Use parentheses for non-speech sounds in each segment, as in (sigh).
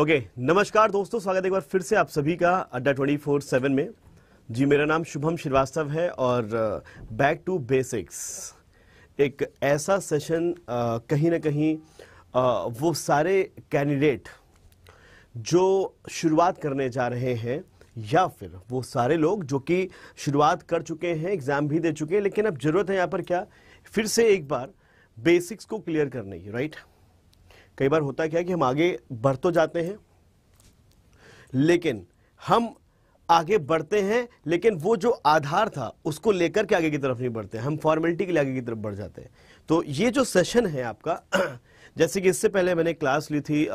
Okay okay, नमस्कार दोस्तों स्वागत है एक बार फिर से आप सभी का अड्डा ट्वेंटी फोर सेवन में जी मेरा नाम शुभम श्रीवास्तव है और बैक टू बेसिक्स एक ऐसा सेशन uh, कहीं ना कहीं uh, वो सारे कैंडिडेट जो शुरुआत करने जा रहे हैं या फिर वो सारे लोग जो कि शुरुआत कर चुके हैं एग्ज़ाम भी दे चुके हैं लेकिन अब ज़रूरत है यहाँ पर क्या फिर से एक बार बेसिक्स को क्लियर करने की राइट right? कई बार होता क्या है कि हम आगे बढ़ तो जाते हैं लेकिन हम आगे बढ़ते हैं लेकिन वो जो आधार था उसको लेकर के आगे की तरफ नहीं बढ़ते हम फॉर्मेलिटी के लिए आगे की तरफ बढ़ जाते हैं तो ये जो सेशन है आपका (clears throat) जैसे कि इससे पहले मैंने क्लास ली थी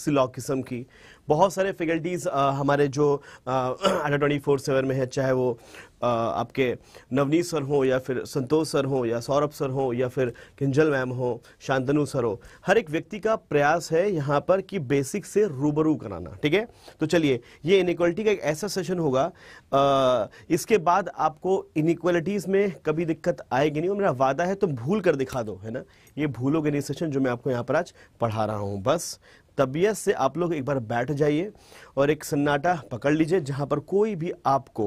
सिलॉकिज्म की बहुत सारे फैकल्टीज़ हमारे जो अडा ट्वेंटी फोर सेवन में है चाहे वो आ, आपके नवनीत सर हों या फिर संतोष सर हों या सौरभ सर हों या फिर किंजल मैम हो शांतनु सर हो हर एक व्यक्ति का प्रयास है यहाँ पर कि बेसिक से रूबरू कराना ठीक है तो चलिए ये इनिक्वालिटी का एक ऐसा सेशन होगा आ, इसके बाद आपको इनक्वालिटीज़ में कभी दिक्कत आएगी नहीं और मेरा वादा है तुम तो भूल कर दिखा दो है ना ये भूलोगे नहीं सेशन जो मैं आपको यहाँ पर आज पढ़ा रहा हूँ बस तबीयत से आप लोग एक बार बैठ जाइए और एक सन्नाटा पकड़ लीजिए जहां पर कोई भी आपको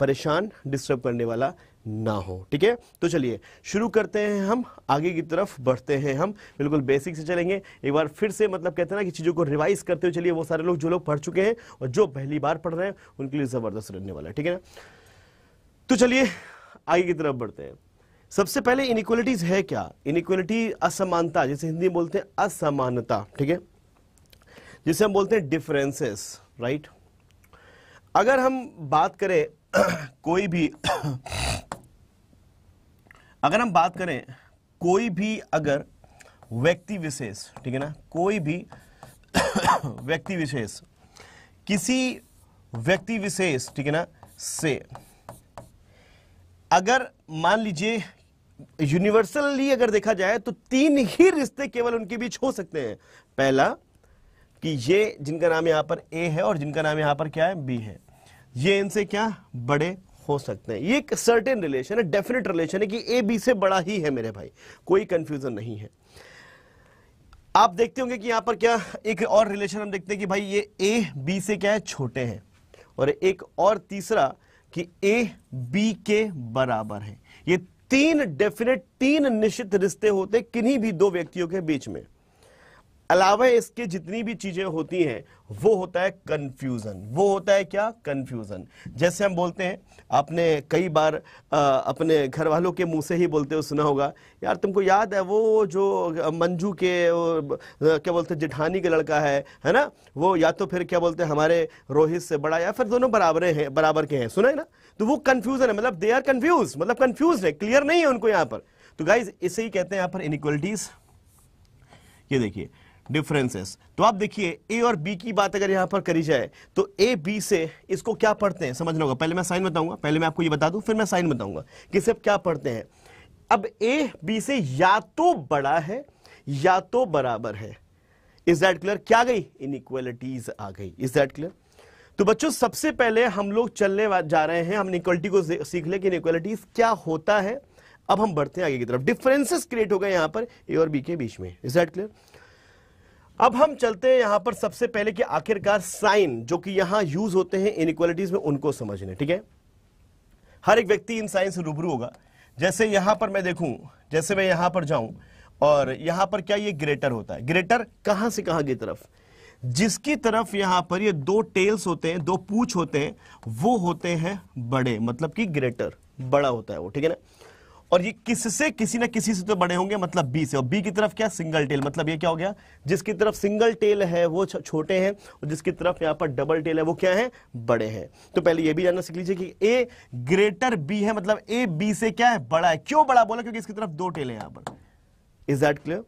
परेशान डिस्टर्ब करने वाला ना हो ठीक है तो चलिए शुरू करते हैं हम आगे की तरफ बढ़ते हैं हम बिल्कुल बेसिक से चलेंगे एक बार फिर से मतलब कहते हैं ना कि चीज़ों को रिवाइज करते हुए चलिए वो सारे लोग जो लोग पढ़ चुके हैं और जो पहली बार पढ़ रहे हैं उनके लिए ज़बरदस्त रहने वाला है ठीक है ना तो चलिए आगे की तरफ बढ़ते हैं सबसे पहले इनिक्वलिटीज है क्या इनिक्वलिटी असमानता जैसे हिंदी में बोलते हैं असमानता ठीक है जिसे हम बोलते हैं डिफरेंसेस राइट अगर हम बात करें (clears throat) कोई भी (clears throat) अगर हम बात करें कोई भी अगर व्यक्ति विशेष ठीक है ना कोई भी (clears throat) व्यक्ति विशेष किसी व्यक्ति विशेष ठीक है ना से अगर मान लीजिए यूनिवर्सली अगर देखा जाए तो तीन ही रिश्ते केवल उनके बीच हो सकते हैं पहला कि ये जिनका नाम यहां पर ए है और जिनका नाम यहां पर क्या है बी है ये इनसे क्या बड़े हो सकते हैं ये एक सर्टेन रिलेशन है डेफिनेट रिलेशन है कि ए बी से बड़ा ही है मेरे भाई कोई कंफ्यूजन नहीं है आप देखते होंगे कि यहां पर क्या एक और रिलेशन हम देखते हैं कि भाई ये ए बी से क्या है छोटे हैं और एक और तीसरा कि ए बी के बराबर है ये तीन डेफिनेट तीन निश्चित रिश्ते होते किन्हीं भी दो व्यक्तियों के बीच में अलावा इसके जितनी भी चीज़ें होती हैं वो होता है कन्फ्यूज़न वो होता है क्या कन्फ्यूज़न जैसे हम बोलते हैं आपने कई बार आ, अपने घर वालों के मुंह से ही बोलते हो सुना होगा यार तुमको याद है वो जो मंजू के क्या बोलते हैं जिठानी का लड़का है है ना वो या तो फिर क्या बोलते हैं हमारे रोहित से बड़ा या फिर दोनों बराबर हैं बराबर के हैं सुना है ना तो वो कन्फ्यूज़न है मतलब दे आर कन्फ्यूज़ मतलब कन्फ्यूज़ है क्लियर नहीं है उनको यहाँ पर तो गाइज इसे ही कहते हैं यहाँ पर इनिक्वलिटीज़ ये देखिए डिफरेंसेस तो आप देखिए ए और बी की बात अगर यहां पर करी जाए तो ए बी से इसको क्या पढ़ते हैं समझना होगा पहले मैं साइन बताऊंगा पहले मैं आपको ये बता दूं फिर मैं साइन बताऊंगा कि सिर्फ क्या पढ़ते हैं अब ए बी से या तो बड़ा है या तो बराबर है इज दैट क्लियर क्या गई इनइक्वलिटीज आ गई इज दैट क्लियर तो बच्चों सबसे पहले हम लोग चलने जा रहे हैं हम इक्वलिटी को सीख ले कि इनइक्वलिटीज क्या होता है अब हम बढ़ते हैं आगे की तरफ डिफरेंसेस क्रिएट हो गए यहां पर ए और बी के बीच में इज दैट क्लियर अब हम चलते हैं यहां पर सबसे पहले कि आखिरकार साइन जो कि यहां यूज होते हैं इनक्वालिटीज में उनको समझने ठीक है हर एक व्यक्ति इन साइन से रूबरू होगा जैसे यहां पर मैं देखूं जैसे मैं यहां पर जाऊं और यहां पर क्या ये ग्रेटर होता है ग्रेटर कहां से कहां की तरफ जिसकी तरफ यहां पर ये दो टेल्स होते हैं दो पूछ होते हैं वो होते हैं बड़े मतलब कि ग्रेटर बड़ा होता है वो ठीक है ना और ये किससे किसी ना किसी से तो बड़े होंगे मतलब बी से और बी की तरफ क्या सिंगल टेल मतलब ये क्या हो गया जिसकी तरफ सिंगल टेल है वो छोटे हैं और जिसकी तरफ यहाँ पर डबल टेल है वो क्या है बड़े हैं तो पहले ये भी जानना सीख लीजिए कि ए ग्रेटर बी है मतलब ए बी से क्या है बड़ा है क्यों बड़ा बोला क्योंकि इसकी तरफ दो टेल है यहाँ पर इज दैट क्लियर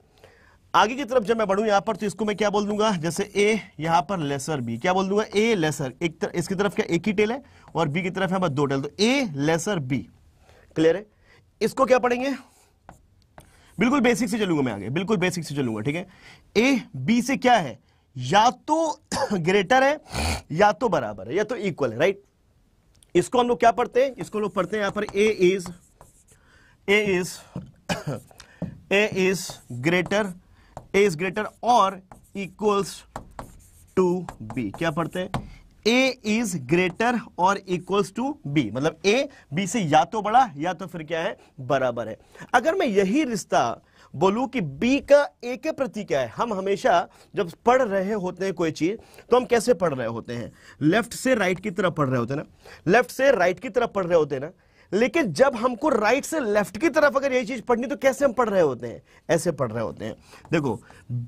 आगे की तरफ जब मैं बढ़ू यहां पर तो इसको मैं क्या बोल दूंगा जैसे ए यहां पर लेसर बी क्या बोल दूंगा ए लेसर एक तर, इसकी तरफ क्या एक ही टेल है और बी की तरफ यहाँ पर दो टेल तो ए लेसर बी क्लियर है इसको क्या पढ़ेंगे बिल्कुल बेसिक से चलूंगा मैं आगे बिल्कुल बेसिक से चलूंगा ठीक है ए बी से क्या है या तो ग्रेटर (coughs) है या तो बराबर है या तो इक्वल है राइट इसको हम लोग क्या पढ़ते हैं इसको लोग पढ़ते हैं यहां पर a is a is a is greater a is greater और इक्वल्स टू बी क्या पढ़ते हैं ए इज ग्रेटर और इक्वल्स टू बी मतलब ए बी से या तो बड़ा या तो फिर क्या है बराबर है अगर मैं यही रिश्ता बोलू कि बी का ए के प्रति क्या है हम हमेशा जब पढ़ रहे होते हैं कोई चीज तो हम कैसे पढ़ रहे होते हैं लेफ्ट से राइट की तरफ पढ़ रहे होते हैं ना लेफ्ट से राइट की तरफ पढ़ रहे होते हैं ना लेकिन जब हमको राइट से लेफ्ट की तरफ अगर यही चीज पढ़नी तो कैसे हम पढ़ रहे होते हैं ऐसे पढ़ रहे होते हैं देखो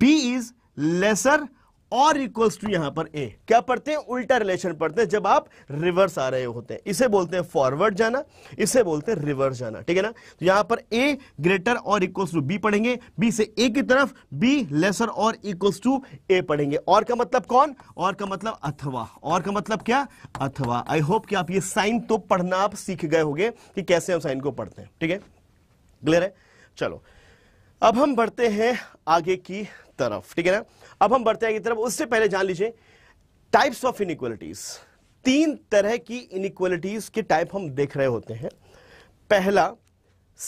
बी इज लेसर और इक्वल्स टू यहां पर ए क्या पढ़ते हैं उल्टा रिलेशन पढ़ते हैं जब आप रिवर्स आ रहे होते हैं इसे बोलते हैं फॉरवर्ड जाना इसे बोलते हैं रिवर्स जाना ठीक है ना तो यहां पर ए ग्रेटर और इक्वल्स टू बी पढ़ेंगे बी से ए की तरफ बी लेसर और इक्वल्स टू ए पढ़ेंगे और का मतलब कौन और का मतलब अथवा और का मतलब क्या अथवा आई होप कि आप ये साइन तो पढ़ना आप सीख गए होंगे कि कैसे हम साइन को पढ़ते हैं ठीक है क्लियर है चलो अब हम बढ़ते हैं आगे की तरफ ठीक है ना अब हम बढ़ते हैं की तरफ उससे पहले जान लीजिए टाइप्स ऑफ इनिक्वलिटीज तीन तरह की इनिक्वलिटीज के टाइप हम देख रहे होते हैं पहला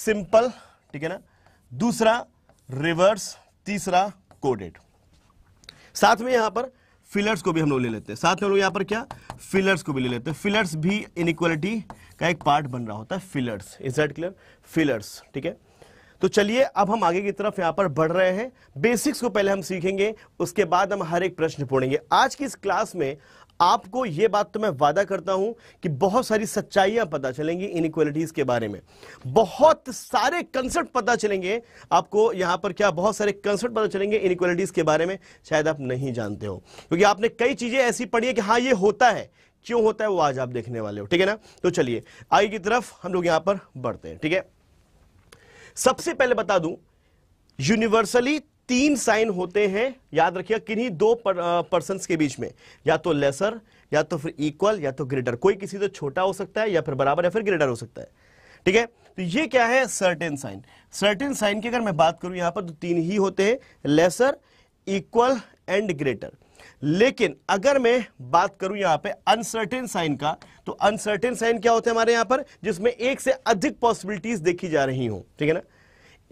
सिंपल ठीक है ना दूसरा रिवर्स तीसरा कोडेड साथ में यहां पर फिलर्स को भी हम लोग ले लेते हैं साथ में हम लोग यहां पर क्या फिलर्स को भी ले लेते हैं फिलर्स भी इनक्वालिटी का एक पार्ट बन रहा होता है fillers is that clear fillers ठीक है तो चलिए अब हम आगे की तरफ यहां पर बढ़ रहे हैं बेसिक्स को पहले हम सीखेंगे उसके बाद हम हर एक प्रश्न पूछेंगे आज की इस क्लास में आपको ये बात तो मैं वादा करता हूं कि बहुत सारी सच्चाइयां पता चलेंगी इनक्वालिटीज के बारे में बहुत सारे कंसेप्ट पता चलेंगे आपको यहां पर क्या बहुत सारे कंसेप्ट पता चलेंगे इनक्वालिटीज के बारे में शायद आप नहीं जानते हो क्योंकि आपने कई चीजें ऐसी पढ़ी है कि हाँ ये होता है क्यों होता है वो आज आप देखने वाले हो ठीक है ना तो चलिए आगे की तरफ हम लोग यहां पर बढ़ते हैं ठीक है सबसे पहले बता दूं यूनिवर्सली तीन साइन होते हैं याद रखिए किन्हीं दो पर, पर्सन के बीच में या तो लेसर या तो फिर इक्वल या तो ग्रेटर कोई किसी से तो छोटा हो सकता है या फिर बराबर या फिर ग्रेटर हो सकता है ठीक है तो ये क्या है सर्टेन साइन सर्टेन साइन की अगर मैं बात करूं यहां पर तो तीन ही होते हैं लेसर इक्वल एंड ग्रेटर लेकिन अगर मैं बात करूं यहां पे अनसर्टेन साइन का तो अनसर्टेन साइन क्या होते हैं हमारे यहां पर जिसमें एक से अधिक पॉसिबिलिटीज देखी जा रही हो ठीक है ना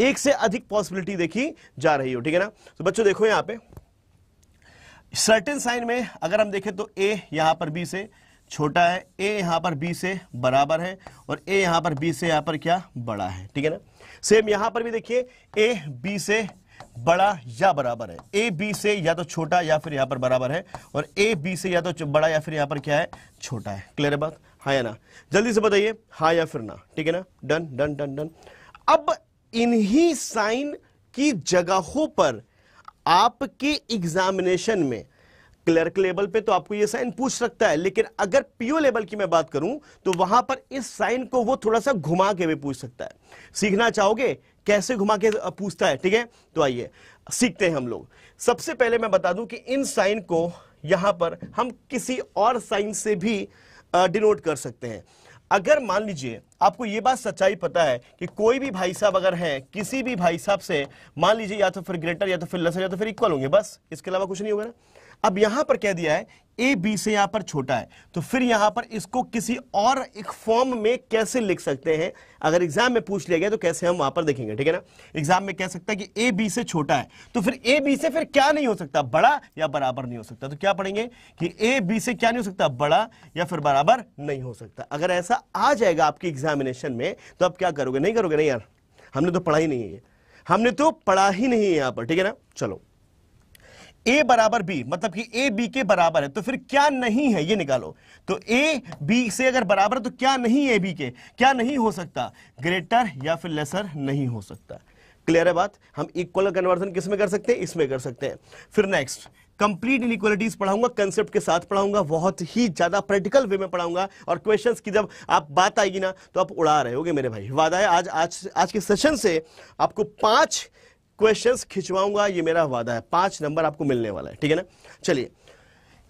एक से अधिक पॉसिबिलिटी देखी जा रही हो ठीक है ना तो बच्चों देखो यहां पे सर्टेन साइन में अगर हम देखें तो ए यहां पर बी से छोटा है ए यहां पर बी से बराबर है और ए यहां पर बी से यहां पर क्या बड़ा है ठीक है ना सेम यहां पर भी देखिए ए बी से बड़ा या बराबर है ए बी से या तो छोटा या फिर यहां पर बराबर है और ए बी से या तो बड़ा या फिर यहां पर क्या है छोटा है क्लियर है बात हाँ या ना जल्दी से बताइए हा या फिर ना ठीक है ना डन डन डन डन अब इन्हीं साइन की जगहों पर आपके एग्जामिनेशन में क्लर्क लेवल पे तो आपको ये साइन पूछ सकता है लेकिन अगर पीओ लेवल की मैं बात करूं तो वहां पर इस साइन को वो थोड़ा सा घुमा के भी पूछ सकता है सीखना चाहोगे कैसे घुमा के पूछता है ठीक है तो आइए सीखते हैं हम लोग सबसे पहले मैं बता दूं कि इन साइन को यहां पर हम किसी और साइन से भी डिनोट कर सकते हैं अगर मान लीजिए आपको ये बात सच्चाई पता है कि कोई भी भाई साहब अगर हैं किसी भी भाई साहब से मान लीजिए या तो फिर ग्रेटर या तो फिर लेसर या तो फिर इक्वल होंगे बस इसके अलावा कुछ नहीं होगा ना अब यहां पर कह दिया है ए बी से यहां पर छोटा है तो फिर यहां पर इसको किसी और एक फॉर्म में कैसे लिख सकते हैं अगर एग्जाम में पूछ लिया गया तो कैसे हम वहां पर देखेंगे ठीक है ना एग्जाम में कह सकता है कि ए बी से छोटा है तो फिर ए बी से फिर क्या नहीं हो सकता बड़ा या बराबर नहीं हो सकता तो क्या पढ़ेंगे कि ए बी से क्या नहीं हो सकता बड़ा या फिर बराबर नहीं हो सकता अगर ऐसा आ जाएगा आपके एग्जामिनेशन में तो आप क्या करोगे नहीं करोगे नहीं यार हमने तो पढ़ा ही नहीं है हमने तो पढ़ा ही नहीं है यहां पर ठीक है ना चलो ए बराबर बी मतलब कि ए बी के बराबर है तो फिर क्या नहीं है ये निकालो तो ए बी से अगर बराबर है तो क्या नहीं ए बी के क्या नहीं हो सकता ग्रेटर या फिर लेसर नहीं हो सकता क्लियर है बात हम इक्वल कन्वर्जन किस में कर सकते हैं इसमें कर सकते हैं फिर नेक्स्ट कंप्लीट इनिक्वालिटीज पढ़ाऊंगा कंसेप्ट के साथ पढ़ाऊंगा बहुत ही ज्यादा प्रैक्टिकल वे में पढ़ाऊंगा और क्वेश्चन की जब आप बात आएगी ना तो आप उड़ा रहे होगे मेरे भाई वादा है आज आज आज के सेशन से आपको पांच क्वेश्चंस खिंचवाऊंगा ये मेरा वादा है पांच नंबर आपको मिलने वाला है ठीक है ना चलिए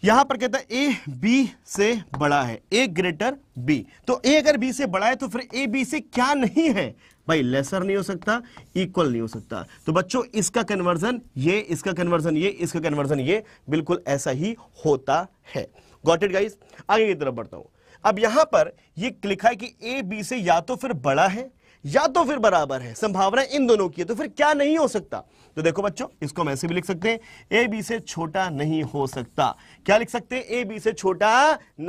यहां पर कहता है ए बी से बड़ा है ए ग्रेटर बी तो ए अगर बी से बड़ा है तो फिर ए बी से क्या नहीं है भाई लेसर नहीं हो सकता इक्वल नहीं हो सकता तो बच्चों इसका कन्वर्जन ये इसका कन्वर्जन ये इसका कन्वर्जन ये बिल्कुल ऐसा ही होता है गॉट इट गाइस आगे की तरफ बढ़ता हूं अब यहां पर ये लिखा है कि ए बी से या तो फिर बड़ा है या तो फिर बराबर है संभावना इन दोनों की है तो फिर क्या नहीं हो सकता तो देखो बच्चों इसको हम ऐसे भी लिख सकते हैं ए बी से छोटा नहीं हो सकता क्या लिख सकते हैं ए बी से छोटा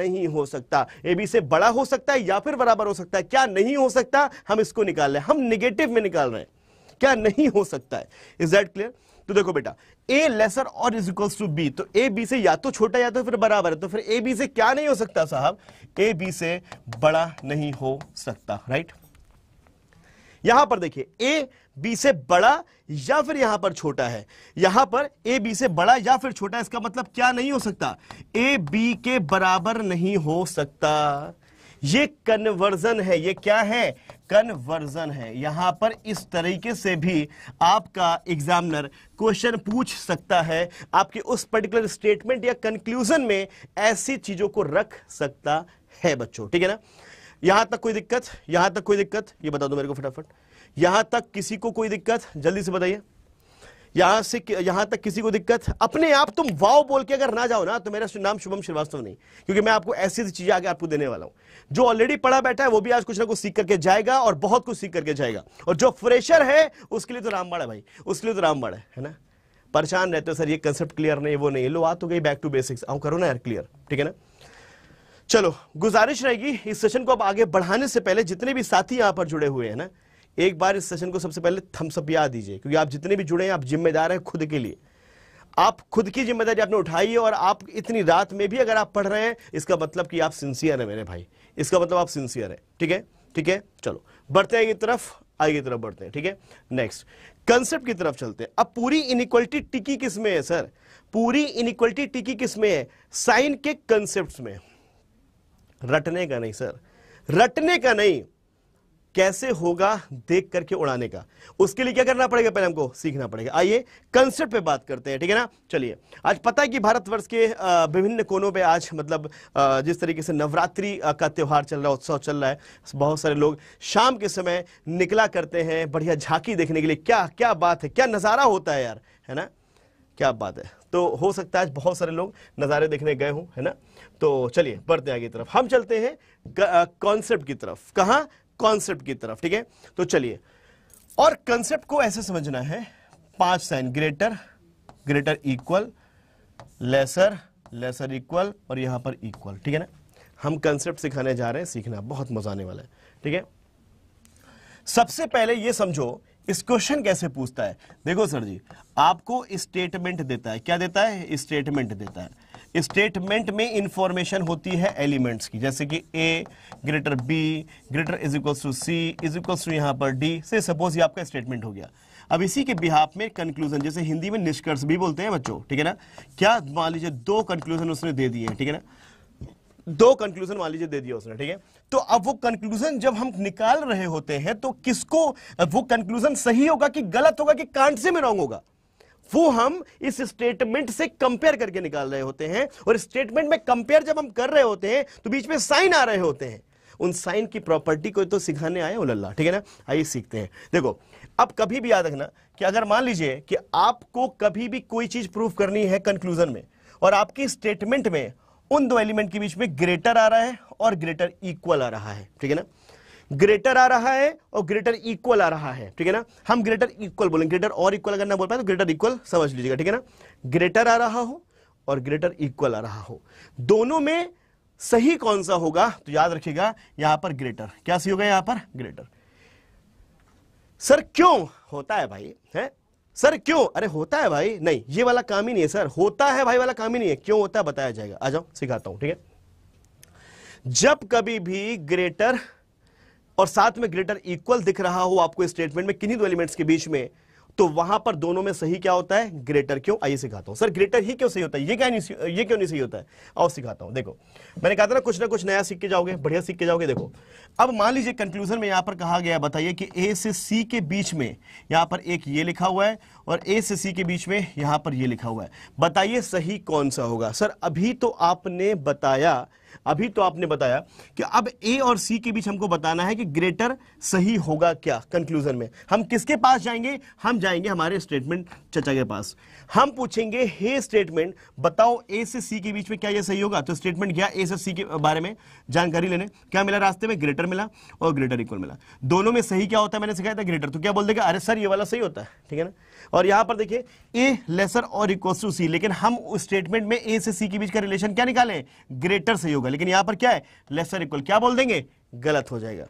नहीं हो सकता ए बी से बड़ा हो सकता है या फिर बराबर हो सकता है क्या नहीं हो सकता हम इसको निकाल रहे हैं हम निगेटिव में निकाल रहे हैं क्या नहीं हो सकता है इज दैट क्लियर तो देखो बेटा ए लेसर और इज इक्वल्स टू बी तो ए बी से या तो छोटा या तो फिर बराबर है तो फिर ए बी से क्या नहीं हो सकता साहब ए बी से बड़ा नहीं हो सकता राइट यहां पर देखिए ए बी से बड़ा या फिर यहां पर छोटा है यहां पर ए बी से बड़ा या फिर छोटा इसका मतलब क्या नहीं हो सकता ए बी के बराबर नहीं हो सकता ये कन्वर्जन है ये क्या है कन्वर्जन है यहां पर इस तरीके से भी आपका एग्जामिनर क्वेश्चन पूछ सकता है आपके उस पर्टिकुलर स्टेटमेंट या कंक्लूजन में ऐसी चीजों को रख सकता है बच्चों ठीक है ना यहां तक कोई दिक्कत यहां तक कोई दिक्कत ये बता दो मेरे को फटाफट यहां तक किसी को कोई दिक्कत जल्दी से बताइए यहां से यहां तक किसी को दिक्कत अपने आप तुम वाव बोल के अगर ना जाओ ना तो मेरा नाम शुभम श्रीवास्तव नहीं क्योंकि मैं आपको ऐसी चीजें आगे आपको देने वाला हूं जो ऑलरेडी पढ़ा बैठा है वो भी आज कुछ ना कुछ सीख करके जाएगा और बहुत कुछ सीख करके जाएगा और जो फ्रेशर है उसके लिए तो रामबाड़ है भाई उसके लिए तो रामबाड़ है है ना परेशान रहते हो सर ये कंसेप्ट क्लियर नहीं वो नहीं लो आ तो गई बैक टू बेसिक्स आओ करो ना यार क्लियर ठीक है ना चलो गुजारिश रहेगी इस सेशन को अब आगे बढ़ाने से पहले जितने भी साथी यहां पर जुड़े हुए हैं ना एक बार इस सेशन को सबसे पहले थम्सअप याद दीजिए क्योंकि आप जितने भी जुड़े हैं आप जिम्मेदार हैं खुद के लिए आप खुद की जिम्मेदारी आपने उठाई है और आप इतनी रात में भी अगर आप पढ़ रहे हैं इसका मतलब कि आप सिंसियर हैं मेरे भाई इसका मतलब आप सिंसियर हैं ठीक है ठीक है चलो बढ़ते हैं की तरफ आगे की तरफ बढ़ते हैं ठीक है नेक्स्ट कंसेप्ट की तरफ चलते हैं अब पूरी इनिक्वलिटी टिकी किस में है सर पूरी इनिक्वलिटी टिकी किसमें है साइन के कंसेप्ट में रटने का नहीं सर रटने का नहीं कैसे होगा देख करके उड़ाने का उसके लिए क्या करना पड़ेगा पहले हमको सीखना पड़ेगा आइए कंसेप्ट पे बात करते हैं ठीक है ना चलिए आज पता है कि भारतवर्ष के विभिन्न कोनों पे आज मतलब जिस तरीके से नवरात्रि का त्यौहार चल रहा है उत्सव चल रहा है बहुत सारे लोग शाम के समय निकला करते हैं बढ़िया झांकी देखने के लिए क्या क्या बात है क्या नज़ारा होता है यार है ना क्या बात है तो हो सकता है आज बहुत सारे लोग नज़ारे देखने गए हूँ है ना तो चलिए बढ़ते आगे तरफ हम चलते हैं कॉन्सेप्ट की तरफ कहा कॉन्सेप्ट की तरफ ठीक है तो चलिए और कंसेप्ट को ऐसे समझना है पांच sign greater greater equal lesser lesser equal और यहां पर इक्वल ठीक है ना हम कंसेप्ट सिखाने जा रहे हैं सीखना बहुत मजा आने वाला है ठीक है सबसे पहले ये समझो इस क्वेश्चन कैसे पूछता है देखो सर जी आपको स्टेटमेंट देता है क्या देता है स्टेटमेंट देता है स्टेटमेंट में इंफॉर्मेशन होती है एलिमेंट्स की जैसे कि a greater B greater is equals to C is equals to यहां पर डी से सपोज ये आपका स्टेटमेंट हो गया अब इसी के बिहाफ में कंक्लूजन जैसे हिंदी में निष्कर्ष भी बोलते हैं बच्चों ठीक है ना क्या मान लीजिए दो कंक्लूजन उसने दे दिए ठीक है ना दो कंक्लूजन मान लीजिए दे दिया उसने ठीक है तो अब वो कंक्लूजन जब हम निकाल रहे होते हैं तो किसको वो कंक्लूजन सही होगा कि गलत होगा कि कांड से में रॉन्ग होगा वो हम इस स्टेटमेंट से कंपेयर करके निकाल रहे होते हैं और स्टेटमेंट में कंपेयर जब हम कर रहे होते हैं तो बीच में साइन आ रहे होते हैं उन साइन की प्रॉपर्टी को तो सिखाने आए उल्ला ठीक है ना आइए सीखते हैं देखो अब कभी भी याद रखना कि अगर मान लीजिए कि आपको कभी भी कोई चीज प्रूफ करनी है कंक्लूजन में और आपकी स्टेटमेंट में उन दो एलिमेंट के बीच में ग्रेटर आ रहा है और ग्रेटर इक्वल आ रहा है ठीक है ना ग्रेटर आ रहा है और ग्रेटर इक्वल आ रहा है ठीक है ना हम ग्रेटर इक्वल बोलेंगे ग्रेटर और इक्वल अगर ना बोल पाए तो ग्रेटर इक्वल समझ लीजिएगा ठीक है ना ग्रेटर आ रहा हो और ग्रेटर इक्वल आ रहा हो दोनों में सही कौन सा होगा तो याद रखिएगा यहां पर ग्रेटर क्या सही होगा यहां पर ग्रेटर सर क्यों होता है भाई है सर क्यों अरे होता है भाई नहीं ये वाला काम ही नहीं है सर होता है भाई वाला काम ही नहीं है क्यों होता है बताया जाएगा आ जाओ सिखाता हूं ठीक है जब कभी भी ग्रेटर और साथ में ग्रेटर इक्वल दिख रहा हो आपको स्टेटमेंट में किन्हीं दो एलिमेंट्स के बीच में तो वहां पर दोनों में सही क्या होता है ग्रेटर क्यों आइए सिखाता हूं सर ग्रेटर ही क्यों सही होता है ये क्या नहीं ये क्यों नहीं सही होता है और सिखाता हूं देखो मैंने कहा था ना कुछ ना कुछ नया सीख के जाओगे बढ़िया सीख के जाओगे देखो अब मान लीजिए कंक्लूजन में यहां पर कहा गया बताइए कि ए से सी के बीच में यहां पर एक ये लिखा हुआ है और ए से सी के बीच में यहां पर ये लिखा हुआ है बताइए सही कौन सा होगा सर अभी तो आपने बताया अभी तो आपने बताया कि अब ए और सी के बीच हमको बताना है कि ग्रेटर सही होगा क्या कंक्लूजन में हम किसके पास जाएंगे हम जाएंगे हमारे स्टेटमेंट चचा के पास हम पूछेंगे हे स्टेटमेंट बताओ ए से सी के बीच में क्या यह सही होगा तो स्टेटमेंट गया ए से सी के बारे में जानकारी लेने क्या मिला रास्ते में ग्रेटर ग्रेटर मिला और ग्रेटर इक्वल मिला दोनों में सही क्या होता है मैंने सिखाया था ग्रेटर तो क्या बोल देगा अरे सर ये वाला सही होता है ठीक है ना और यहां पर देखिए ए लेसर और इक्वल टू सी लेकिन हम उस स्टेटमेंट में ए से सी के बीच का रिलेशन क्या निकाले ग्रेटर सही होगा लेकिन यहां पर क्या है लेसर इक्वल क्या बोल देंगे गलत हो जाएगा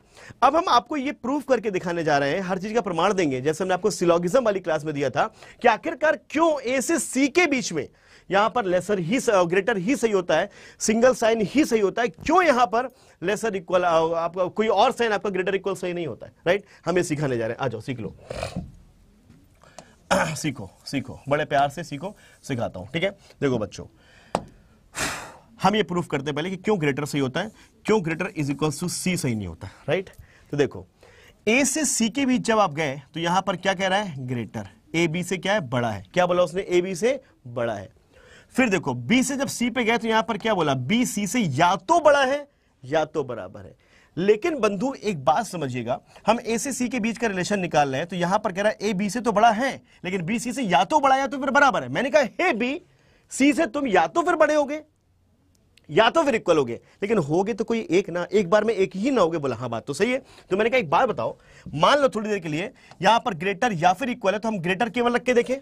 अब हम आपको ये प्रूफ करके दिखाने जा रहे हैं हर चीज का प्रमाण देंगे जैसे हमने आपको सिलोगिज्म वाली क्लास में दिया था कि आखिरकार क्यों ए से सी के बीच में यहां पर लेसर ही ग्रेटर uh, ही सही होता है सिंगल साइन ही सही होता है क्यों यहां पर लेसर इक्वल आपका कोई और साइन आपका ग्रेटर इक्वल सही नहीं होता है राइट हमें सिखाने जा रहे हैं आ जाओ सीख लो (coughs) सीखो सीखो बड़े प्यार से सीखो सिखाता हूं ठीक है देखो बच्चों हम ये प्रूफ करते हैं पहले कि क्यों ग्रेटर सही होता है क्यों greater is equal to c सही नहीं होता राइट तो देखो ए से सी के बीच जब आप गए तो यहां पर क्या कह रहा है ग्रेटर ए बी से क्या है बड़ा है क्या बोला उसने ए बी से बड़ा है फिर देखो बी से जब सी पे गए तो यहां पर क्या बोला बी सी से या तो बड़ा है या तो बराबर है लेकिन बंधु एक बात समझिएगा हम ए से सी के बीच का रिलेशन निकाल रहे हैं तो यहां पर कह रहा है ए बी से तो बड़ा है लेकिन बी सी से या तो बड़ा या तो फिर बराबर है मैंने कहा हे बी सी से तुम या तो फिर बड़े होगे या तो फिर इक्वल हो गए लेकिन हो गए तो कोई एक ना एक बार में एक ही ना हो गए बोला हाँ बात तो सही है तो मैंने कहा एक बार बताओ मान लो थोड़ी देर के लिए यहां पर ग्रेटर या फिर इक्वल है तो हम ग्रेटर केवल रख के देखें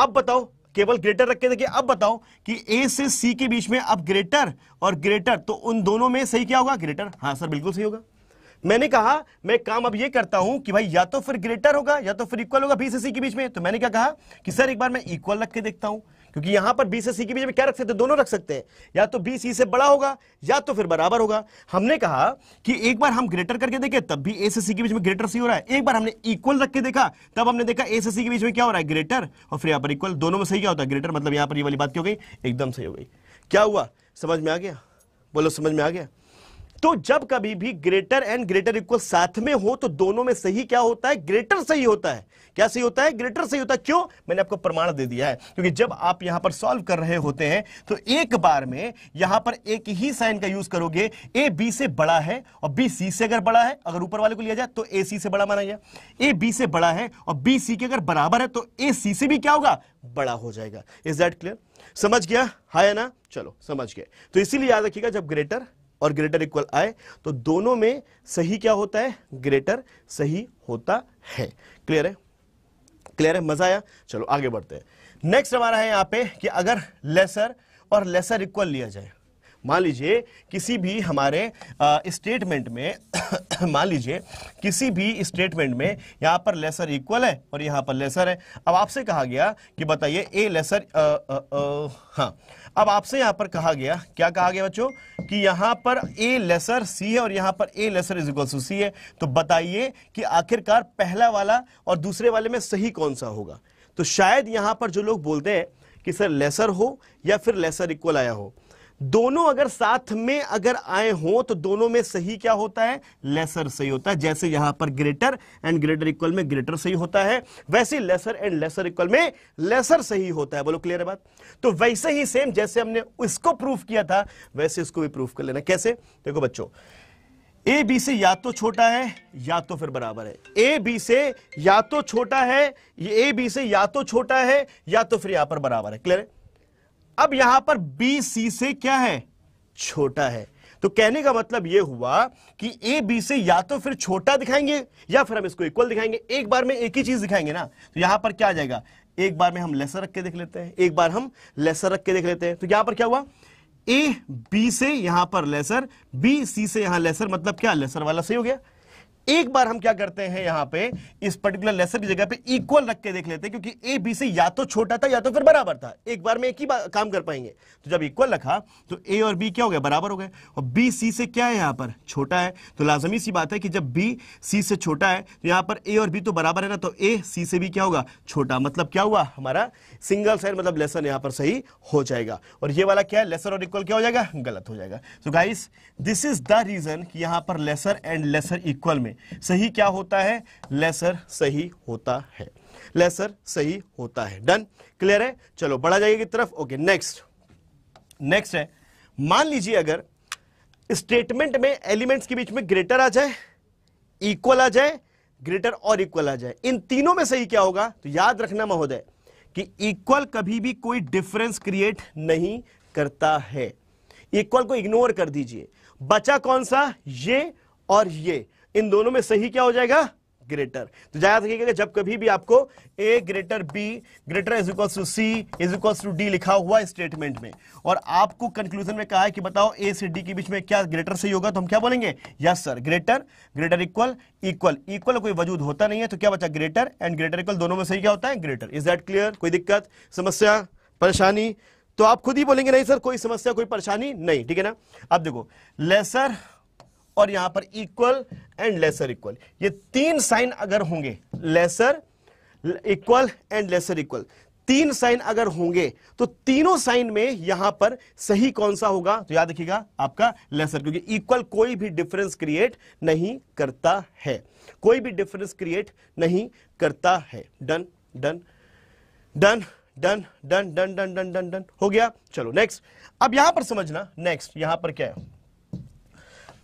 अब बताओ केवल ग्रेटर रख के देखिए अब बताओ कि ए से सी के बीच में अब ग्रेटर और ग्रेटर तो उन दोनों में सही क्या होगा ग्रेटर हाँ सर बिल्कुल सही होगा मैंने कहा मैं काम अब ये करता हूं कि भाई या तो फिर ग्रेटर होगा या तो फिर इक्वल होगा बी से सी के बीच में तो मैंने क्या कहा कि सर एक बार मैं इक्वल रख के देखता हूं क्योंकि यहां पर बी से सी के बीच में क्या रख सकते हैं दोनों रख सकते हैं या तो बी सी से बड़ा होगा या तो फिर बराबर होगा हमने कहा कि एक बार हम ग्रेटर करके देखे तब भी ए से सी के बीच में ग्रेटर सी हो रहा है एक बार हमने इक्वल रख के देखा तब हमने देखा ए से सी के बीच में क्या हो रहा है ग्रेटर और फिर यहां पर इक्वल दोनों में सही क्या होता है ग्रेटर मतलब यहां पर ये वाली बात क्या हो गई एकदम सही हो गई क्या हुआ समझ में आ गया बोलो समझ में आ गया तो जब कभी भी ग्रेटर एंड ग्रेटर इक्वल साथ में हो तो दोनों में सही क्या होता है ग्रेटर सही होता है क्या सही होता है ग्रेटर सही होता है क्यों मैंने आपको प्रमाण दे दिया है क्योंकि जब आप यहां पर सॉल्व कर रहे होते हैं तो एक बार में यहां पर एक ही साइन का यूज करोगे ए बी से बड़ा है और बी सी से अगर बड़ा है अगर ऊपर वाले को लिया जाए तो ए सी से बड़ा माना गया ए बी से बड़ा है और बी सी के अगर बराबर है तो ए सी से भी क्या होगा बड़ा हो जाएगा इज दैट क्लियर समझ गया है ना चलो समझ गए तो इसीलिए याद रखिएगा जब ग्रेटर और ग्रेटर इक्वल आई तो दोनों में सही क्या होता है ग्रेटर सही होता है क्लियर है क्लियर है मजा आया चलो आगे बढ़ते हैं नेक्स्ट हमारा है यहां पे कि अगर लेसर और लेसर इक्वल लिया जाए मान लीजिए किसी भी हमारे स्टेटमेंट में (coughs) मान लीजिए किसी भी स्टेटमेंट में यहां पर लेसर इक्वल है और यहां पर लेसर है अब आपसे कहा गया कि बताइए ए लेसर आ, आ, आ, हाँ अब आपसे यहां पर कहा गया क्या कहा गया बच्चों कि यहां पर ए लेसर सी है और यहां पर A lesser is equal to C है तो बताइए कि आखिरकार पहला वाला और दूसरे वाले में सही कौन सा होगा तो शायद यहां पर जो लोग बोलते हैं कि सर लेसर हो या फिर लेसर इक्वल आया हो दोनों अगर साथ में अगर आए हो तो दोनों में सही क्या होता है लेसर सही होता है जैसे यहां पर ग्रेटर एंड ग्रेटर इक्वल में ग्रेटर सही होता है वैसे लेसर एंड लेसर इक्वल में लेसर सही होता है बोलो क्लियर है बात तो वैसे ही सेम जैसे हमने इसको प्रूफ किया था वैसे इसको भी प्रूफ कर लेना कैसे देखो बच्चों ए बी से या तो छोटा है या तो फिर बराबर है ए बी से या तो छोटा है ए बी से या तो छोटा है या तो फिर यहां पर बराबर है क्लियर है अब यहां पर बी सी से क्या है छोटा है तो कहने का मतलब यह हुआ कि ए बी से या तो फिर छोटा दिखाएंगे या फिर हम इसको इक्वल दिखाएंगे एक बार में एक ही चीज दिखाएंगे ना तो यहां पर क्या आ जाएगा एक बार में हम लेसर रख के देख लेते हैं एक बार हम लेसर रख के देख लेते हैं तो यहां पर क्या हुआ ए बी से यहां पर लेसर बी सी से यहां लेसर मतलब क्या लेसर वाला सही हो गया एक बार हम क्या करते हैं यहां पे इस पर्टिकुलर लेसन की जगह पे इक्वल रख के देख लेते हैं क्योंकि ए बी से या तो छोटा था या तो फिर बराबर था एक बार में एक ही काम कर पाएंगे तो जब इक्वल रखा तो ए और बी क्या हो गया बराबर हो गए और बी सी से क्या है यहां पर छोटा है तो लाजमी सी बात है कि जब बी सी से छोटा है तो यहां पर ए और बी तो बराबर है ना तो ए सी से भी क्या होगा छोटा मतलब क्या हुआ हमारा सिंगल साइड मतलब लेसन यहां पर सही हो जाएगा और ये वाला क्या है लेसर और इक्वल क्या हो जाएगा गलत हो जाएगा so guys this is the reason कि यहां पर लेसर एंड लेसर इक्वल में सही क्या होता है लेसर सही होता है लेसर सही होता है डन क्लियर है चलो बढ़ा जाइए की तरफ ओके नेक्स्ट नेक्स्ट है मान लीजिए अगर स्टेटमेंट में एलिमेंट्स के बीच में ग्रेटर आ जाए इक्वल आ जाए ग्रेटर और इक्वल आ जाए इन तीनों में सही क्या होगा तो याद रखना महोदय कि इक्वल कभी भी कोई डिफरेंस क्रिएट नहीं करता है इक्वल को इग्नोर कर दीजिए बचा कौन सा ये और ये इन दोनों में सही क्या हो जाएगा ग्रेटर तो याद कि जब कभी भी आपको A greater B greater is equal to C is equal to D लिखा हुआ स्टेटमेंट में और आपको कंक्लूजन में कहा है कि बताओ ए से डी के बीच में क्या ग्रेटर सही होगा तो हम क्या बोलेंगे yes sir greater greater equal equal equal कोई वजूद होता नहीं है तो क्या बचा ग्रेटर एंड ग्रेटर इक्वल दोनों में सही क्या होता है ग्रेटर इज दैट क्लियर कोई दिक्कत समस्या परेशानी तो आप खुद ही बोलेंगे नहीं सर कोई समस्या कोई परेशानी नहीं ठीक है ना अब देखो लेसर और यहां पर इक्वल एंड लेसर इक्वल ये तीन साइन अगर होंगे lesser equal and lesser equal तीन साइन अगर होंगे तो तीनों साइन में यहां पर सही कौन सा होगा तो याद रखिएगा आपका लेसर क्योंकि इक्वल कोई भी डिफरेंस क्रिएट नहीं करता है कोई भी डिफरेंस क्रिएट नहीं करता है done done done done done done done done done done हो गया चलो नेक्स्ट अब यहां पर समझना नेक्स्ट यहां पर क्या है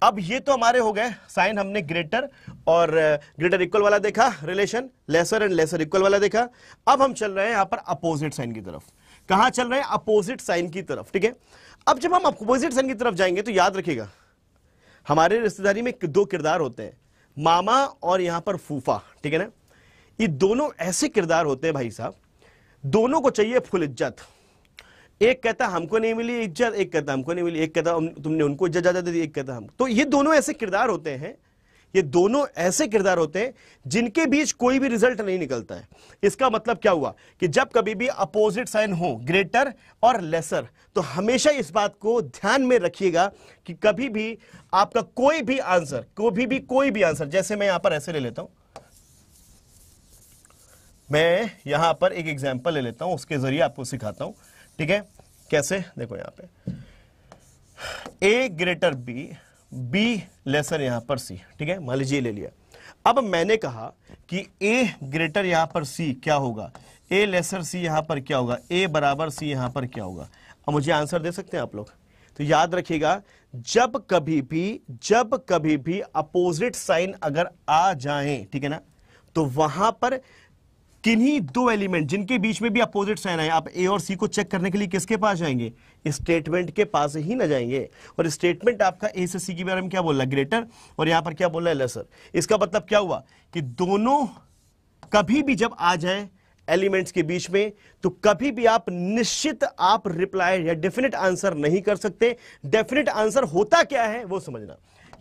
अब ये तो हमारे हो गए साइन हमने ग्रेटर और ग्रेटर इक्वल वाला देखा relation lesser and lesser equal वाला देखा अब हम चल रहे हैं यहां पर अपोजिट साइन की तरफ कहां चल रहे हैं अपोजिट साइन की तरफ ठीक है अब जब हम अपोजिट साइन की तरफ जाएंगे तो याद रखिएगा हमारे रिश्तेदारी में दो किरदार होते हैं मामा और यहां पर फूफा ठीक है ना ये दोनों ऐसे किरदार होते हैं भाई साहब दोनों को चाहिए फुल इज्जत एक कहता हमको नहीं मिली इज्जत एक कहता हमको नहीं मिली एक कहता तुमने उनको इज्जत ज्यादा दी एक कहता हम तो ये दोनों ऐसे किरदार होते हैं ये दोनों ऐसे किरदार होते हैं जिनके बीच कोई भी रिजल्ट नहीं निकलता है इसका मतलब क्या हुआ कि जब कभी भी अपोजिट साइन हो ग्रेटर और लेसर तो हमेशा इस बात को ध्यान में रखिएगा कि कभी भी आपका कोई भी आंसर कभी भी कोई भी आंसर जैसे मैं यहां पर ऐसे ले लेता हूं मैं यहां पर एक एग्जाम्पल ले लेता हूं उसके जरिए आपको सिखाता हूं ठीक है कैसे देखो यहां पे A greater B B lesser यहां पर सी ठीक है मान लीजिए ले लिया अब मैंने कहा कि ए ग्रेटर यहां पर सी क्या होगा ए लेसर सी यहां पर क्या होगा ए बराबर सी यहां पर क्या होगा अब मुझे आंसर दे सकते हैं आप लोग तो याद रखिएगा जब कभी भी जब कभी भी अपोजिट साइन अगर आ जाए ठीक है ना तो वहां पर किन्हीं दो एलिमेंट जिनके बीच में भी अपोजिट साइन आए आप ए और सी को चेक करने के लिए किसके पास जाएंगे स्टेटमेंट के पास ही ना जाएंगे और स्टेटमेंट आपका ए से सी के बारे में क्या बोल रहा है ग्रेटर और यहां पर क्या बोल रहा है लेसर इसका मतलब क्या हुआ कि दोनों कभी भी जब आ जाए एलिमेंट्स के बीच में तो कभी भी आप निश्चित आप रिप्लाई या डेफिनेट आंसर नहीं कर सकते डेफिनेट आंसर होता क्या है वो समझना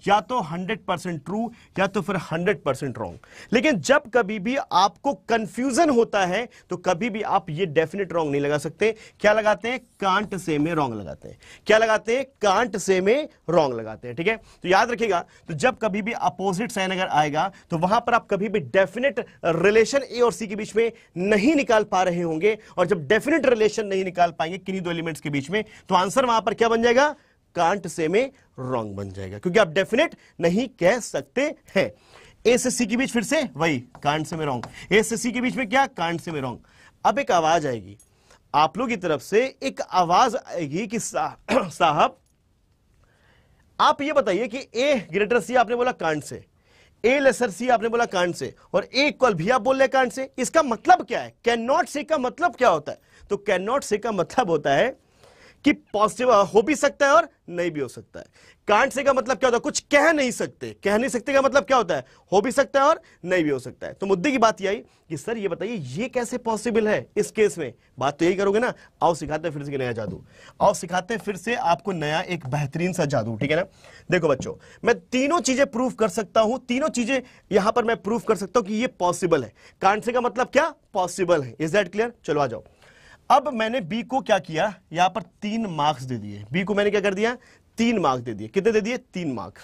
या तो 100 परसेंट ट्रू या तो फिर 100 परसेंट रॉन्ग लेकिन जब कभी भी आपको कंफ्यूजन होता है तो कभी भी आप ये डेफिनेट रॉन्ग नहीं लगा सकते क्या लगाते हैं कांट से में रॉन्ग लगाते हैं क्या लगाते हैं कांट से में रॉन्ग लगाते हैं ठीक है तो याद रखिएगा तो जब कभी भी अपोजिट साइन अगर आएगा तो वहां पर आप कभी भी डेफिनेट रिलेशन ए और सी के बीच में नहीं निकाल पा रहे होंगे और जब डेफिनेट रिलेशन नहीं निकाल पाएंगे किन्हीं दो एलिमेंट्स के बीच में तो आंसर वहां पर क्या बन जाएगा कांट से में रॉन्ग बन जाएगा क्योंकि आप डेफिनेट नहीं कह सकते हैं ए से सी के बीच फिर से वही कांट से में रॉन्ग ए से सी के बीच में क्या कांट से में रॉन्ग अब एक आवाज आएगी आप लोग की तरफ से एक आवाज आएगी कि (clears throat) साहब आप ये बताइए कि ए ग्रेटर सी आपने बोला कांट से ए लेसर सी आपने बोला कांट से और ए इक्वल भी आप बोल रहे कांट से इसका मतलब क्या है कैन नॉट से का मतलब क्या होता है तो कैन नॉट से का मतलब होता है कि पॉसिबल हो भी सकता है और नहीं भी हो सकता है कांट से का मतलब क्या होता है कुछ कह नहीं सकते कह नहीं सकते का मतलब क्या होता है हो भी सकता है और नहीं भी हो सकता है तो मुद्दे की बात यह आई कि सर ये बताइए ये कैसे पॉसिबल है इस केस में बात तो यही करोगे ना आओ सिखाते हैं फिर से नया जादू आओ सिखाते फिर से आपको नया एक बेहतरीन सा जादू ठीक है ना देखो बच्चों मैं तीनों चीजें प्रूफ कर सकता हूं तीनों चीजें यहां पर मैं प्रूफ कर सकता हूं कि ये पॉसिबल है कांट से का मतलब क्या पॉसिबल है इज दैट क्लियर चलो आ जाओ अब मैंने बी को क्या किया यहां पर तीन मार्क्स दे दिए बी को मैंने क्या कर दिया तीन मार्क्स दे दिए कितने दे दिए तीन मार्क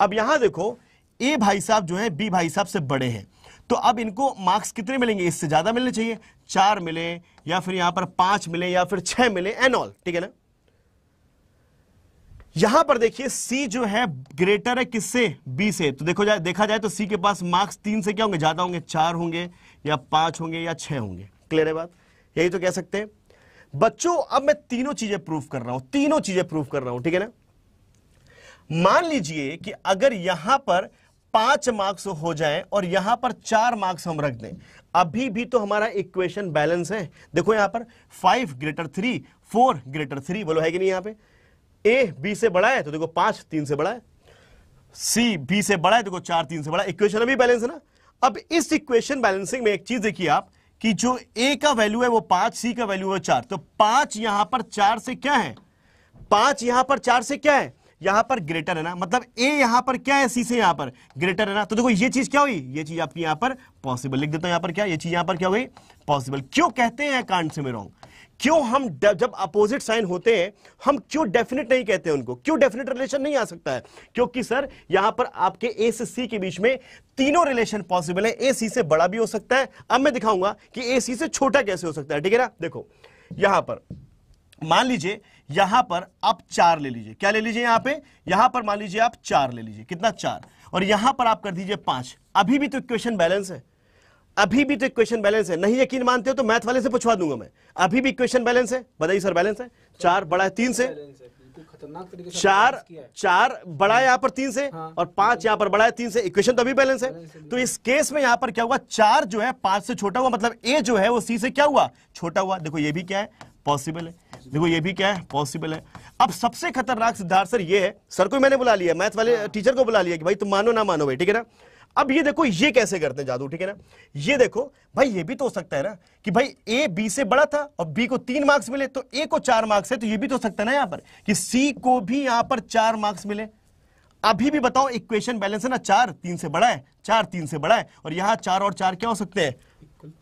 अब यहां देखो ए भाई साहब जो है बी भाई साहब से बड़े हैं तो अब इनको मार्क्स कितने मिलेंगे इससे ज्यादा मिलने चाहिए चार मिले या फिर यहां पर पांच मिले या फिर छह मिले एन ऑल ठीक है ना यहां पर देखिए सी जो है ग्रेटर है किससे बी से तो देखो जाए देखा जाए तो सी के पास मार्क्स तीन से क्या होंगे ज्यादा होंगे चार होंगे या पांच होंगे या छह होंगे क्लियर है बात यही तो कह सकते हैं बच्चों अब मैं तीनों चीजें प्रूफ कर रहा हूं तीनों चीजें प्रूफ कर रहा हूं ठीक है ना मान लीजिए कि अगर यहां पर पांच मार्क्स हो जाए और यहां पर चार मार्क्स हम रख दें अभी भी तो हमारा इक्वेशन बैलेंस है देखो यहां पर five greater three four greater three बोलो है कि नहीं यहां पे ए बी से बड़ा है तो देखो पांच तीन से बड़ा है सी बी से बड़ा है तो देखो चार तीन से बड़ा इक्वेशन अभी बैलेंस है ना अब इस इक्वेशन बैलेंसिंग में एक चीज देखिए आप कि जो ए का वैल्यू है वो पांच सी का वैल्यू है चार तो पांच यहां पर चार से क्या है पांच यहां पर चार से क्या है यहां पर ग्रेटर है ना मतलब ए यहां पर क्या है सी से यहां पर ग्रेटर है ना तो देखो ये चीज क्या हुई ये चीज आपकी यहां पर पॉसिबल लिख देता हूं यहां पर क्या ये चीज यहां पर क्या हुई पॉसिबल क्यों कहते हैं कांड से मैं रॉन्ग क्यों हम जब अपोजिट साइन होते हैं हम क्यों डेफिनेट नहीं कहते उनको क्यों डेफिनेट रिलेशन नहीं आ सकता है क्योंकि सर यहां पर आपके ए से सी के बीच में तीनों रिलेशन पॉसिबल है ए सी से बड़ा भी हो सकता है अब मैं दिखाऊंगा कि ए सी से छोटा कैसे हो सकता है ठीक है ना देखो यहां पर मान लीजिए यहां पर आप चार ले लीजिए क्या ले लीजिए यहां पे यहां पर मान लीजिए आप चार ले लीजिए कितना चार और यहां पर आप कर दीजिए पांच अभी भी तो इक्वेशन बैलेंस है अभी भी तो इक्वेशन बैलेंस है नहीं यकीन मानते हो तो मैथ वाले से पूछवा दूंगा मैं अभी भी इक्वेशन बैलेंस है बताइए सर बैलेंस है चार बड़ा है तीन से चार चार बड़ा है यहां पर तीन से हाँ, और पांच यहां पर बड़ा है तीन से इक्वेशन तो अभी बैलेंस है तो इस केस में यहां पर क्या हुआ चार जो है पांच से छोटा हुआ मतलब ए जो है वो सी से क्या हुआ छोटा हुआ देखो ये भी क्या है पॉसिबल है देखो ये भी क्या है पॉसिबल है अब सबसे खतरनाक सिद्धार्थ सर ये है सर को मैंने बुला लिया मैथ वाले टीचर हाँ। को बुला लिया कि भाई तुम मानो ना मानो भाई ठीक है ना अब ये देखो ये कैसे करते हैं जादू ठीक है ना ये देखो भाई ये भी तो हो सकता है ना कि भाई ए बी से बड़ा था और बी को तीन मार्क्स मिले तो ए को चार मार्क्स है तो ये भी तो हो सकता है ना यहां पर कि सी को भी यहां पर चार मार्क्स मिले अभी भी बताओ इक्वेशन बैलेंस है ना चार तीन से बड़ा है चार तीन से बड़ा है और यहां चार और चार क्या हो सकते हैं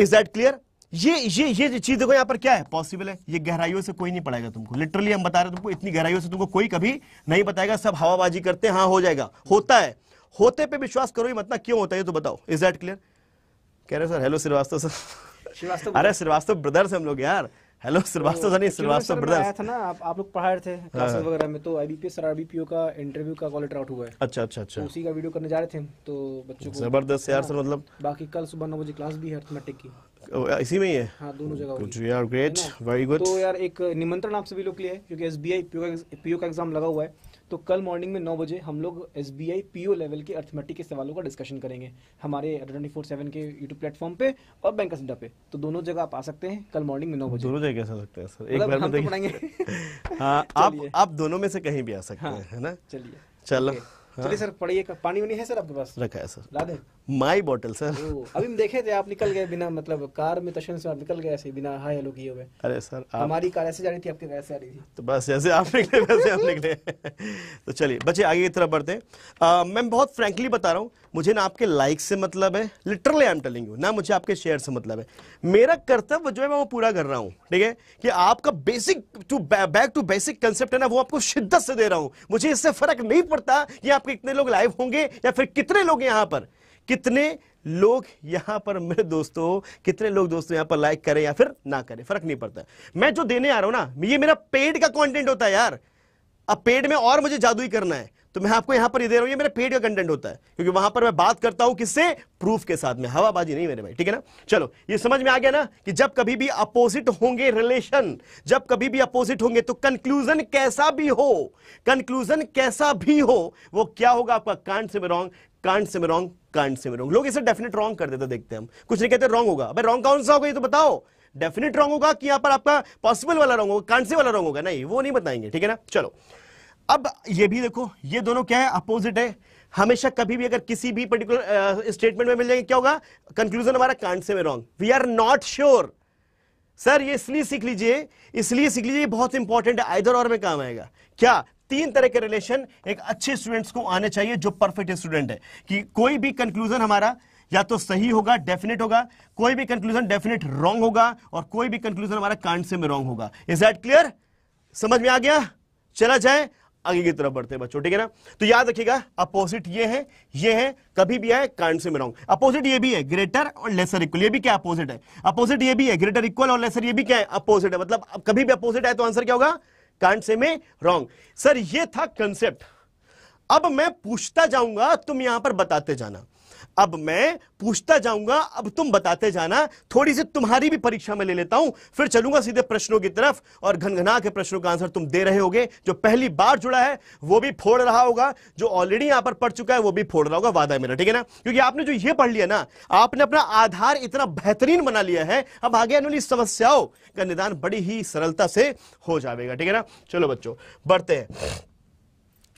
इज दैट क्लियर ये ये ये चीज देखो यहां पर क्या है पॉसिबल है ये गहराइयों से कोई नहीं पढ़ाएगा तुमको लिटरली हम बता रहे हैं तुमको इतनी गहराइयों से तुमको कोई कभी नहीं बताएगा सब हवाबाजी करते हैं हाँ हो जाएगा होता है होते पे विश्वास करो ये मतलब क्यों होता है ये तो बताओ इज दैट क्लियर कह रहे sir hello Srivastava sir Srivastava (laughs) अरे श्रीवास्तव ब्रदर्स हम लोग यार हेलो श्रीवास्तव सर नहीं श्रीवास्तव ब्रदर्स था ना आप आप लोग पढ़ाए थे क्लासेस हाँ। वगैरह में तो आईबीपीएस और आरबीपीओ का इंटरव्यू का कॉल आउट हुआ है अच्छा अच्छा अच्छा तो उसी का वीडियो करने जा रहे थे तो बच्चों को जबरदस्त यार सर हाँ। मतलब बाकी कल सुबह नौ बजे क्लास भी है अर्थमेटिक की इसी में ही है हाँ दोनों जगह we are great very good तो यार एक निमंत्रण आप सभी लोग के लिए क्योंकि एसबीआई पीओ का एग्जाम लगा हुआ है तो कल मॉर्निंग में नौ बजे हम लोग S B I P O level के अर्थमेटिक के सवालों का डिस्कशन करेंगे हमारे ट्वेंटी फोर सेवन के यूट्यूब प्लेटफॉर्म पे और बैंक अड्डा पे तो दोनों जगह आप आ सकते हैं कल मॉर्निंग में नौ बजे दोनों जगह आ सकते हैं सर एक मतलब बार में तो तो- पढ़ाएंगे (laughs) हाँ, आप आप दोनों में से कहीं भी आ सकते हाँ, हैं है ना चलिए चलो चलिए हाँ। सर पढ़िए पानी वानी है सर आपके पास रखा है सर ला दें माय बॉटल सर अभी हम देखे थे आप निकल गए बिना मतलब कार में तशन से आप निकल गए ऐसे बिना हाय हेलो किए हुए अरे सर आप... हमारी कार ऐसे जा रही थी आपकी वैसे आ रही थी तो बस जैसे आप निकले वैसे हम निकले तो चलिए बच्चे आगे की तरफ बढ़ते हैं मैं बहुत फ्रेंकली बता रहा हूँ मुझे ना आपके लाइक से मतलब है literally I am telling you ना मुझे आपके शेयर से मतलब है मेरा कर्तव्य जो है मैं वो पूरा कर रहा हूँ ठीक है कि आपका basic to back to basic concept है ना वो आपको शिद्दत से दे रहा हूँ मुझे इससे फर्क नहीं पड़ता कि आपके इतने लोग लाइव होंगे या फिर कितने लोग यहाँ पर कितने लोग यहां पर मेरे दोस्तों कितने लोग दोस्तों यहां पर लाइक करें या फिर ना करें फर्क नहीं पड़ता मैं जो देने आ रहा हूं ना ये मेरा पेड का कंटेंट होता है यार अब पेड में और मुझे जादू ही करना है तो मैं आपको यहां पर ये दे रहा हूं ये मेरा पेड का कंटेंट होता है क्योंकि वहां पर मैं बात करता हूं किससे प्रूफ के साथ में हवाबाजी नहीं मेरे भाई ठीक है ना चलो ये समझ में आ गया ना कि जब कभी भी अपोजिट होंगे रिलेशन जब कभी भी अपोजिट होंगे तो कंक्लूजन कैसा भी हो कंक्लूजन कैसा भी हो वो क्या होगा आपका कांड से मैं रॉन्ग कांड से में रॉन्ग कांड से रॉन्ग लोग इसे डेफिनेट रॉन्ग कर देते देखते हम कुछ नहीं कहते रॉन्ग होगा भाई रॉन्ग कौन सा होगा ये तो बताओ डेफिनेट रॉन्ग होगा कि यहां पर आपका पॉसिबल वाला रॉन्ग होगा कांड से वाला रॉन्ग होगा नहीं वो नहीं बताएंगे ठीक है ना चलो अब ये भी देखो ये दोनों क्या है अपोजिट है हमेशा कभी भी अगर किसी भी पर्टिकुलर स्टेटमेंट uh, में मिल जाएंगे क्या होगा कंक्लूजन हमारा कांड से wrong we are not sure sir ये इसलिए सीख लीजिए इसलिए सीख लीजिए बहुत इंपॉर्टेंट है आइधर और में काम आएगा क्या तीन तरह के रिलेशन एक अच्छे स्टूडेंट्स को आने चाहिए जो परफेक्ट स्टूडेंट है कि कोई भी कंक्लूजन हमारा या तो सही होगा डेफिनेट होगा कोई भी कंक्लूजन डेफिनेट रॉन्ग होगा और कोई भी कंक्लूजन हमारा कांड से में रॉन्ग होगा इज दैट क्लियर समझ में आ गया चला जाए आगे की तरफ बढ़ते हैं बच्चों ठीक है ना तो याद रखिएगा अपोजिट ये है ये है कभी भी आए कांड से मिलाऊं अपोजिट ये भी है ग्रेटर और लेसर इक्वल ये भी क्या अपोजिट है अपोजिट ये भी है ग्रेटर इक्वल और लेसर ये भी क्या है अपोजिट है मतलब कभी भी अपोजिट आए तो आंसर क्या होगा कांट से में रॉन्ग सर ये था कंसेप्ट अब मैं पूछता जाऊंगा तुम यहां पर बताते जाना अब मैं पूछता जाऊंगा अब तुम बताते जाना थोड़ी सी तुम्हारी भी परीक्षा में ले लेता हूं फिर चलूंगा सीधे प्रश्नों की तरफ और घनघना के प्रश्नों का आंसर तुम दे रहे होगे जो पहली बार जुड़ा है वो भी फोड़ रहा होगा जो ऑलरेडी यहां पर पढ़ चुका है वो भी फोड़ रहा होगा वादा मेरा ठीक है ना क्योंकि आपने जो ये पढ़ लिया ना आपने अपना आधार इतना बेहतरीन बना लिया है अब आगे आने वाली समस्याओं का निदान बड़ी ही सरलता से हो जाएगा ठीक है ना चलो बच्चों बढ़ते हैं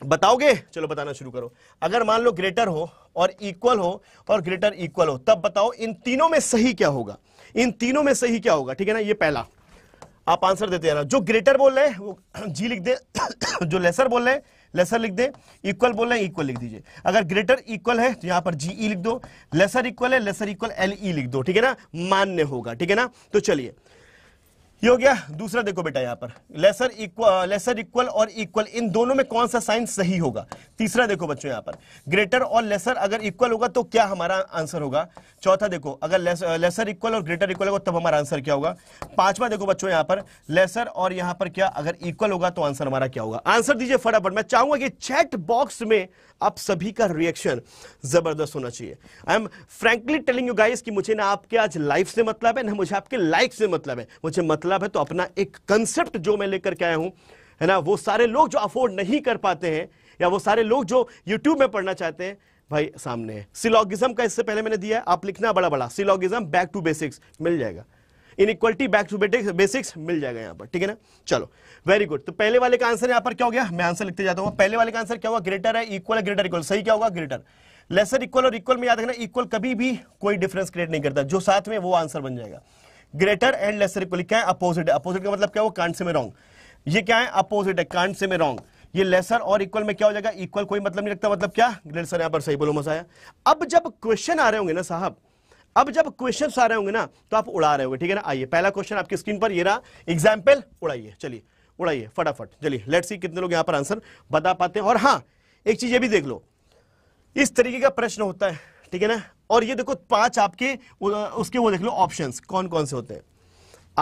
बताओगे चलो बताना शुरू करो अगर मान लो ग्रेटर हो और इक्वल हो और ग्रेटर इक्वल हो तब बताओ इन तीनों में सही क्या होगा इन तीनों में सही क्या होगा ठीक है ना ये पहला आप आंसर देते जाना जो ग्रेटर बोल रहे हैं वो जी (coughs) लिख दे (coughs) जो लेसर बोल रहे हैं लेसर लिख दे इक्वल बोल रहे हैं इक्वल लिख दीजिए अगर ग्रेटर इक्वल है तो यहां पर जी ई e लिख दो लेसर इक्वल है लेसर इक्वल एल ई लिख दो ठीक है ना मान्य होगा ठीक है ना तो चलिए ये हो गया दूसरा देखो बेटा यहां पर लेसर इक्वल लेसर इक्वल और इक्वल इन दोनों में कौन सा साइन सही होगा तीसरा देखो बच्चों यहां पर ग्रेटर और लेसर अगर इक्वल होगा तो क्या हमारा आंसर होगा चौथा देखो अगर लेसर इक्वल uh, और ग्रेटर इक्वल होगा तब हमारा आंसर क्या होगा पांचवा देखो बच्चों यहां पर लेसर और यहां पर क्या अगर इक्वल होगा तो आंसर हमारा क्या होगा आंसर दीजिए फटाफट मैं चाहूंगा कि चैट बॉक्स में आप सभी का रिएक्शन जबरदस्त होना चाहिए I am frankly telling you guys कि मुझे ना आपके आज लाइफ से मतलब है ना मुझे आपके लाइक से मतलब है मुझे मतलब है तो अपना एक कंसेप्ट जो मैं लेकर के आया हूं है ना वो सारे लोग जो अफोर्ड नहीं कर पाते हैं या वो सारे लोग जो यूट्यूब में पढ़ना चाहते हैं भाई सामने है सिलॉगिज्म का इससे पहले मैंने दिया है आप लिखना बड़ा बड़ा सिलॉगिज्म बैक टू बेसिक्स मिल जाएगा इक्वलिटी बैक टू बेसिक्स मिल जाएगा यहाँ पर ठीक है ना चलो वेरी गुड तो पहले वाले का आंसर यहाँ पर क्या हो गया मैं आंसर लिखते जाता हूँ पहले वाले का आंसर क्या हुआ ग्रेटर है इक्वल ग्रेटर इक्वल सही क्या होगा ग्रेटर लेसर इक्वल और इक्वल में याद रखना इक्वल कभी भी कोई डिफरेंस क्रिएट नहीं करता जो साथ में वो आंसर बन जाएगा ग्रेटर एंड लेसर इक्वल क्या है अपोजिट है अपोजिट का मतलब क्या वो कांड से में रॉन्ग ये क्या है अपोजिट है कांड से में रॉन्ग ये लेसर और इक्वल में क्या हो जाएगा इक्वल कोई मतलब नहीं रखता मतलब क्या ग्रेटर सर यहां पर सही बोलो मसाया अब जब क्वेश्चन आ रहे होंगे ना साहब अब जब क्वेश्चन आ रहे होंगे ना तो आप उड़ा रहे होंगे ठीक है ना आइए पहला क्वेश्चन आपकी स्क्रीन पर ये रहा एग्जाम्पल उड़ाइए चलिए उड़ाइए फटाफट चलिए लेट्स सी कितने लोग यहाँ पर आंसर बता पाते हैं और हाँ एक चीज ये भी देख लो इस तरीके का प्रश्न होता है ठीक है ना और ये देखो पांच आपके उसके वो देख लो ऑप्शन कौन कौन से होते हैं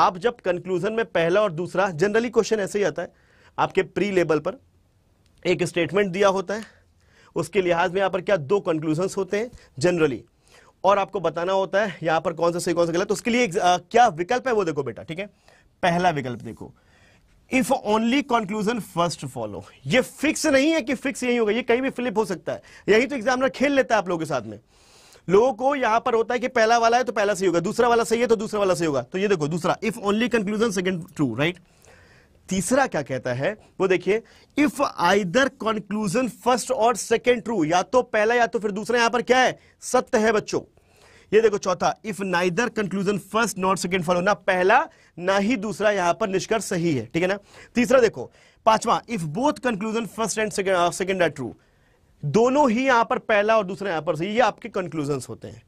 आप जब कंक्लूजन में पहला और दूसरा जनरली क्वेश्चन ऐसे ही आता है आपके प्री लेवल पर एक स्टेटमेंट दिया होता है उसके लिहाज में यहां पर क्या दो कंक्लूजन होते हैं जनरली और आपको बताना होता है यहां पर कौन सा सही कौन सा गलत तो उसके लिए आ, क्या विकल्प है वो देखो बेटा ठीक है पहला विकल्प देखो if only conclusion first follow ये फिक्स नहीं है कि फिक्स यही होगा ये कहीं भी फ्लिप हो सकता है यही तो एग्जामिनर खेल लेता है आप लोगों के साथ में लोगों को यहां पर होता है कि पहला वाला है तो पहला सही होगा दूसरा वाला सही है तो दूसरा वाला सही होगा तो ये देखो दूसरा if only conclusion second true right तीसरा क्या कहता है वो देखिए इफ आइदर कंक्लूजन फर्स्ट और सेकेंड ट्रू या तो पहला या तो फिर दूसरा यहां पर क्या है सत्य है बच्चों ये देखो चौथा if neither conclusion first not second follow ना पहला ना ही दूसरा यहां पर निष्कर्ष सही है ठीक है ना तीसरा देखो पांचवा if both conclusion first and second are true दोनों ही यहां पर पहला और दूसरा यहां पर सही ये आपके कंक्लूजन होते हैं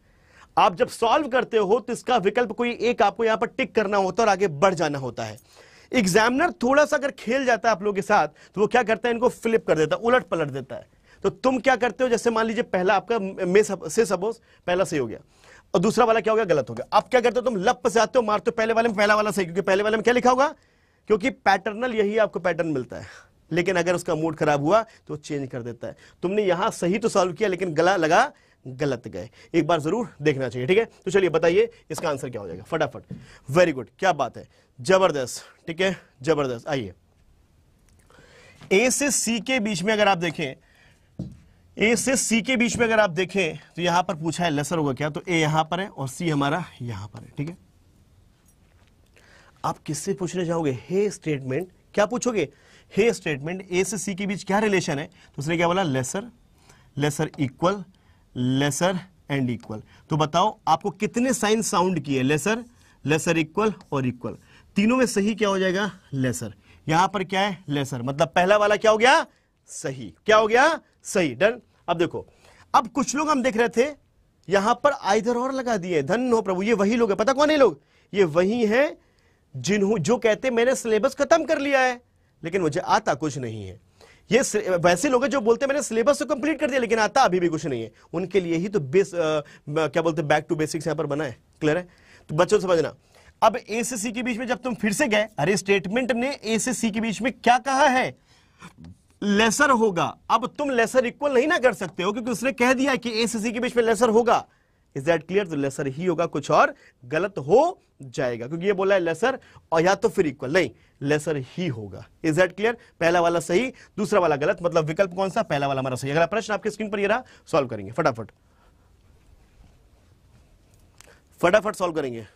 आप जब सॉल्व करते हो तो इसका विकल्प कोई एक आपको यहां पर टिक करना होता है और आगे बढ़ जाना होता है एग्जामिनर थोड़ा सा अगर खेल जाता है आप लोगों के साथ तो वो क्या करता है इनको फ्लिप कर देता है उलट पलट देता है तो तुम क्या करते हो जैसे मान लीजिए पहला आपका मे सब, से सपोज पहला सही हो गया और दूसरा वाला क्या हो गया गलत हो गया अब क्या करते हो तुम लप से आते हो मारते हो पहले वाले में पहला वाला सही क्योंकि पहले वाले में क्या लिखा होगा क्योंकि पैटर्नल यही आपको पैटर्न मिलता है लेकिन अगर उसका मूड खराब हुआ तो चेंज कर देता है तुमने यहां सही तो सॉल्व किया लेकिन गला लगा गलत गए एक बार जरूर देखना चाहिए ठीक है तो चलिए बताइए इसका आंसर क्या हो जाएगा फटाफट वेरी गुड क्या बात है जबरदस्त ठीक है जबरदस्त आइए ए से सी के बीच में अगर आप देखें ए से सी के बीच में अगर आप देखें तो यहां पर पूछा है लेसर होगा क्या तो ए यहां पर है और सी हमारा यहां पर है ठीक है आप किससे पूछने जाओगे हे स्टेटमेंट क्या पूछोगे हे स्टेटमेंट ए से सी के बीच क्या रिलेशन है तो उसने क्या बोला lesser lesser equal lesser and equal तो बताओ आपको कितने साइन साउंड किए लेसर लेसर इक्वल और इक्वल तीनों में सही क्या हो जाएगा लेसर यहां पर क्या है लेसर मतलब पहला वाला क्या हो गया सही क्या हो गया सही डन अब देखो अब कुछ लोग हम देख रहे थे यहां पर आइधर और लगा दिए धन हो प्रभु ये वही लोग है पता कौन है लोग ये वही है जिन्हों जो कहते मैंने सिलेबस खत्म कर लिया है लेकिन मुझे आता कुछ नहीं है ये वैसे लोग हैं जो बोलते हैं मैंने सिलेबस तो कंप्लीट कर दिया लेकिन आता अभी भी कुछ नहीं है उनके लिए ही तो बेस आ, क्या बोलते हैं बैक टू बेसिक्स यहां पर बना है क्लियर है तो बच्चों समझना अब ए के बीच में जब तुम फिर से गए अरे स्टेटमेंट ने ए के बीच में क्या कहा है लेसर होगा अब तुम लेसर इक्वल नहीं ना कर सकते हो क्योंकि उसने कह दिया कि ए के बीच में लेसर होगा इज दैट क्लियर तो लेसर ही होगा कुछ और गलत हो जाएगा क्योंकि ये बोला है लेसर और या तो फिर इक्वल नहीं लेसर ही होगा इज दैट क्लियर पहला वाला सही दूसरा वाला गलत मतलब विकल्प कौन सा पहला वाला हमारा सही अगला प्रश्न आपके स्क्रीन पर यह रहा सॉल्व करेंगे फटाफट फटाफट सॉल्व करेंगे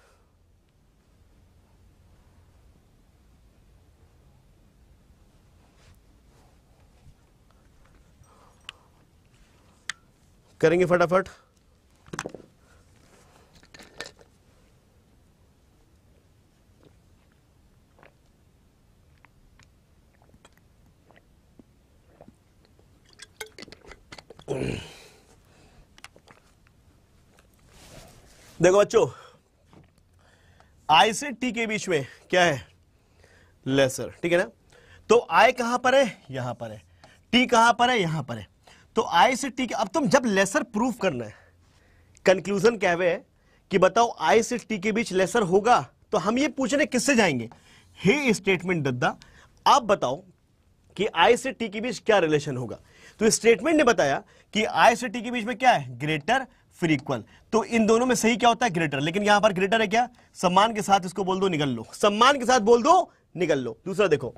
करेंगे फटाफट देखो बच्चों आई से टी के बीच में क्या है लेसर ठीक है ना तो आई कहां पर है यहां पर है टी कहां पर है यहां पर है तो आई से टी के अब तुम जब लेसर प्रूफ करना है कंक्लूजन कह है कि बताओ आई से टी के बीच लेसर होगा तो हम ये पूछने किससे जाएंगे हे स्टेटमेंट दद्दा आप बताओ कि आई से टी के बीच क्या रिलेशन होगा तो स्टेटमेंट ने बताया कि आई से टी के बीच में क्या है ग्रेटर फिर इक्वल तो इन दोनों में सही क्या होता है ग्रेटर लेकिन यहां पर ग्रेटर है क्या सम्मान के साथ इसको बोल दो निकल लो सम्मान के साथ बोल दो निकल लो दूसरा देखो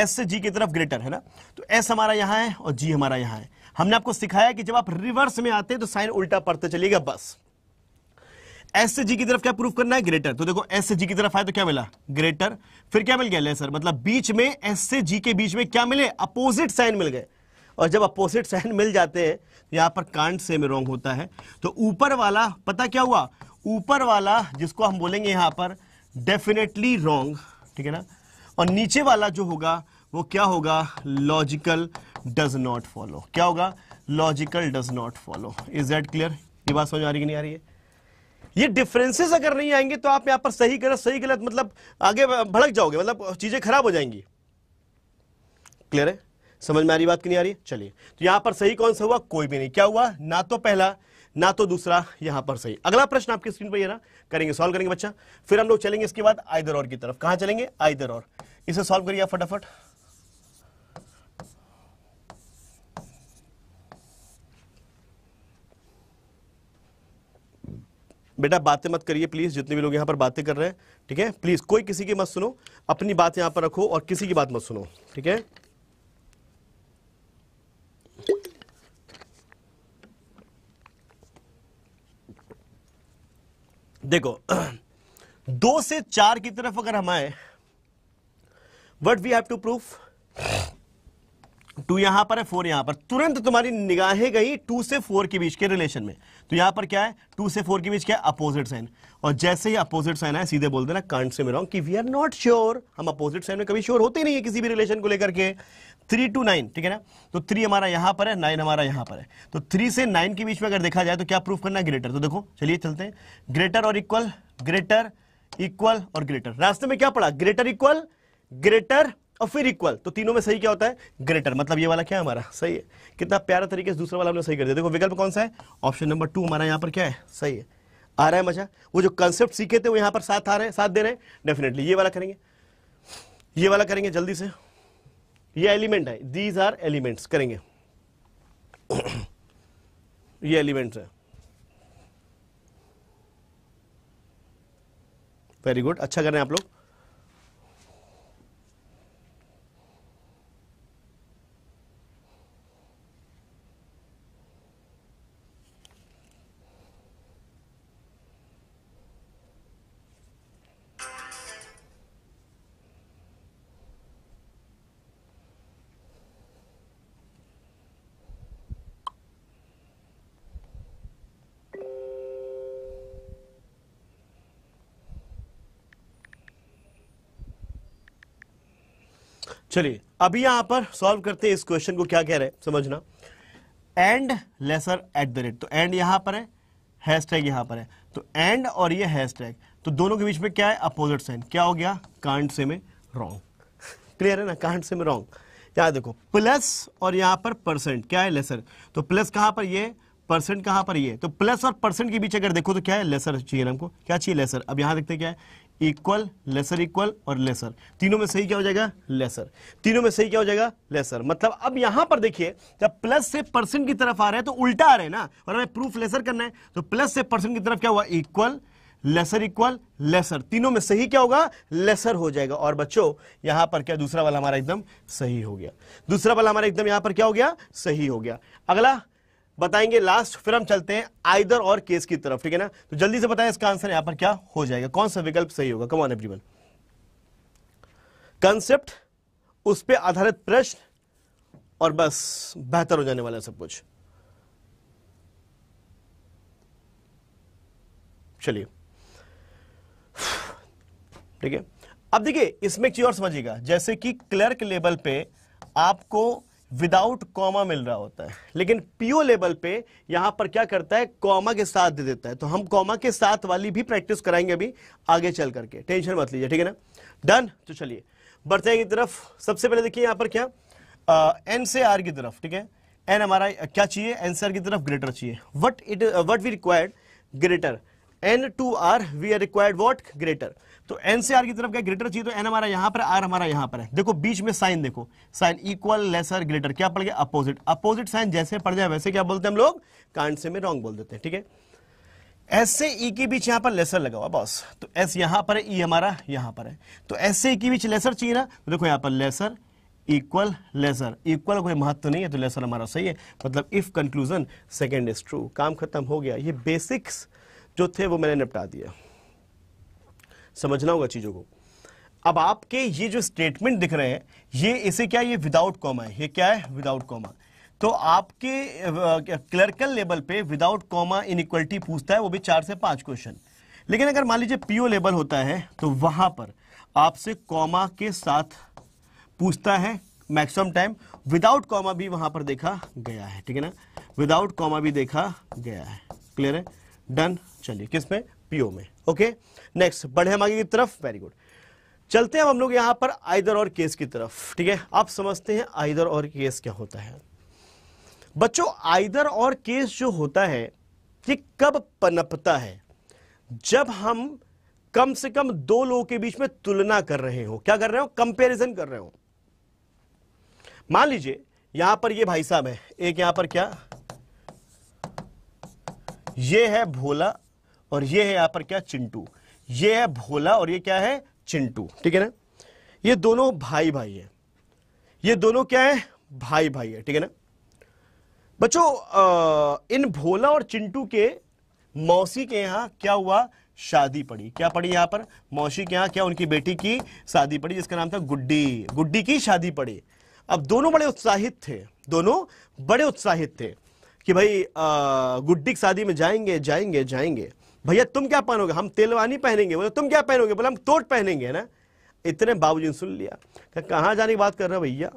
एस से जी की तरफ ग्रेटर है ना तो एस हमारा यहां है और जी हमारा यहां है हमने आपको सिखाया कि जब आप रिवर्स में आते हैं तो साइन उल्टा पड़ते चलेगा बस एस जी की तरफ क्या प्रूफ करना है ग्रेटर तो देखो एस जी की तरफ आए तो क्या मिला ग्रेटर फिर क्या मिल गया लेसर मतलब बीच में एस जी के बीच में क्या मिले अपोजिट साइन मिल गए और जब अपोजिट साइन मिल जाते हैं तो यहां पर कांड से में रॉन्ग होता है तो ऊपर वाला पता क्या हुआ ऊपर वाला जिसको हम बोलेंगे यहां पर डेफिनेटली रॉन्ग ठीक है ना और नीचे वाला जो होगा वो क्या होगा लॉजिकल डज नॉट फॉलो क्या होगा logical does not follow is that clear ये बात समझ आ रही कि नहीं आ रही है ये डिफरेंसेस अगर नहीं आएंगे तो आप यहां पर सही गलत सही गलत मतलब आगे भड़क जाओगे मतलब चीजें खराब हो जाएंगी क्लियर है समझ में आ रही बात की नहीं आ रही चलिए तो यहां पर सही कौन सा हुआ कोई भी नहीं क्या हुआ ना तो पहला ना तो दूसरा यहां पर सही अगला प्रश्न आपकी स्क्रीन पर ये ना करेंगे सॉल्व करेंगे बच्चा फिर हम लोग चलेंगे इसके बाद आइदर और की तरफ कहां चलेंगे आइदर और इसे सॉल्व करिए फटाफट बेटा बातें मत करिए प्लीज़ जितने भी लोग यहाँ पर बातें कर रहे हैं ठीक है प्लीज़ कोई किसी की मत सुनो अपनी बात यहाँ पर रखो और किसी की बात मत सुनो ठीक है देखो (clears throat) दो से चार की तरफ अगर हम आए what we have to proof to यहां पर है फोर यहां पर तुरंत तुम्हारी निगाहें गई टू से फोर के बीच के रिलेशन में तो यहां पर क्या है टू से फोर के बीच क्या अपोजिट साइन और जैसे ही अपोजिट साइन है सीधे बोल देना कांट से मिलाऊ कि वी आर नॉट श्योर हम अपोजिट साइन में कभी श्योर होते नहीं है किसी भी रिलेशन को लेकर के थ्री टू नाइन ठीक है ना तो थ्री हमारा यहां पर है नाइन हमारा यहां पर है तो थ्री से नाइन के बीच में अगर देखा जाए तो क्या प्रूफ करना है ग्रेटर तो देखो चलिए चलते हैं ग्रेटर और इक्वल ग्रेटर इक्वल और ग्रेटर रास्ते में क्या पड़ा ग्रेटर इक्वल ग्रेटर और फिर इक्वल तो तीनों में सही क्या होता है ग्रेटर मतलब ये वाला क्या है हमारा सही है कितना प्यारा तरीके से दूसरा वाला हमने सही कर दिया देखो विकल्प कौन सा है ऑप्शन नंबर टू हमारा यहाँ पर क्या है सही है आ रहा है मजा वो जो कंसेप्ट सीखे थे वो यहाँ पर साथ आ रहे हैं साथ दे रहे हैं डेफिनेटली ये वाला करेंगे ये वाला करेंगे जल्दी से ये एलिमेंट है दीज आर एलिमेंट्स करेंगे (coughs) ये एलिमेंट्स है वेरी गुड अच्छा कर रहे हैं आप लोग चलिए अभी यहां पर सॉल्व करते हैं इस क्वेश्चन को क्या कह रहे हैं समझना and lesser at the rate तो एंड यहां पर है हैशटैग यहां पर है तो एंड और ये हैशटैग तो दोनों के बीच में क्या है अपोजिट साइन क्या हो गया कांड से में रॉन्ग क्लियर है ना कांड से में रॉन्ग यहां देखो प्लस और यहां पर परसेंट क्या है लेसर तो प्लस कहां पर ये परसेंट कहां पर ये तो प्लस और परसेंट के बीच अगर देखो तो क्या है लेसर चाहिए हमको क्या चाहिए लेसर अब यहां देखते क्या है इक्वल लेसर इक्वल और लेसर तीनों में सही क्या हो जाएगा लेसर तीनों में सही क्या हो जाएगा लेसर मतलब अब यहां पर देखिए जब प्लस से परसेंट की तरफ आ रहे हैं तो उल्टा आ रहे हैं ना और हमें प्रूफ लेसर करना है तो प्लस से परसेंट की तरफ क्या हुआ इक्वल लेसर इक्वल लेसर तीनों में सही क्या होगा लेसर हो जाएगा और बच्चों यहां पर क्या दूसरा वाला हमारा एकदम सही हो गया दूसरा वाला हमारा एकदम यहां पर क्या हो गया सही हो गया अगला बताएंगे लास्ट फिर हम चलते हैं आइदर और केस की तरफ ठीक है ना तो जल्दी से बताएं इसका आंसर यहां पर क्या हो जाएगा कौन सा विकल्प सही होगा कमान एवरीवन कंसेप्ट उस पर आधारित प्रश्न और बस बेहतर हो जाने वाला सब कुछ चलिए ठीक है अब देखिए इसमें एक चीज और समझिएगा जैसे कि क्लर्क लेवल पे आपको विदाउट कॉमा मिल रहा होता है लेकिन पीओ लेवल पे यहां पर क्या करता है कॉमा के साथ दे देता है तो हम कॉमा के साथ वाली भी प्रैक्टिस कराएंगे अभी आगे चल करके टेंशन मत लीजिए ठीक है ना डन तो चलिए बढ़ते हैं की तरफ सबसे पहले देखिए यहां पर क्या एन से आर की तरफ ठीक है एन हमारा क्या चाहिए एन से आर की तरफ ग्रेटर चाहिए what it what we required greater N to R we are required what greater तो एन से आर की तरफ क्या ग्रेटर चाहिए तो एन हमारा यहाँ पर आर हमारा यहां पर है देखो बीच में साइन देखो साइन इक्वल लेसर ग्रेटर क्या पड़ गया अपोजिट अपोजिट साइन जैसे पड़ जाए वैसे क्या बोलते हैं हम लोग कांड से में रॉन्ग बोल देते हैं ठीक है एस से ई e के बीच यहां पर लेसर लगा हुआ बॉस तो एस यहां पर है ई e हमारा यहां पर है तो एस से ई e के बीच लेसर चाहिए ना तो देखो यहां पर लेसर इक्वल लेसर इक्वल कोई महत्व नहीं है तो लेसर हमारा सही है मतलब if conclusion second is true काम खत्म हो गया ये बेसिक्स जो थे वो मैंने निपटा दिया समझना होगा चीज़ों को अब आपके ये जो स्टेटमेंट दिख रहे हैं ये इसे क्या ये विदाउट कॉमा है ये क्या है विदाउट कॉमा तो आपके क्लर्कल लेवल पे विदाउट कॉमा इनक्वलिटी पूछता है वो भी चार से पांच क्वेश्चन लेकिन अगर मान लीजिए पीओ लेवल होता है तो वहां पर आपसे कॉमा के साथ पूछता है मैक्सिमम टाइम विदाउट कॉमा भी वहां पर देखा गया है ठीक है ना विदाउट कॉमा भी देखा गया है क्लियर है डन चलिए किस में पीओ में ओके नेक्स्ट बढ़े हम आगे की तरफ वेरी गुड चलते हैं हम लोग यहां पर आइदर और केस की तरफ ठीक है आप समझते हैं आइदर और केस क्या होता है बच्चों आइदर और केस जो होता है ये कब पनपता है जब हम कम से कम दो लोगों के बीच में तुलना कर रहे हो क्या कर रहे हो कंपैरिजन कर रहे हो मान लीजिए यहां पर ये भाई साहब है एक यहां पर क्या ये है भोला और ये है यहां पर क्या चिंटू ये है भोला और ये क्या है चिंटू ठीक है ना ये दोनों भाई भाई है ये दोनों क्या है भाई भाई है ठीक है ना बच्चों इन भोला और चिंटू के मौसी के यहां क्या हुआ शादी पड़ी क्या पड़ी यहां पर मौसी के यहां क्या उनकी बेटी की शादी पड़ी जिसका नाम था गुड्डी गुड्डी की शादी पड़ी अब दोनों बड़े उत्साहित थे दोनों बड़े उत्साहित थे कि भाई गुड्डी की शादी में जाएंगे जाएंगे जाएंगे भैया तुम क्या पहनोगे हम तेलवानी पहनेंगे बोले तुम क्या पहनोगे बोले हम तोट पहनेंगे ना इतने बाबूजी ने सुन लिया कहाँ जाने की बात कर रहे हो भैया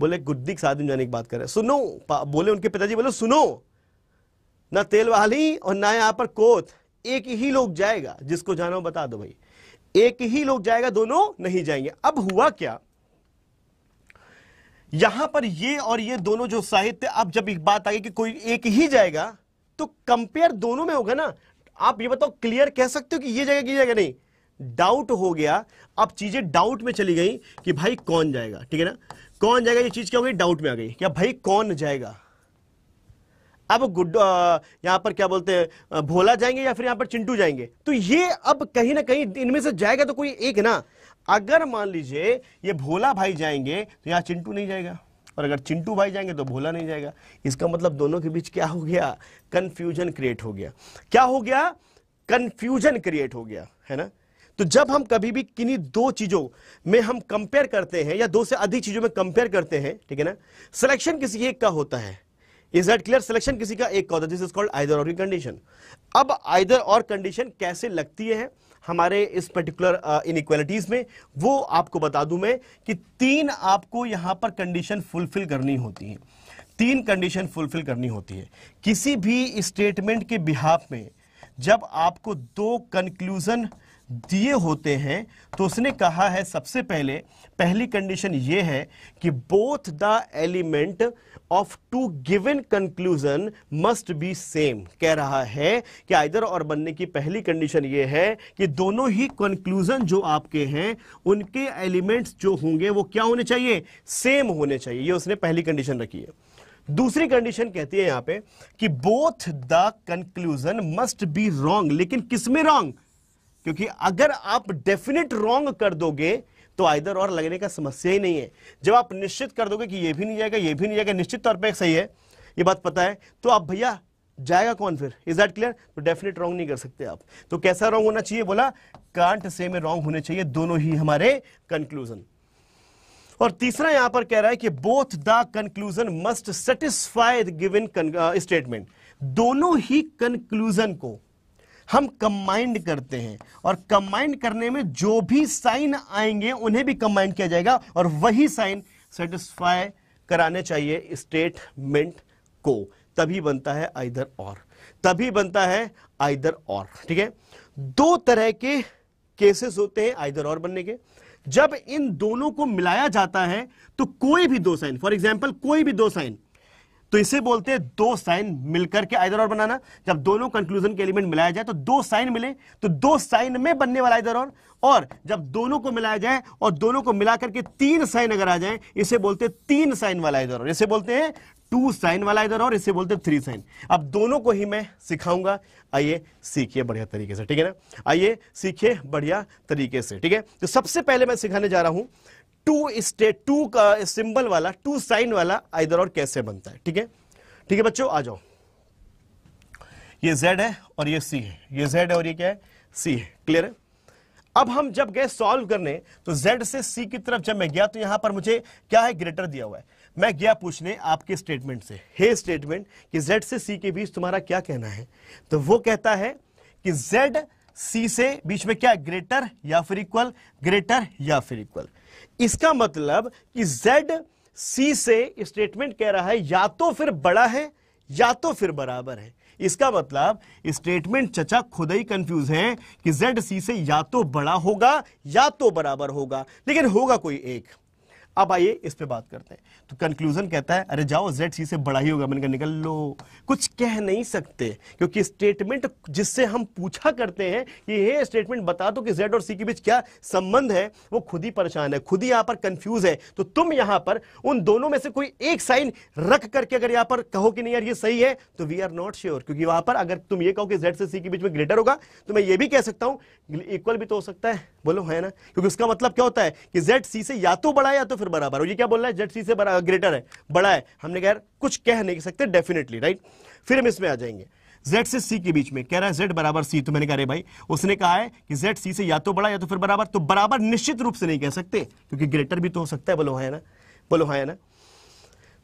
बोले गुद्दी के साथ जाने की बात कर रहे सुनो बोले उनके पिताजी बोले सुनो ना तेल वाली और ना यहाँ पर कोत एक ही लोग जाएगा जिसको जाना बता दो भाई एक ही लोग जाएगा दोनों नहीं जाएंगे अब हुआ क्या यहां पर ये और ये दोनों जो साहित्य अब जब एक बात आई कि कोई एक ही जाएगा तो कंपेयर दोनों में होगा ना आप ये बताओ क्लियर कह सकते हो कि ये जगह की जगह नहीं डाउट हो गया अब चीजें डाउट में चली गई कि भाई कौन जाएगा ठीक है ना कौन जाएगा ये चीज क्या हो गई डाउट में आ गई क्या भाई कौन जाएगा अब गुड यहां पर क्या बोलते हैं भोला जाएंगे या फिर यहां पर चिंटू जाएंगे तो ये अब कहीं ना कहीं इनमें से जाएगा तो कोई एक ना अगर मान लीजिए ये भोला भाई जाएंगे तो यहां चिंटू नहीं जाएगा और अगर चिंटू भाई जाएंगे तो भोला नहीं जाएगा इसका मतलब दोनों के बीच क्या हो गया कन्फ्यूजन क्रिएट हो गया क्या हो गया कन्फ्यूजन क्रिएट हो गया है ना तो जब हम कभी भी किन्हीं दो चीजों में हम कंपेयर करते हैं या दो से अधिक चीजों में कंपेयर करते हैं ठीक है ना सिलेक्शन किसी एक का होता है इज दैट क्लियर सिलेक्शन किसी का एक का होता है this is called either or condition अब आइदर और कंडीशन कैसे लगती है हमारे इस पर्टिकुलर इनक्वालिटीज़ uh, में वो आपको बता दूं मैं कि तीन आपको यहाँ पर कंडीशन फुलफिल करनी होती है तीन कंडीशन फुलफिल करनी होती है किसी भी स्टेटमेंट के बिहाफ में जब आपको दो कंक्लूज़न दिए होते हैं तो उसने कहा है सबसे पहले पहली कंडीशन यह है कि both the element of two given conclusion must be same कह रहा है कि आइदर और बनने की पहली कंडीशन यह है कि दोनों ही कंक्लूजन जो आपके हैं उनके एलिमेंट्स जो होंगे वो क्या होने चाहिए सेम होने चाहिए ये उसने पहली कंडीशन रखी है दूसरी कंडीशन कहती है यहां पे कि both the conclusion must be wrong लेकिन किसमें रॉन्ग क्योंकि अगर आप डेफिनेट रॉन्ग कर दोगे तो आइदर और लगने का समस्या ही नहीं है जब आप निश्चित कर दोगे कि ये भी नहीं जाएगा ये भी नहीं जाएगा निश्चित तौर पर सही है ये बात पता है तो आप भैया जाएगा कौन फिर इज दैट क्लियर तो डेफिनेट रॉन्ग नहीं कर सकते आप तो कैसा रॉन्ग होना चाहिए बोला कांट से में रॉन्ग होने चाहिए दोनों ही हमारे कंक्लूजन और तीसरा यहां पर कह रहा है कि both the conclusion must satisfy given statement दोनों ही कंक्लूजन को हम कंबाइंड करते हैं और कंबाइंड करने में जो भी साइन आएंगे उन्हें भी कंबाइंड किया जाएगा और वही साइन सेटिस्फाई कराने चाहिए स्टेटमेंट को तभी बनता है आइदर और तभी बनता है आइदर और ठीक है दो तरह के केसेस होते हैं आइदर और बनने के जब इन दोनों को मिलाया जाता है तो कोई भी दो साइन फॉर एग्जाम्पल कोई भी दो साइन तो इसे बोलते हैं दो साइन मिलकर के आइदर और बनाना जब दोनों कंक्लूजन के एलिमेंट मिलाया जाए तो दो साइन मिले तो दो साइन में बनने वाला आइदर और और जब दोनों को मिलाया जाए और दोनों को मिला करके तीन साइन अगर आ जाए इसे बोलते हैं तीन साइन वाला इधर और इसे बोलते हैं टू साइन वाला इधर और इसे बोलते हैं थ्री साइन अब दोनों को ही मैं सिखाऊंगा आइए सीखिए बढ़िया तरीके से ठीक है ना आइए सीखिए बढ़िया तरीके से ठीक है तो सबसे पहले मैं सिखाने जा रहा हूं टू स्टेट टू का सिंबल वाला टू साइन वाला आइदर और कैसे बनता है ठीक है ठीक है बच्चों आ जाओ ये जेड है और ये सी है ये जेड है और ये क्या है सी है क्लियर है अब हम जब गए सॉल्व करने तो जेड से सी की तरफ जब मैं गया तो यहां पर मुझे क्या है ग्रेटर दिया हुआ है मैं गया पूछने आपके स्टेटमेंट से हे स्टेटमेंट कि जेड से सी के बीच तुम्हारा क्या कहना है तो वो कहता है कि जेड सी से बीच में क्या ग्रेटर या फिर इक्वल ग्रेटर या फिर इक्वल इसका मतलब कि जेड सी से स्टेटमेंट कह रहा है या तो फिर बड़ा है या तो फिर बराबर है इसका मतलब स्टेटमेंट चचा खुद ही कंफ्यूज है कि जेड सी से या तो बड़ा होगा या तो बराबर होगा लेकिन होगा कोई एक अब आइए इस पे बात करते हैं तो कंक्लूजन कहता है अरे जाओ जेड सी से बड़ा ही होगा मैंने कहा निकल लो कुछ कह नहीं सकते क्योंकि स्टेटमेंट जिससे हम पूछा करते हैं कि ये स्टेटमेंट बता दो कि जेड और सी के बीच क्या संबंध है वो खुद ही परेशान है खुद ही यहां पर कंफ्यूज है तो तुम यहां पर उन दोनों में से कोई एक साइन रख करके अगर यहां पर कहो कि नहीं यार ये सही है तो वी आर नॉट श्योर क्योंकि वहां पर अगर तुम ये कहो कि जेड से सी के बीच में ग्रेटर होगा तो मैं ये भी कह सकता हूं इक्वल भी तो हो सकता है बोलो है ना क्योंकि उसका मतलब क्या होता है कि जेड सी से या तो बड़ा है या तो फिर बराबर हो ये क्या बोल रहा है जेड सी से बड़ा ग्रेटर है बड़ा है हमने कह कुछ कह नहीं सकते डेफिनेटली राइट फिर हम इसमें आ जाएंगे जेड से सी के बीच में कह रहा है जेड बराबर सी तो मैंने कहा अरे भाई उसने कहा है कि जेड सी से या तो बड़ा या तो फिर बराबर तो बराबर निश्चित रूप से नहीं कह सकते क्योंकि ग्रेटर भी तो हो सकता है बोलो है ना बोलो है ना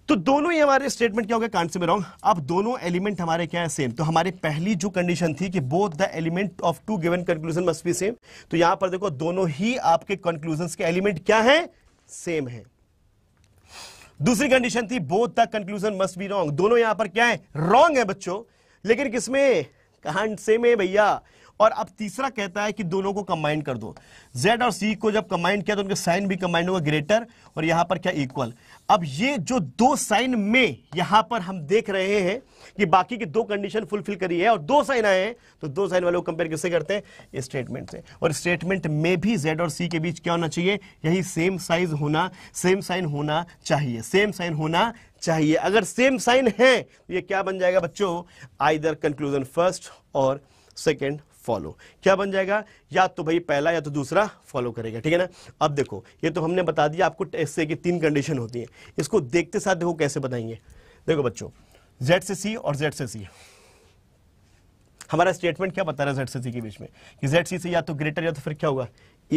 तो दोनों ही हमारे स्टेटमेंट क्या हो गया कांट से में रॉन्ग अब दोनों एलिमेंट हमारे क्या है सेम तो हमारी पहली जो कंडीशन थी कि both the element of two given conclusion must be same तो यहां पर देखो दोनों ही आपके कंक्लूजन के एलिमेंट क्या है सेम है दूसरी कंडीशन थी both the conclusion must be wrong दोनों यहां पर क्या है रॉन्ग है बच्चों लेकिन किसमें कांट सेम है भैया और अब तीसरा कहता है कि दोनों को कंबाइन कर दो जेड और सी को जब कंबाइन किया तो उनके साइन भी कंबाइन होगा ग्रेटर और यहां पर क्या इक्वल अब ये जो दो साइन में यहां पर हम देख रहे हैं कि बाकी की दो कंडीशन फुलफिल करी है और दो साइन आए हैं तो दो साइन वाले को कंपेयर किससे करते हैं स्टेटमेंट से और स्टेटमेंट में भी जेड और सी के बीच क्या होना चाहिए यही सेम साइज होना सेम साइन होना चाहिए सेम साइन होना चाहिए अगर सेम साइन है तो ये क्या बन जाएगा बच्चों आइदर कंक्लूजन फर्स्ट और सेकेंड फॉलो क्या बन जाएगा या तो भाई पहला या तो दूसरा फॉलो करेगा ठीक है ना अब देखो ये तो हमने बता दिया आपको ऐसे की तीन कंडीशन होती है इसको देखते साथ देखो कैसे बताएंगे देखो बच्चों जेड से सी और जेड से सी हमारा स्टेटमेंट क्या बता रहा है जेड से सी के बीच में कि जेड सी से या तो ग्रेटर या तो फिर क्या होगा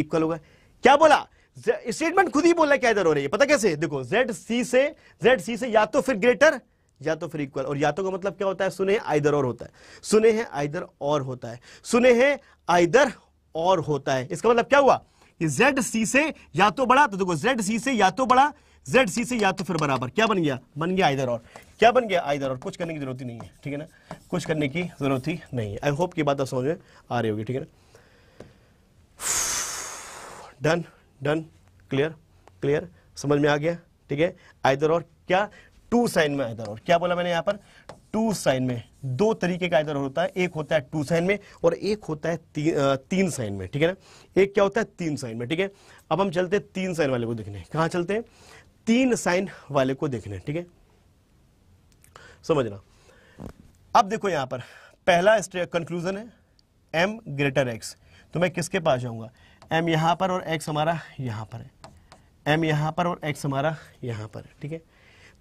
इक्वल होगा क्या बोला स्टेटमेंट खुद ही बोला क्या इधर हो रही है पता कैसे देखो जेड सी से जेड सी से या तो फिर ग्रेटर या तो फिर इक्वल और या तो का मतलब क्या होता है सुने आइदर और होता है सुने हैं आइदर और होता है सुने हैं आइदर और होता है इसका मतलब क्या हुआ कि जेड सी से या तो बड़ा तो देखो जेड सी से या तो बड़ा जेड सी से या तो फिर बराबर क्या बन गया बन गया आइदर और क्या बन गया आइदर और कुछ करने की जरूरत ही नहीं है ठीक है ना कुछ करने की जरूरत ही नहीं है आई होप की बात समझ में आ रही होगी ठीक है ना डन डन क्लियर क्लियर समझ में आ गया ठीक है आइदर और क्या टू साइन में आयदर और क्या बोला मैंने यहां पर टू साइन में दो तरीके का आयदर होता है एक होता है टू साइन में और एक होता है ती, आ, तीन साइन में ठीक है ना एक क्या होता है तीन साइन में ठीक है अब हम चलते हैं तीन साइन वाले को देखने कहाँ चलते हैं तीन साइन वाले को देखने ठीक है समझना अब देखो यहां पर पहला कंक्लूजन है एम ग्रेटर एक्स तो मैं किसके पास जाऊंगा एम यहां पर और एक्स हमारा यहां पर है एम यहां पर और एक्स हमारा यहां पर ठीक है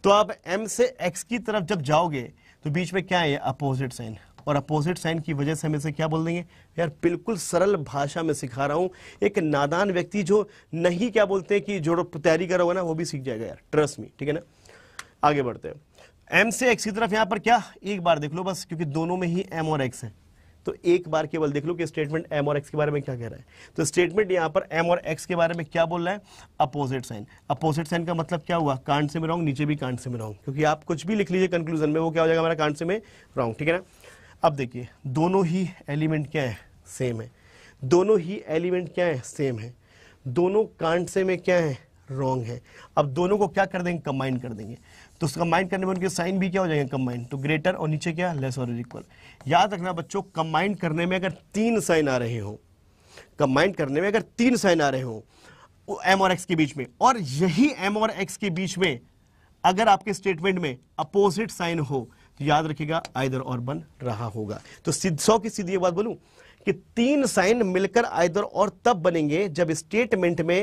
तो आप एम से एक्स की तरफ जब जाओगे तो बीच में क्या है अपोजिट साइन और अपोजिट साइन की वजह से हम इसे क्या बोल देंगे यार बिल्कुल सरल भाषा में सिखा रहा हूं एक नादान व्यक्ति जो नहीं क्या बोलते हैं कि जो तैयारी करोगे ना वो भी सीख जाएगा यार ट्रस्ट में ठीक है ना आगे बढ़ते हैं एम से एक्स की तरफ यहाँ पर क्या एक बार देख लो बस क्योंकि दोनों में ही एम और एक्स है तो एक बार केवल देख लो कि स्टेटमेंट एम और एक्स के बारे में क्या कह रहा है तो स्टेटमेंट यहां पर एम और एक्स के बारे में क्या बोल रहा है अपोजिट साइन अपोजिट साइन का मतलब क्या हुआ कांड से में रॉन्ग नीचे भी कांड से में रॉन्ग क्योंकि आप कुछ भी लिख लीजिए कंक्लूजन में वो क्या हो जाएगा हमारा कांड से में रॉन्ग ठीक है ना अब देखिए दोनों ही एलिमेंट क्या है सेम है दोनों ही एलिमेंट क्या है सेम है दोनों कांड से में क्या है रॉन्ग है अब दोनों को क्या कर देंगे कंबाइन कर देंगे तो उसका कंबाइंड करने में उनके साइन भी क्या हो जाएंगे कंबाइंड तो ग्रेटर और नीचे क्या लेस और इक्वल याद रखना बच्चों कंबाइंड करने में अगर तीन साइन आ रहे हो कंबाइंड करने में अगर तीन साइन आ रहे हो एम और एक्स के बीच में और यही एम और एक्स के बीच में अगर आपके स्टेटमेंट में अपोजिट साइन हो तो याद रखिएगा आइदर और बन रहा होगा तो सिद्ध सौ की सीधी बात बोलूं कि तीन साइन मिलकर आइदर और तब बनेंगे जब स्टेटमेंट में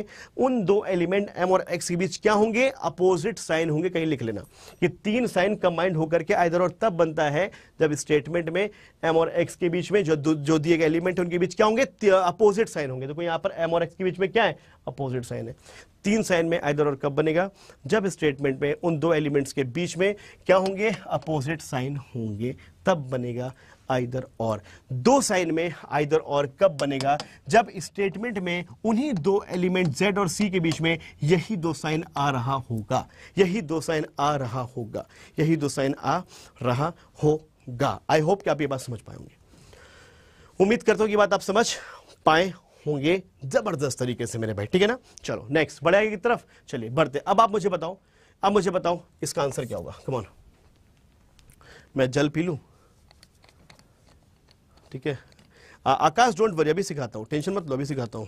उन दो एलिमेंट एम और एक्स के बीच क्या होंगे अपोजिट साइन होंगे कहीं लिख लेना कि तीन साइन कंबाइंड होकर के आयदर और तब बनता है जब स्टेटमेंट में एम और एक्स के बीच में जो जो दिए गए एलिमेंट उनके बीच क्या होंगे अपोजिट साइन होंगे देखो तो यहां पर एम और एक्स के बीच में क्या है अपोजिट साइन है तीन साइन में आइदर और कब बनेगा जब स्टेटमेंट में उन दो एलिमेंट्स के बीच में क्या होंगे अपोजिट साइन होंगे तब बनेगा आइदर और दो साइन में आइदर और कब बनेगा जब स्टेटमेंट में उन्हीं दो एलिमेंट जेड और सी के बीच में यही दो साइन आ रहा होगा यही दो साइन आ रहा होगा यही दो साइन आ रहा होगा आई होप कि आप ये बात समझ पाएंगे उम्मीद करता हूं कि बात आप समझ पाए होंगे जबरदस्त तरीके से मेरे भाई ठीक है ना चलो नेक्स्ट बढ़ाए की तरफ चलिए बढ़ते अब आप मुझे बताओ अब मुझे बताओ इसका आंसर क्या होगा कमॉन मैं जल पी लूँ ठीक है आकाश डोंट वरी अभी सिखाता हूं टेंशन मत लो अभी सिखाता हूं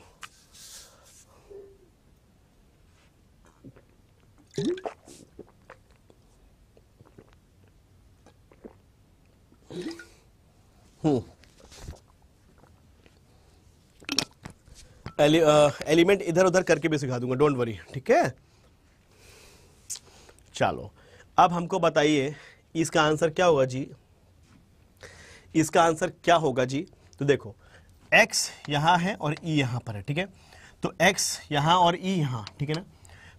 एलिमेंट हम्म। इधर उधर करके भी सिखा दूंगा डोंट वरी ठीक है चलो अब हमको बताइए इसका आंसर क्या होगा जी इसका आंसर क्या होगा जी तो देखो एक्स यहां है और ई e यहां पर है ठीक है तो एक्स यहां और ई e यहां ठीक है ना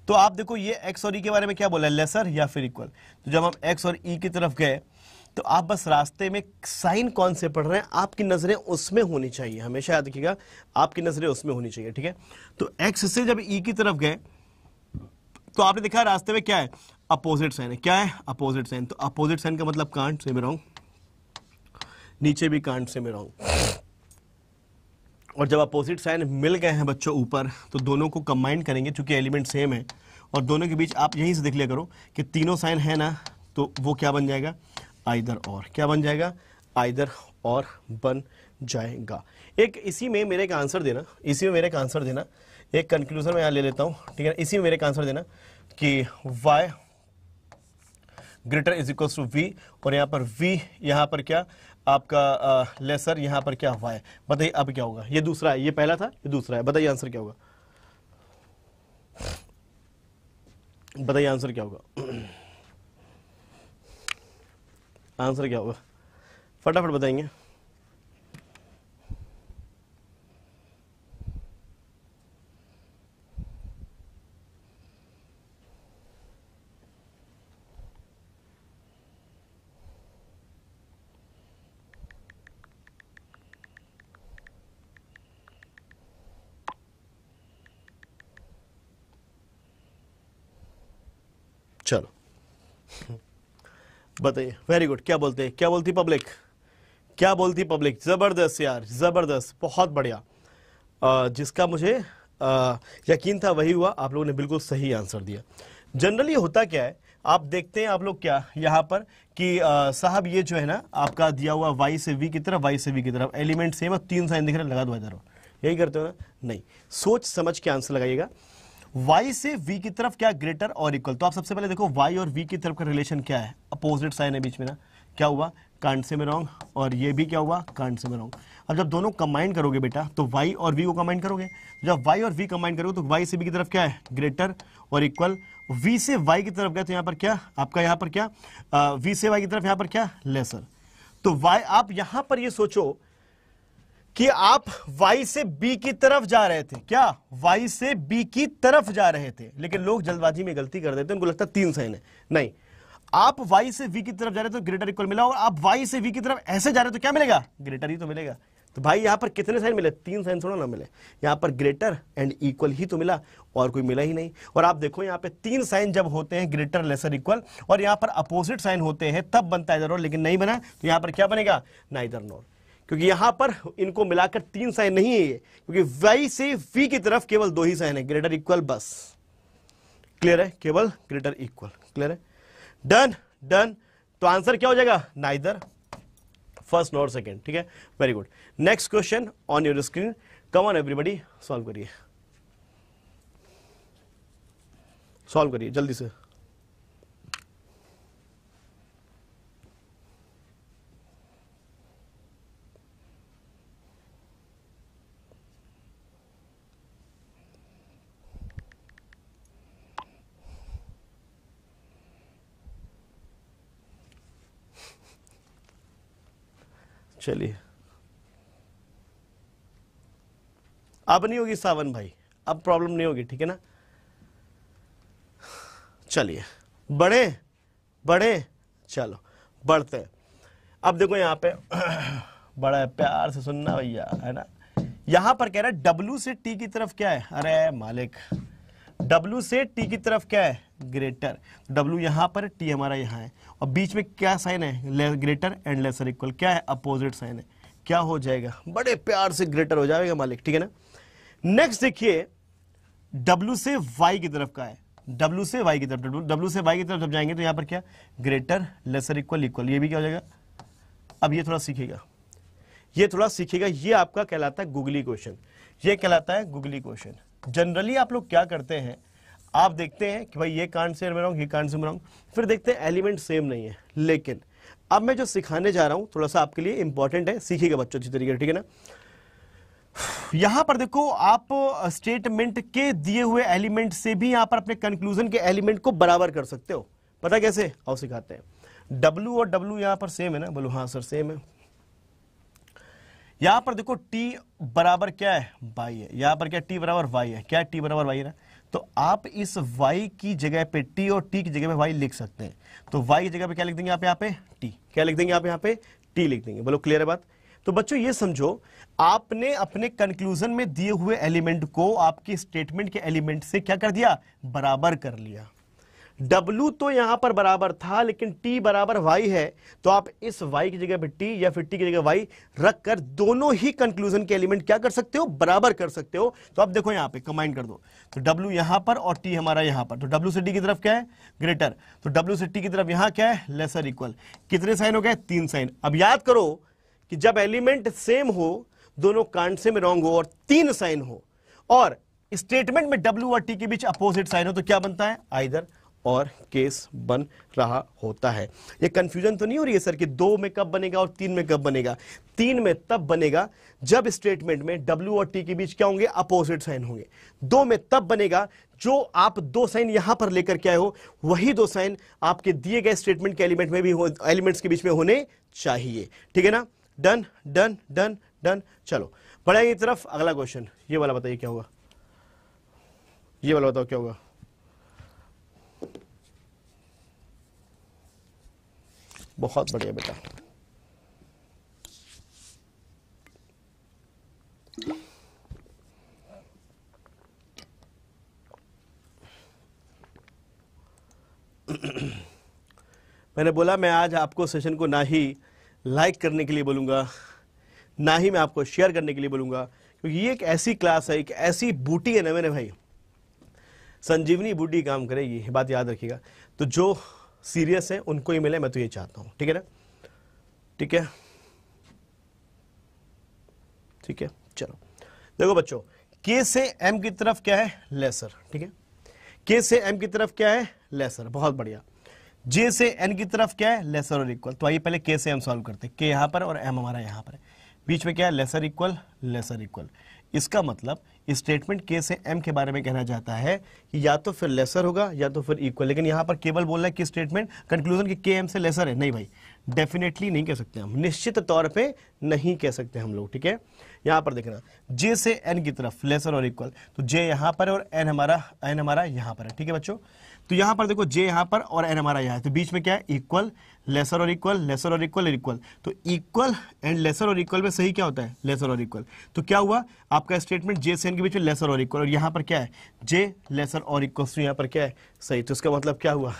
तो आप देखो ये एक्स और ई e के बारे में क्या बोला लेसर या फिर इक्वल तो जब हम एक्स और ई की तरफ गए तो आप बस रास्ते में साइन कौन से पढ़ रहे हैं आपकी नज़रें उसमें होनी चाहिए हमेशा याद रखिएगा आपकी नज़रें उसमें होनी चाहिए ठीक है तो एक्स से जब ई की तरफ गए तो आपने देखा रास्ते में क्या है अपोजिट साइन है क्या है अपोजिट साइन तो अपोजिट साइन का मतलब कांट से मेरा नीचे भी कांड से मिलाऊं और जब अपोजिट साइन मिल गए हैं बच्चों ऊपर तो दोनों को कंबाइन करेंगे चूंकि एलिमेंट सेम है और दोनों के बीच आप यहीं से देख लिया करो कि तीनों साइन है ना तो वो क्या बन जाएगा आइदर और क्या बन जाएगा आइदर और बन जाएगा एक इसी में मेरे का आंसर देना इसी में मेरे का आंसर देना एक कंक्लूजन में यहाँ ले लेता हूँ ठीक है इसी में मेरे का आंसर देना कि Y greater is equals to V और यहाँ पर वी यहाँ पर क्या आपका लेसर यहां पर क्या हुआ है बताइए अब क्या होगा ये दूसरा है ये पहला था ये दूसरा है बताइए आंसर क्या होगा बताइए आंसर क्या होगा आंसर क्या होगा फटाफट बताएंगे चलो बताइए वेरी गुड क्या बोलते क्या बोलती पब्लिक क्या बोलती पब्लिक ज़बरदस्त यार ज़बरदस्त बहुत बढ़िया जिसका मुझे आ, यकीन था वही हुआ आप लोगों ने बिल्कुल सही आंसर दिया जनरली होता क्या है आप देखते हैं आप लोग क्या यहाँ पर कि साहब ये जो है ना आपका दिया हुआ वाई से वी की तरफ वाई से वी की तरफ एलिमेंट सेम और तीन साइन दिख रहे लगा दो इधर यही करते हो ना नहीं सोच समझ के आंसर लगाइएगा y से v की तरफ क्या ग्रेटर और इक्वल तो आप सबसे पहले देखो y और v की तरफ का रिलेशन क्या है अपोजिट साइन है बीच में ना क्या हुआ कांड से में रॉन्ग और ये भी क्या हुआ कांड से में रॉन्ग अब जब दोनों कंबाइन करोगे बेटा तो y और v को कंबाइन करोगे जब y और v कंबाइन करोगे तो y से v की तरफ क्या है ग्रेटर और इक्वल v से y की तरफ गए तो यहां पर क्या आपका यहां पर क्या v से y की तरफ यहां पर क्या लेसर तो y आप यहां पर ये सोचो कि आप वाई से बी की तरफ जा रहे थे क्या वाई से बी की तरफ जा रहे थे लेकिन लोग जल्दबाजी में गलती कर देते हैं उनको लगता है तीन साइन है नहीं आप वाई से V की तरफ जा रहे थे तो ग्रेटर इक्वल मिला और आप वाई से वी की तरफ ऐसे जा रहे हो तो क्या मिलेगा ग्रेटर ही तो मिलेगा तो भाई यहां पर कितने साइन मिले तीन साइन थोड़ा ना मिले यहां पर ग्रेटर एंड इक्वल ही तो मिला और कोई मिला ही नहीं और आप देखो यहां पे तीन साइन जब होते हैं ग्रेटर लेसर इक्वल और यहां पर अपोजिट साइन होते हैं तब बनता है इधर और लेकिन नहीं बना तो यहां पर क्या बनेगा ना इधर नोर क्योंकि यहां पर इनको मिलाकर तीन साइन नहीं है ये क्योंकि वाई से वी की तरफ केवल दो ही साइन है ग्रेटर इक्वल बस क्लियर है केवल ग्रेटर इक्वल क्लियर है डन डन तो आंसर क्या हो जाएगा नाइदर फर्स्ट नॉर सेकेंड ठीक है very good next question on your screen come on everybody solve करिए सॉल्व करिए जल्दी से चलिए अब नहीं होगी सावन भाई अब प्रॉब्लम नहीं होगी ठीक है ना चलिए बढ़े बढ़े चलो बढ़ते हैं अब देखो यहां पे बड़ा प्यार से सुनना भैया है ना यहां पर कह रहा है डब्ल्यू से टी की तरफ क्या है अरे मालिक W से T की तरफ क्या है ग्रेटर W यहां पर T हमारा यहां है और बीच में क्या साइन है ग्रेटर एंड लेसर इक्वल क्या है अपोजिट साइन है क्या हो जाएगा बड़े प्यार से ग्रेटर हो जाएगा मालिक ठीक है ना नेक्स्ट देखिए W से Y की तरफ का है W से Y की तरफ W से Y की तरफ जब जाएंगे तो यहां पर क्या ग्रेटर लेसर इक्वल इक्वल ये भी क्या हो जाएगा अब ये थोड़ा सीखेगा ये थोड़ा सीखेगा ये आपका कहलाता है गुगली क्वेश्चन ये कहलाता है गुगली क्वेश्चन जनरली आप लोग क्या करते हैं आप देखते हैं कि भाई ये कांड से मैं ये कांड से मैं फिर देखते हैं एलिमेंट सेम नहीं है लेकिन अब मैं जो सिखाने जा रहा हूं थोड़ा सा आपके लिए इंपॉर्टेंट है सीखेगा बच्चों अच्छी तरीके ठीक है ना यहां पर देखो आप स्टेटमेंट के दिए हुए एलिमेंट से भी यहां पर अपने कंक्लूजन के एलिमेंट को बराबर कर सकते हो पता कैसे आओ सिखाते हैं डब्ल्यू और डब्ल्यू यहां पर सेम है ना बोलो हाँ सर सेम है यहां पर देखो टी बराबर क्या है वाई है यहां पर क्या टी बराबर वाई है क्या टी बराबर वाई है तो आप इस वाई की जगह पे टी और टी की जगह पे वाई लिख सकते हैं तो वाई की जगह पे क्या लिख देंगे आप यहाँ पे टी क्या लिख देंगे आप यहाँ पे टी लिख देंगे बोलो क्लियर है बात तो बच्चों ये समझो आपने अपने कंक्लूजन में दिए हुए एलिमेंट को आपके स्टेटमेंट के एलिमेंट से क्या कर दिया बराबर कर लिया W तो यहां पर बराबर था लेकिन T बराबर Y है तो आप इस Y की जगह पर T या फिर T की जगह Y रखकर दोनों ही कंक्लूजन के एलिमेंट क्या कर सकते हो बराबर कर सकते हो तो आप देखो यहां पे कंबाइन कर दो तो W यहां पर और T हमारा यहां पर तो, तो W से T की तरफ क्या है ग्रेटर तो W से T की तरफ यहां क्या है लेसर इक्वल कितने साइन हो गए तीन साइन अब याद करो कि जब एलिमेंट सेम हो दोनों कांड से में रॉन्ग हो और तीन साइन हो और स्टेटमेंट में W और T के बीच अपोजिट साइन हो तो क्या बनता है आइदर और केस बन रहा होता है ये कंफ्यूजन तो नहीं हो रही है सर कि दो में कब बनेगा और तीन में कब बनेगा तीन में तब बनेगा जब स्टेटमेंट में डब्ल्यू और टी के बीच क्या होंगे अपोजिट साइन होंगे दो में तब बनेगा जो आप दो साइन यहां पर लेकर के आए हो वही दो साइन आपके दिए गए स्टेटमेंट के एलिमेंट में भी एलिमेंट्स के बीच में होने चाहिए ठीक है ना डन डन डन डन चलो बढ़ाएगी तरफ अगला क्वेश्चन ये वाला बताइए क्या होगा ये वाला बताओ क्या होगा बहुत बढ़िया बेटा मैंने बोला मैं आज आपको सेशन को ना ही लाइक करने के लिए बोलूंगा ना ही मैं आपको शेयर करने के लिए बोलूंगा क्योंकि ये एक ऐसी क्लास है एक ऐसी बूटी है ना मेरे भाई संजीवनी बूटी काम करेगी ये बात याद रखिएगा तो जो सीरियस है उनको ही मिले मैं तो ये चाहता हूं ठीक है ना ठीक है ठीक है चलो देखो बच्चों के से एम की तरफ क्या है लेसर ठीक है के से एम की तरफ क्या है लेसर बहुत बढ़िया जे से एन की तरफ क्या है लेसर और इक्वल तो आइए पहले के से एम सॉल्व करते हैं के यहां पर और एम हमारा यहां पर बीच में क्या है लेसर इक्वल लेसर इक्वल इसका मतलब स्टेटमेंट के से एम के बारे में कहना चाहता है कि या तो फिर लेसर होगा या तो फिर इक्वल लेकिन यहां पर केवल बोल रहा है कि स्टेटमेंट कंक्लूजन के एम से लेसर है नहीं भाई डेफिनेटली नहीं कह सकते हम निश्चित तौर पे नहीं कह सकते हम लोग ठीक है यहां पर देखना जे से एन की तरफ लेसर और इक्वल तो जे यहां पर और एन हमारा एन हमारा यहां पर है ठीक है बच्चों तो यहां पर देखो जे यहाँ पर और एन हमारा यहाँ है तो बीच में क्या है इक्वल लेसर और इक्वल लेसर और इक्वल इक्वल तो इक्वल एंड लेसर और इक्वल में सही क्या होता है लेसर और इक्वल तो क्या हुआ आपका स्टेटमेंट जे से एन के बीच में लेसर और इक्वल और यहां पर क्या है जे लेसर और इक्वल यहां यहाँ पर क्या है सही तो उसका मतलब क्या हुआ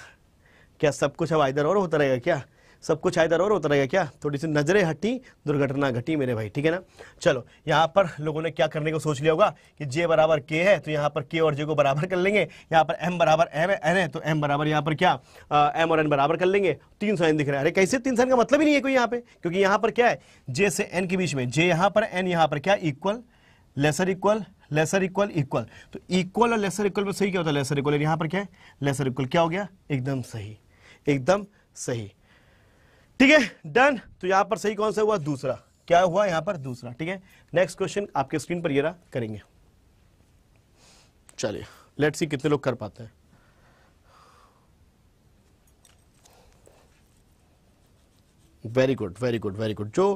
क्या सब कुछ अब आइधर और होता रहेगा क्या सब कुछ आयदर और होता रहेगा क्या थोड़ी सी नजरें हटी दुर्घटना घटी मेरे भाई ठीक है ना चलो यहाँ पर लोगों ने क्या करने को सोच लिया होगा कि जे बराबर के है तो यहाँ पर के और जे को बराबर कर लेंगे यहाँ पर एम बराबर एम है एन है तो एम बराबर यहाँ पर क्या एम और एन बराबर कर लेंगे तीन सौ एन दिख रहा है अरे कैसे तीन सौ का मतलब ही नहीं है कोई यहाँ पे क्योंकि यहाँ पर क्या है जे से एन के बीच में जे यहाँ पर एन यहाँ पर क्या equal lesser equal lesser equal equal तो इक्वल और लेसर इक्वल में सही क्या होता है लेसर इक्वल यहाँ पर क्या है लेसर इक्वल क्या हो गया एकदम सही एकदम सही ठीक है डन तो यहां पर सही कौन सा हुआ दूसरा क्या हुआ यहां पर दूसरा ठीक है नेक्स्ट क्वेश्चन आपके स्क्रीन पर ये रहा करेंगे चलिए लेट्स सी कितने लोग कर पाते हैं very good very good very good जो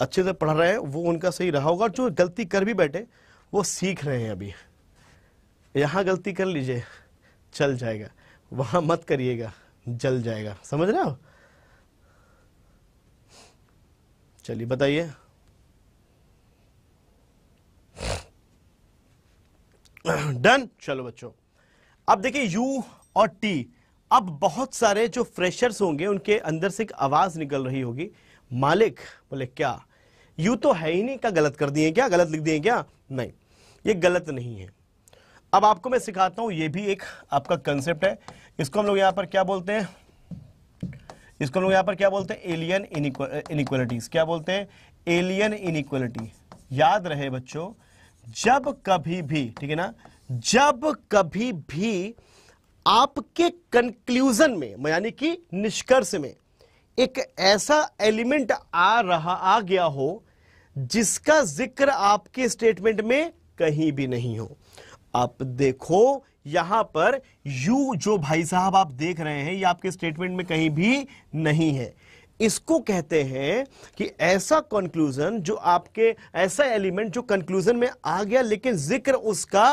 अच्छे से पढ़ रहे हैं वो उनका सही रहा होगा जो गलती कर भी बैठे वो सीख रहे हैं अभी यहां गलती कर लीजिए चल जाएगा वहां मत करिएगा जल जाएगा समझ रहे हो चलिए बताइए डन चलो बच्चों अब देखिए यू और टी अब बहुत सारे जो फ्रेशर्स होंगे उनके अंदर से एक आवाज निकल रही होगी मालिक बोले क्या यू तो है ही नहीं क्या गलत कर दिए क्या गलत लिख दिए क्या नहीं ये गलत नहीं है अब आपको मैं सिखाता हूं ये भी एक आपका कंसेप्ट है इसको हम लोग यहां पर क्या बोलते हैं इसको लोग यहां पर क्या बोलते हैं एलियन इनिक्वलिटीज uh, क्या बोलते हैं एलियन इनिक्वलिटी याद रहे बच्चों जब कभी भी ठीक है ना जब कभी भी आपके कंक्लूजन में यानी कि निष्कर्ष में एक ऐसा एलिमेंट आ रहा आ गया हो जिसका जिक्र आपके स्टेटमेंट में कहीं भी नहीं हो आप देखो यहां पर यू जो भाई साहब आप देख रहे हैं ये आपके स्टेटमेंट में कहीं भी नहीं है इसको कहते हैं कि ऐसा कंक्लूजन जो आपके ऐसा एलिमेंट जो कंक्लूजन में आ गया लेकिन जिक्र उसका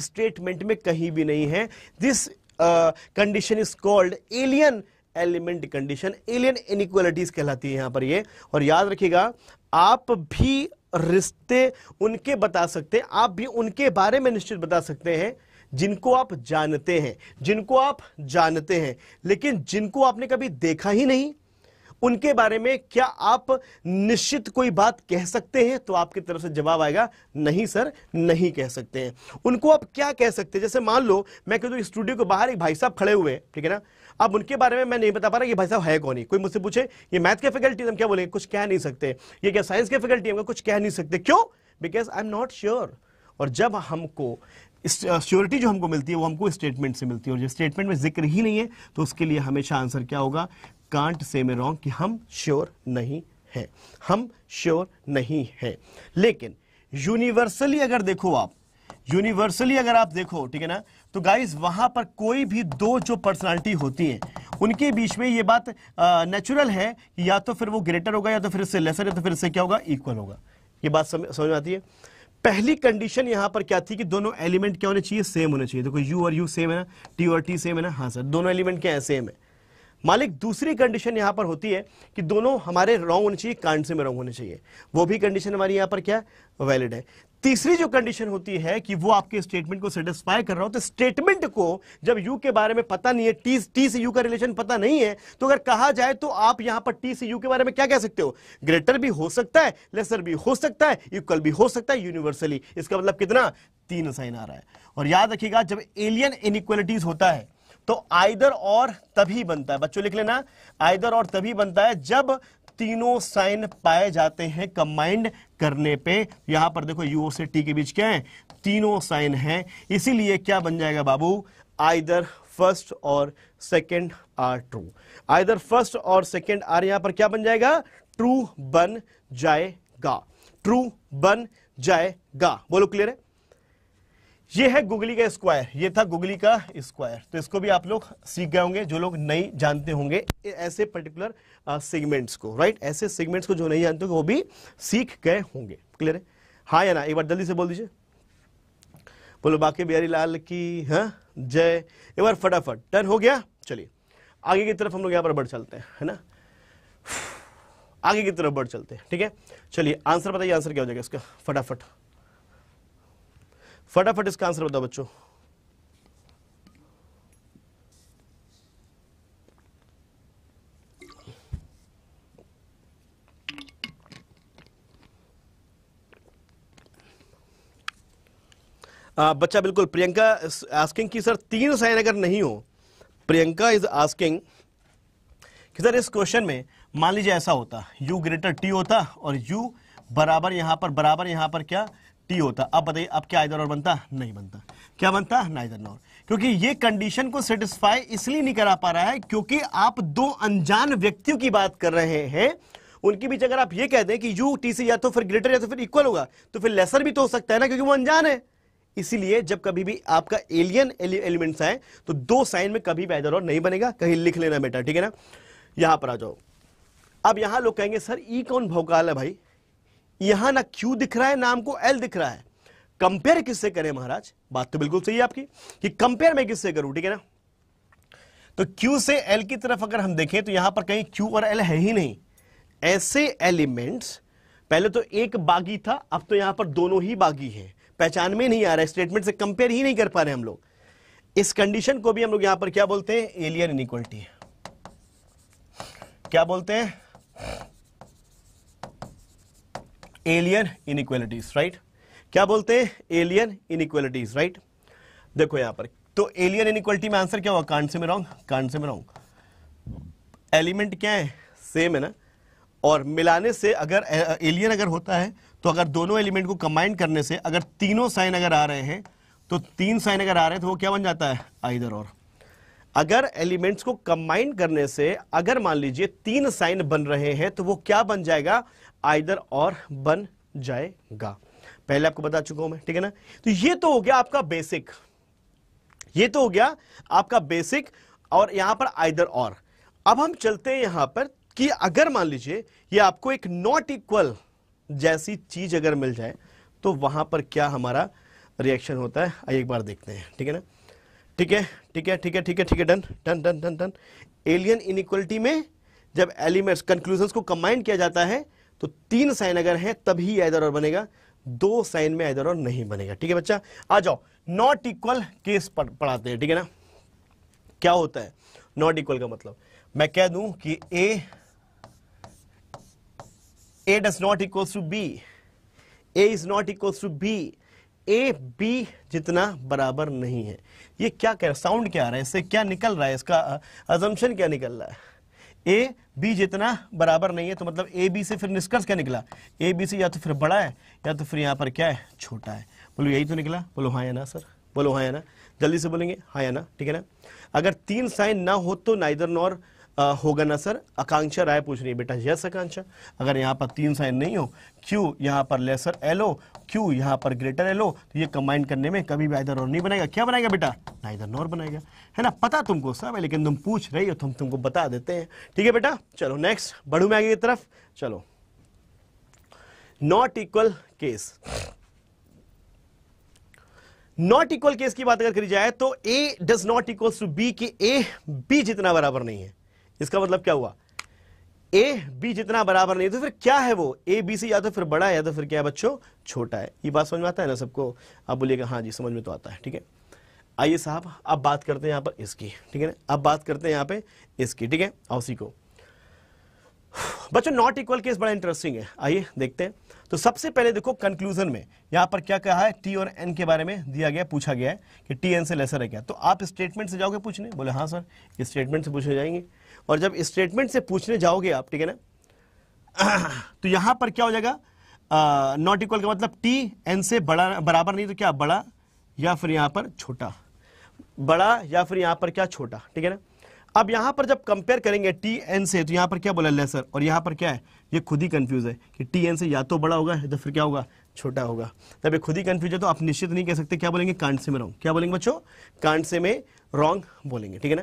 स्टेटमेंट में कहीं भी नहीं है this condition is called alien element condition alien inequalities कहलाती है यहां पर ये और याद रखिएगा आप भी रिश्ते उनके बता सकते हैं आप भी उनके बारे में निश्चित बता सकते हैं जिनको आप जानते हैं जिनको आप जानते हैं लेकिन जिनको आपने कभी देखा ही नहीं उनके बारे में क्या आप निश्चित कोई बात कह सकते हैं तो आपकी तरफ से जवाब आएगा नहीं सर नहीं कह सकते हैं उनको आप क्या कह सकते हैं जैसे मान लो मैं कह दू स्टूडियो के बाहर एक भाई साहब खड़े हुए हैं ठीक है ना अब उनके बारे में मैं नहीं बता पा रहा ये भाई साहब है कौन नहीं कोई मुझसे पूछे ये मैथ के फैकल्टी हम क्या बोलेंगे कुछ कह नहीं सकते ये क्या साइंस के फैकल्टी हम कुछ कह नहीं सकते क्यों because I am not sure और जब हमको श्योरिटी जो हमको मिलती है वो हमको स्टेटमेंट से मिलती है और जब स्टेटमेंट में जिक्र ही नहीं है तो उसके लिए हमेशा आंसर क्या होगा कांट से मे रॉन्ग कि हम श्योर नहीं है हम श्योर नहीं है लेकिन यूनिवर्सली अगर देखो आप यूनिवर्सली अगर आप देखो ठीक है ना तो गाइज वहां पर कोई भी दो जो पर्सनालिटी होती है उनके बीच में ये बात नेचुरल है कि या तो फिर वो ग्रेटर होगा या तो फिर इससे लेसर या तो फिर इससे क्या होगा इक्वल होगा ये बात समझ समझ में आती है पहली कंडीशन यहां पर क्या थी कि दोनों एलिमेंट क्या होने चाहिए सेम होने चाहिए देखो यू और यू सेम है ना टी और टी सेम है ना हाँ सर दोनों एलिमेंट क्या है सेम है मालिक दूसरी कंडीशन यहां पर होती है कि दोनों हमारे रॉन्ग होने चाहिए कांड से में रॉन्ग होने चाहिए वो भी कंडीशन हमारी यहां पर क्या वैलिड है तीसरी जो कंडीशन होती है कि वो आपके स्टेटमेंट को सेटिस्फाई कर रहा हो तो स्टेटमेंट को जब यू के बारे में पता नहीं है टी टी से यू का रिलेशन पता नहीं है तो अगर कहा जाए तो आप यहां पर टी से यू के बारे में क्या कह सकते हो ग्रेटर भी हो सकता है लेसर भी हो सकता है इक्वल भी हो सकता है यूनिवर्सली इसका मतलब कितना तीन साइन आ रहा है और याद रखिएगा जब एलियन इनइक्वलिटीज होता है तो आइदर और तभी बनता है बच्चों लिख लेना आइदर और तभी बनता है जब तीनों साइन पाए जाते हैं कंबाइंड करने पे यहां पर देखो यू से टी के बीच क्या है तीनों साइन है इसीलिए क्या बन जाएगा बाबू आइदर फर्स्ट और second are true either first और सेकेंड आर यहां पर क्या बन जाएगा ट्रू बन जाएगा ट्रू बन जाएगा बोलो क्लियर है ये है गुगली का स्क्वायर ये था गुगली का स्क्वायर तो इसको भी आप लोग सीख गए होंगे जो लोग नहीं जानते होंगे ऐसे पर्टिकुलर सेगमेंट्स को राइट ऐसे सेगमेंट्स को जो नहीं जानते वो भी सीख गए होंगे क्लियर है हाँ या ना एक बार जल्दी से बोल दीजिए बोलो बाकी बिहारी लाल की हाँ जय एक बार फटाफट डन हो गया चलिए आगे की तरफ हम लोग यहाँ पर बढ़ चलते हैं है ना आगे की तरफ बढ़ चलते हैं ठीक है चलिए आंसर बताइए आंसर क्या हो जाएगा इसका फटाफट फटाफट इसका आंसर बताओ बच्चों बच्चा बिल्कुल प्रियंका आस्किंग की सर तीन साइन अगर नहीं हो प्रियंका इज आस्किंग कि सर इस क्वेश्चन में मान लीजिए ऐसा होता u ग्रेटर t होता और u बराबर यहां पर बराबर यहां पर क्या t होता अब बताइए अब क्या इधर और बनता नहीं बनता क्या बनता ना इधर नॉर क्योंकि ये कंडीशन को सेटिस्फाई इसलिए नहीं करा पा रहा है क्योंकि आप दो अनजान व्यक्तियों की बात कर रहे हैं उनके बीच अगर आप ये कह दें कि यू टी से या तो फिर ग्रेटर या तो फिर इक्वल होगा तो फिर लेसर भी तो हो सकता है ना क्योंकि वो अनजान है इसीलिए जब कभी भी आपका एलियन एलिमेंट्स आए तो दो साइन में कभी भी आइदर और नहीं बनेगा कहीं लिख लेना बेटा ठीक है ना यहां पर आ जाओ अब यहां लोग कहेंगे सर ई कौन भौकाल है भाई यहां ना क्यू दिख रहा है नाम को एल दिख रहा है कंपेयर किससे करें महाराज बात तो बिल्कुल सही है आपकी कि कंपेयर मैं किससे करूं ठीक है ना तो Q से L की तरफ अगर हम देखें तो यहां पर कहीं Q और L है ही नहीं ऐसे एलिमेंट्स पहले तो एक बागी था अब तो यहां पर दोनों ही बागी हैं पहचान में नहीं आ रहा है स्टेटमेंट से कंपेयर ही नहीं कर पा रहे हम लोग इस कंडीशन को भी हम लोग यहां पर क्या बोलते हैं इन इनिक्वलिटी क्या बोलते हैं एलियन इनिक्वलिटीज राइट क्या बोलते हैं एलियन इनिक्वलिटीज राइट देखो यहां पर तो एलियन इनिक्वलिटी में आंसर क्या हुआ कांड से में रॉन्ग कांड से में रॉन्ग एलिमेंट क्या है सेम है ना और मिलाने से अगर एलियन अगर होता है तो अगर दोनों एलिमेंट को कंबाइन करने से अगर तीनों साइन अगर आ रहे हैं तो तीन साइन अगर आ रहे हैं तो वो क्या बन जाता है आइदर और अगर एलिमेंट्स को कंबाइन करने से अगर मान लीजिए तीन साइन बन रहे हैं तो वो क्या बन जाएगा आइदर और बन जाएगा पहले आपको बता चुका हूं मैं ठीक है ना तो ये तो हो गया आपका बेसिक ये तो हो गया आपका बेसिक और यहां पर आइधर और अब हम चलते हैं यहां पर कि अगर मान लीजिए ये आपको एक नॉट इक्वल जैसी चीज़ अगर मिल जाए तो वहां पर क्या हमारा रिएक्शन होता है आइए एक बार देखते हैं ठीक है ना ठीक है ठीक है ठीक है ठीक है ठीक है done done done done done एलियन इनिक्वलिटी में जब एलिमेंट्स कंक्लूजन को कंबाइन किया जाता है तो तीन साइन अगर है तभी आइदर और बनेगा दो साइन में आइदर और नहीं बनेगा ठीक है बच्चा आ जाओ नॉट इक्वल केस पढ़ाते हैं ठीक है ना क्या होता है नॉट इक्वल का मतलब मैं कह दूं कि A A does not equals to B. A is not equals to B. A B जितना बराबर नहीं है ये क्या कह रहा है साउंड क्या आ रहा है इससे क्या निकल रहा है इसका अजम्पन uh, क्या निकल रहा है ए बी जितना बराबर नहीं है तो मतलब ए बी से फिर निष्कर्ष क्या निकला ए बी से या तो फिर बड़ा है या तो फिर यहाँ पर क्या है छोटा है बोलो यही तो निकला बोलो हाँ या ना सर बोलो हाँ या ना जल्दी से बोलेंगे हाँ या ना ठीक है ना अगर तीन साइन ना हो तो नाइदर नॉर होगा ना सर आकांक्षा राय पूछ रही है बेटा यस आकांक्षा अगर यहाँ पर तीन साइन नहीं हो क्यू यहाँ पर लेसर एलो क्यू यहाँ पर ग्रेटर एलो तो ये कंबाइन करने में कभी भी आइधर और नहीं बनाएगा क्या बनाएगा बेटा ना इधर नोर बनाएगा है ना पता तुमको सब है लेकिन तुम पूछ रही हो तो हम तुमको बता देते हैं ठीक है बेटा चलो नेक्स्ट बढ़ू मैं आगे की तरफ चलो not equal case not equal case की बात अगर करी जाए तो A does not equal to B के ए बी जितना बराबर नहीं है इसका मतलब क्या हुआ ए बी जितना बराबर नहीं तो फिर क्या है वो ए बी से या तो फिर बड़ा है या तो फिर क्या है बच्चों छोटा है ये बात समझ में आता है ना सबको आप बोलिएगा हाँ जी समझ में तो आता है ठीक है आइए साहब अब बात करते हैं यहां पर इसकी ठीक है ना अब बात करते हैं यहाँ पे इसकी ठीक है औसी को बच्चों नॉट इक्वल केस बड़ा इंटरेस्टिंग है आइए देखते हैं तो सबसे पहले देखो कंक्लूजन में यहां पर क्या कहा है टी और एन के बारे में दिया गया पूछा गया है कि टी एन से लेसर है क्या तो आप स्टेटमेंट से जाओगे पूछने बोले हाँ सर स्टेटमेंट से पूछे जाएंगे और जब स्टेटमेंट से पूछने जाओगे आप ठीक है ना (coughs) तो यहां पर क्या हो जाएगा नॉट इक्वल का मतलब टी एन से बड़ा बराबर नहीं तो क्या बड़ा या फिर यहां पर छोटा बड़ा या फिर यहां पर क्या छोटा ठीक है ना अब यहां पर जब कंपेयर करेंगे टी एन से तो यहां पर क्या बोला लेसर और यहां पर क्या है ये खुद ही कंफ्यूज है कि टी एन से या तो बड़ा होगा या तो फिर क्या होगा छोटा होगा जब ये खुद ही कंफ्यूज है तो आप निश्चित नहीं कह सकते क्या बोलेंगे कांड से में रॉन्ग क्या बोलेंगे बच्चों कांड से में रॉन्ग बोलेंगे ठीक है ना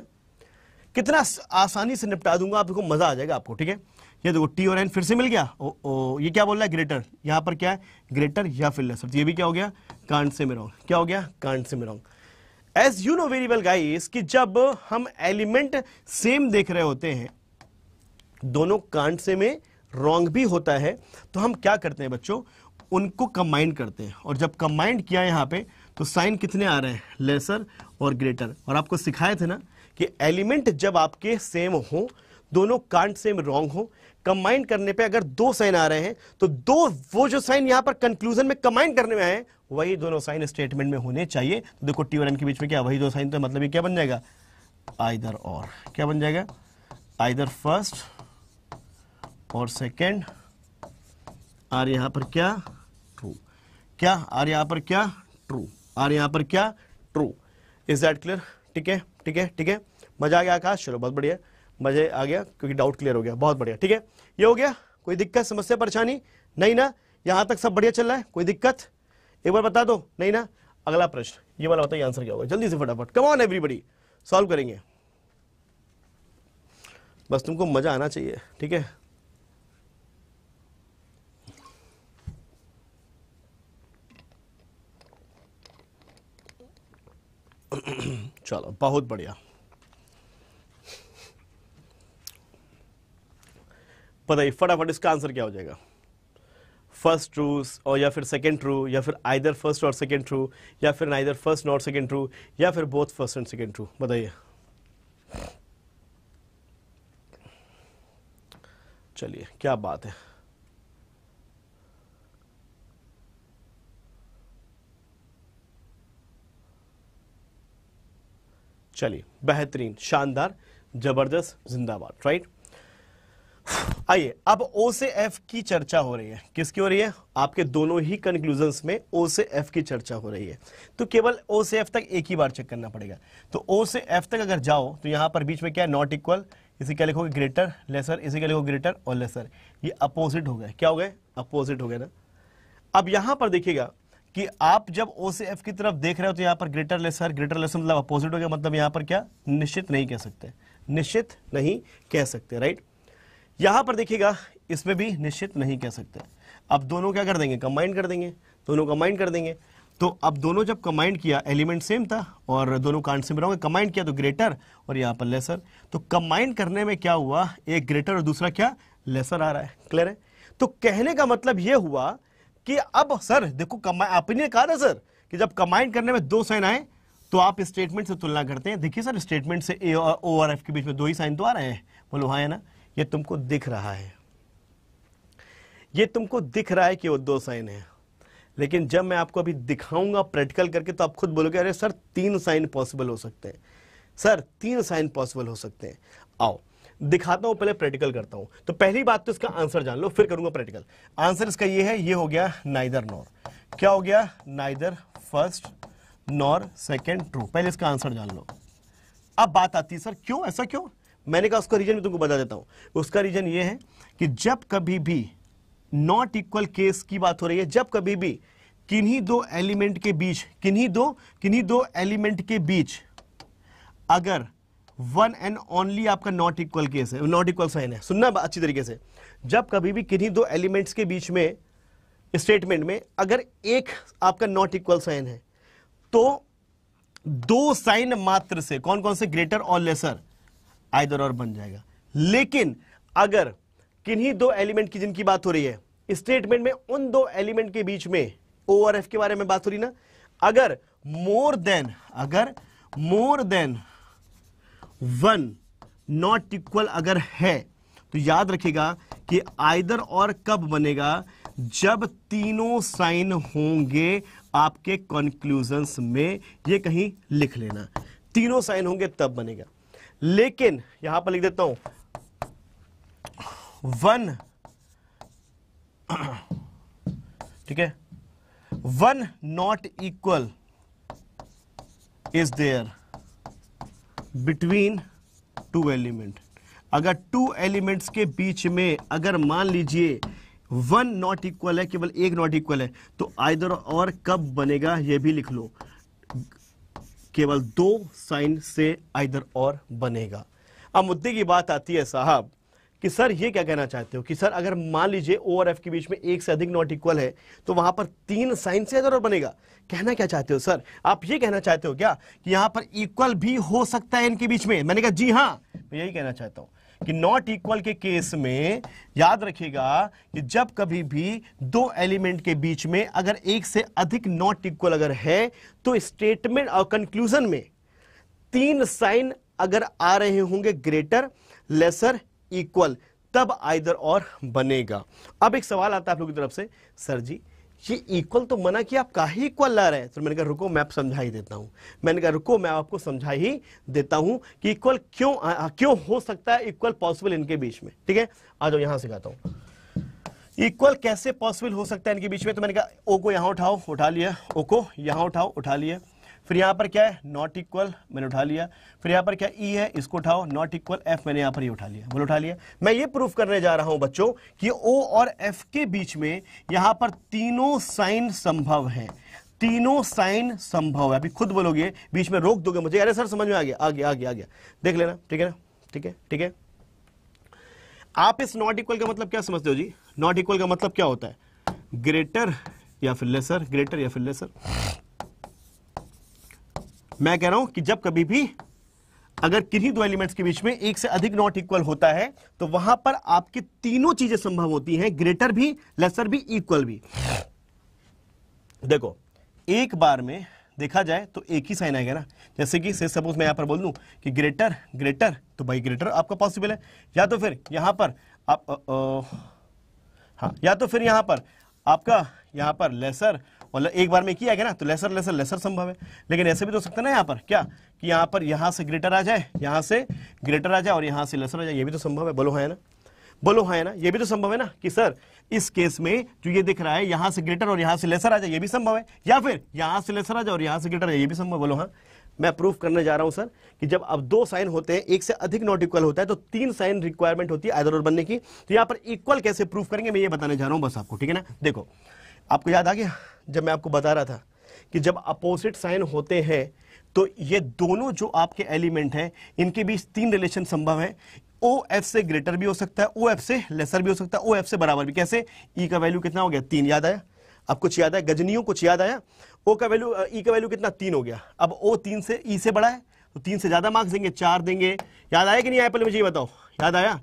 कितना आसानी से निपटा दूंगा आपको मजा आ जाएगा आपको ठीक है ये देखो टी और एन फिर से मिल गया ओ, ओ ये क्या बोल रहा है ग्रेटर यहां पर क्या है ग्रेटर या फिर लेसर तो ये भी क्या हो गया कांड से मिरोंग क्या हो गया कांड से मिरोंग as you know very well guys कि जब हम एलिमेंट सेम देख रहे होते हैं दोनों कांड से में रॉन्ग भी होता है तो हम क्या करते हैं बच्चों उनको कंबाइन करते हैं और जब कंबाइंड किया यहां पर तो साइन कितने आ रहे हैं लेसर और ग्रेटर और आपको सिखाए थे ना कि एलिमेंट जब आपके सेम हो दोनों कांट सेम रॉन्ग हो कंबाइन करने पे अगर दो साइन आ रहे हैं तो दो वो जो साइन यहां पर कंक्लूजन में कंबाइन करने में आए वही दोनों साइन स्टेटमेंट में होने चाहिए तो देखो टी वन के बीच में क्या वही दो साइन तो मतलब ये क्या बन जाएगा आइदर और क्या बन जाएगा आइदर फर्स्ट और सेकेंड आर यहां पर क्या ट्रू क्या आर यहां पर क्या ट्रू आर यहां पर क्या ट्रू इज दैट क्लियर ठीक है ठीक है ठीक है मजा आ गया आकाश चलो बहुत बढ़िया मजे आ गया क्योंकि डाउट क्लियर हो गया बहुत बढ़िया ठीक है ये हो गया कोई दिक्कत समस्या परेशानी नहीं ना यहां तक सब बढ़िया चल रहा है कोई दिक्कत एक बार बता दो नहीं ना अगला प्रश्न ये वाला बताइए आंसर क्या होगा जल्दी से फटाफट कम ऑन एवरीबडी सॉल्व करेंगे बस तुमको मजा आना चाहिए ठीक है (clears throat) चलो बहुत बढ़िया बताइए फटाफट इसका आंसर क्या हो जाएगा फर्स्ट ट्रू और या फिर सेकेंड ट्रू या फिर आइदर फर्स्ट और सेकेंड ट्रू या फिर either first not second true या फिर both first and second true बताइए चलिए क्या बात है चलिए बेहतरीन शानदार जबरदस्त जिंदाबाद राइट आइए अब ओ से एफ की चर्चा हो रही है किसकी हो रही है आपके दोनों ही कंक्लूजन में ओ से एफ की चर्चा हो रही है तो केवल ओ से एफ तक एक ही बार चेक करना पड़ेगा तो ओ से एफ तक अगर जाओ तो यहां पर बीच में क्या है नॉट इक्वल इसी क्या लिखोगे ग्रेटर लेसर इसी क्या लिखोगे ग्रेटर और लेसर ये अपोजिट हो गए क्या हो गए अपोजिट हो गए ना अब यहां पर देखिएगा कि आप जब ओ से एफ की तरफ देख रहे हो तो यहां पर ग्रेटर लेसर ग्रेटर लेसर मतलब अपोजिट हो गया मतलब यहां पर क्या निश्चित नहीं कह सकते निश्चित नहीं कह सकते राइट यहां पर देखिएगा इसमें भी निश्चित नहीं कह सकते अब दोनों क्या कर देंगे कंबाइंड कर देंगे दोनों कंबाइंड कर देंगे तो अब दोनों जब कंबाइंड किया एलिमेंट सेम था और दोनों कांड से मिला कंबाइंड किया तो ग्रेटर और यहां पर लेसर तो कंबाइंड करने में क्या हुआ एक ग्रेटर और दूसरा क्या लेसर आ रहा है क्लियर है तो कहने का मतलब यह हुआ कि अब सर देखो कमा आपने कहा था सर कि जब कंबाइन करने में दो साइन आए तो आप स्टेटमेंट से तुलना करते हैं देखिए सर स्टेटमेंट से ए और ओ आर एफ के बीच में दो ही साइन तो आ रहे हैं बोलो हाँ है ना ये तुमको दिख रहा है ये तुमको दिख रहा है कि वो दो साइन है लेकिन जब मैं आपको अभी दिखाऊंगा प्रैक्टिकल करके तो आप खुद बोलोगे अरे सर तीन साइन पॉसिबल हो सकते हैं सर तीन साइन पॉसिबल हो सकते हैं आओ दिखाता हूं पहले प्रैक्टिकल करता हूं तो पहली बात तो इसका आंसर जान लो फिर करूंगा प्रैक्टिकल आंसर इसका ये है ये हो गया नाइदर नॉर क्या हो गया neither first nor second true पहले इसका आंसर जान लो अब बात आती है सर क्यों ऐसा क्यों मैंने कहा उसका रीजन भी तुमको बता देता हूं उसका रीजन ये है कि जब कभी भी नॉट इक्वल केस की बात हो रही है जब कभी भी किन्हीं दो एलिमेंट के बीच किन्हीं दो किन्हीं दो एलिमेंट के बीच अगर वन एंड ओनली आपका नॉट इक्वल केस है नॉट इक्वल साइन है सुनना अच्छी तरीके से जब कभी भी किन्हीं दो एलिमेंट्स के बीच में स्टेटमेंट में अगर एक आपका नॉट इक्वल साइन है तो दो साइन मात्र से कौन कौन से ग्रेटर और लेसर आइदर और बन जाएगा लेकिन अगर किन्हीं दो एलिमेंट की जिनकी बात हो रही है स्टेटमेंट में उन दो एलिमेंट के बीच में ओ आर एफ के बारे में बात हो रही ना अगर मोर देन अगर more than one not equal अगर है तो याद रखेगा कि आइदर और कब बनेगा जब तीनों साइन होंगे आपके कंक्लूजन्स में ये कहीं लिख लेना तीनों साइन होंगे तब बनेगा लेकिन यहां पर लिख देता हूं वन ठीक है one not equal is there between two element अगर टू एलिमेंट्स के बीच में अगर मान लीजिए वन नॉट इक्वल है केवल एक नॉट इक्वल है तो आइदर और कब बनेगा ये भी लिख लो केवल दो साइन से आइदर और बनेगा अब मुद्दे की बात आती है साहब कि सर ये क्या कहना चाहते हो कि सर अगर मान लीजिए ओ और एफ के बीच में एक से अधिक नॉट इक्वल है तो वहां पर तीन साइन से जरूर बनेगा कहना क्या चाहते हो सर आप ये कहना चाहते हो क्या कि यहां पर इक्वल भी हो सकता है इनके बीच में मैंने कहा जी हाँ मैं यही कहना चाहता हूं कि नॉट इक्वल के केस में याद रखिएगा कि जब कभी भी दो एलिमेंट के बीच में अगर एक से अधिक नॉट इक्वल अगर है तो स्टेटमेंट और कंक्लूजन में तीन साइन अगर आ रहे होंगे ग्रेटर लेसर इक्वल तब आइदर और बनेगा अब एक सवाल आता है आप लोगों की तरफ से सर जी ये इक्वल तो मना कि आप का ही इक्वल ला रहे हैं तो मैंने कहा रुको मैं आप समझा ही देता हूं मैंने कहा रुको मैं आपको समझा ही देता हूं कि इक्वल क्यों आ, क्यों हो सकता है इक्वल पॉसिबल इनके बीच में ठीक है आ जाओ से सिखाता हूं इक्वल कैसे पॉसिबल हो सकता है इनके बीच में तो मैंने कहा ओ को यहां उठाओ उठा लिया ओ को यहां उठाओ उठा लिया फिर यहां पर क्या है नॉट इक्वल मैंने उठा लिया फिर यहां पर क्या ई e है इसको उठाओ नॉट इक्वल एफ मैंने यहां पर ये उठा लिया बोलो उठा लिया मैं ये प्रूफ करने जा रहा हूं बच्चों कि ओ और एफ के बीच में यहाँ पर तीनों साइन संभव है तीनों साइन संभव है अभी खुद बोलोगे बीच में रोक दोगे मुझे अरे सर समझ में आ गया आ गया आ गया आ गया देख लेना ठीक है ना ठीक है ठीक है आप इस नॉट इक्वल का मतलब क्या समझते हो जी नॉट इक्वल का मतलब क्या होता है ग्रेटर या फिर लेसर ग्रेटर या फिर लेसर मैं कह रहा हूं कि जब कभी भी अगर किन्हीं दो एलिमेंट्स के बीच में एक से अधिक नॉट इक्वल होता है तो वहां पर आपकी तीनों चीजें संभव होती हैं ग्रेटर भी लेसर भी इक्वल भी देखो एक बार में देखा जाए तो एक ही साइन आएगा ना जैसे कि से सपोज मैं यहां पर बोल दूं कि ग्रेटर ग्रेटर तो भाई ग्रेटर आपका पॉसिबल है या तो फिर यहां पर आप आ, आ, हाँ या तो फिर यहां पर आपका यहां पर लेसर मतलब एक बार में किया गया ना तो लेसर लेसर लेसर संभव है लेकिन ऐसे भी तो सकता ना यहाँ पर क्या कि यहाँ पर यहाँ से ग्रेटर आ जाए यहाँ से ग्रेटर आ जाए और यहाँ से लेसर आ जाए ये भी तो संभव है बोलो है हाँ ना बोलो है हाँ ना ये भी तो संभव है ना कि सर इस केस में जो ये दिख रहा है यहाँ से ग्रेटर और यहाँ से लेसर आ जाए ये भी संभव है या फिर यहाँ से लेसर आ जाए और यहाँ से ग्रेटर आ जाए ये भी संभव बोलो हाँ मैं प्रूफ करने जा रहा हूँ सर कि जब अब दो साइन होते हैं एक से अधिक नॉट इक्वल होता है तो तीन साइन रिक्वायरमेंट होती है आइदर और बनने की तो यहाँ पर इक्वल कैसे प्रूफ करेंगे मैं ये बताने जा रहा हूँ बस आपको ठीक है ना देखो आपको याद आ गया जब मैं आपको बता रहा था कि जब अपोजिट साइन होते हैं तो ये दोनों जो आपके एलिमेंट हैं इनके बीच तीन रिलेशन संभव है ओ एफ से ग्रेटर भी हो सकता है ओ एफ से लेसर भी हो सकता है ओ एफ से बराबर भी कैसे ई e का वैल्यू कितना हो गया तीन याद आया अब कुछ याद आया गजनियों कुछ याद आया ओ का वैल्यू ई e का वैल्यू कितना तीन हो गया अब ओ तीन से ई e से बड़ा है तो तीन से ज्यादा मार्क्स देंगे चार देंगे याद आया कि नहीं आया पहले मुझे ये बताओ याद आया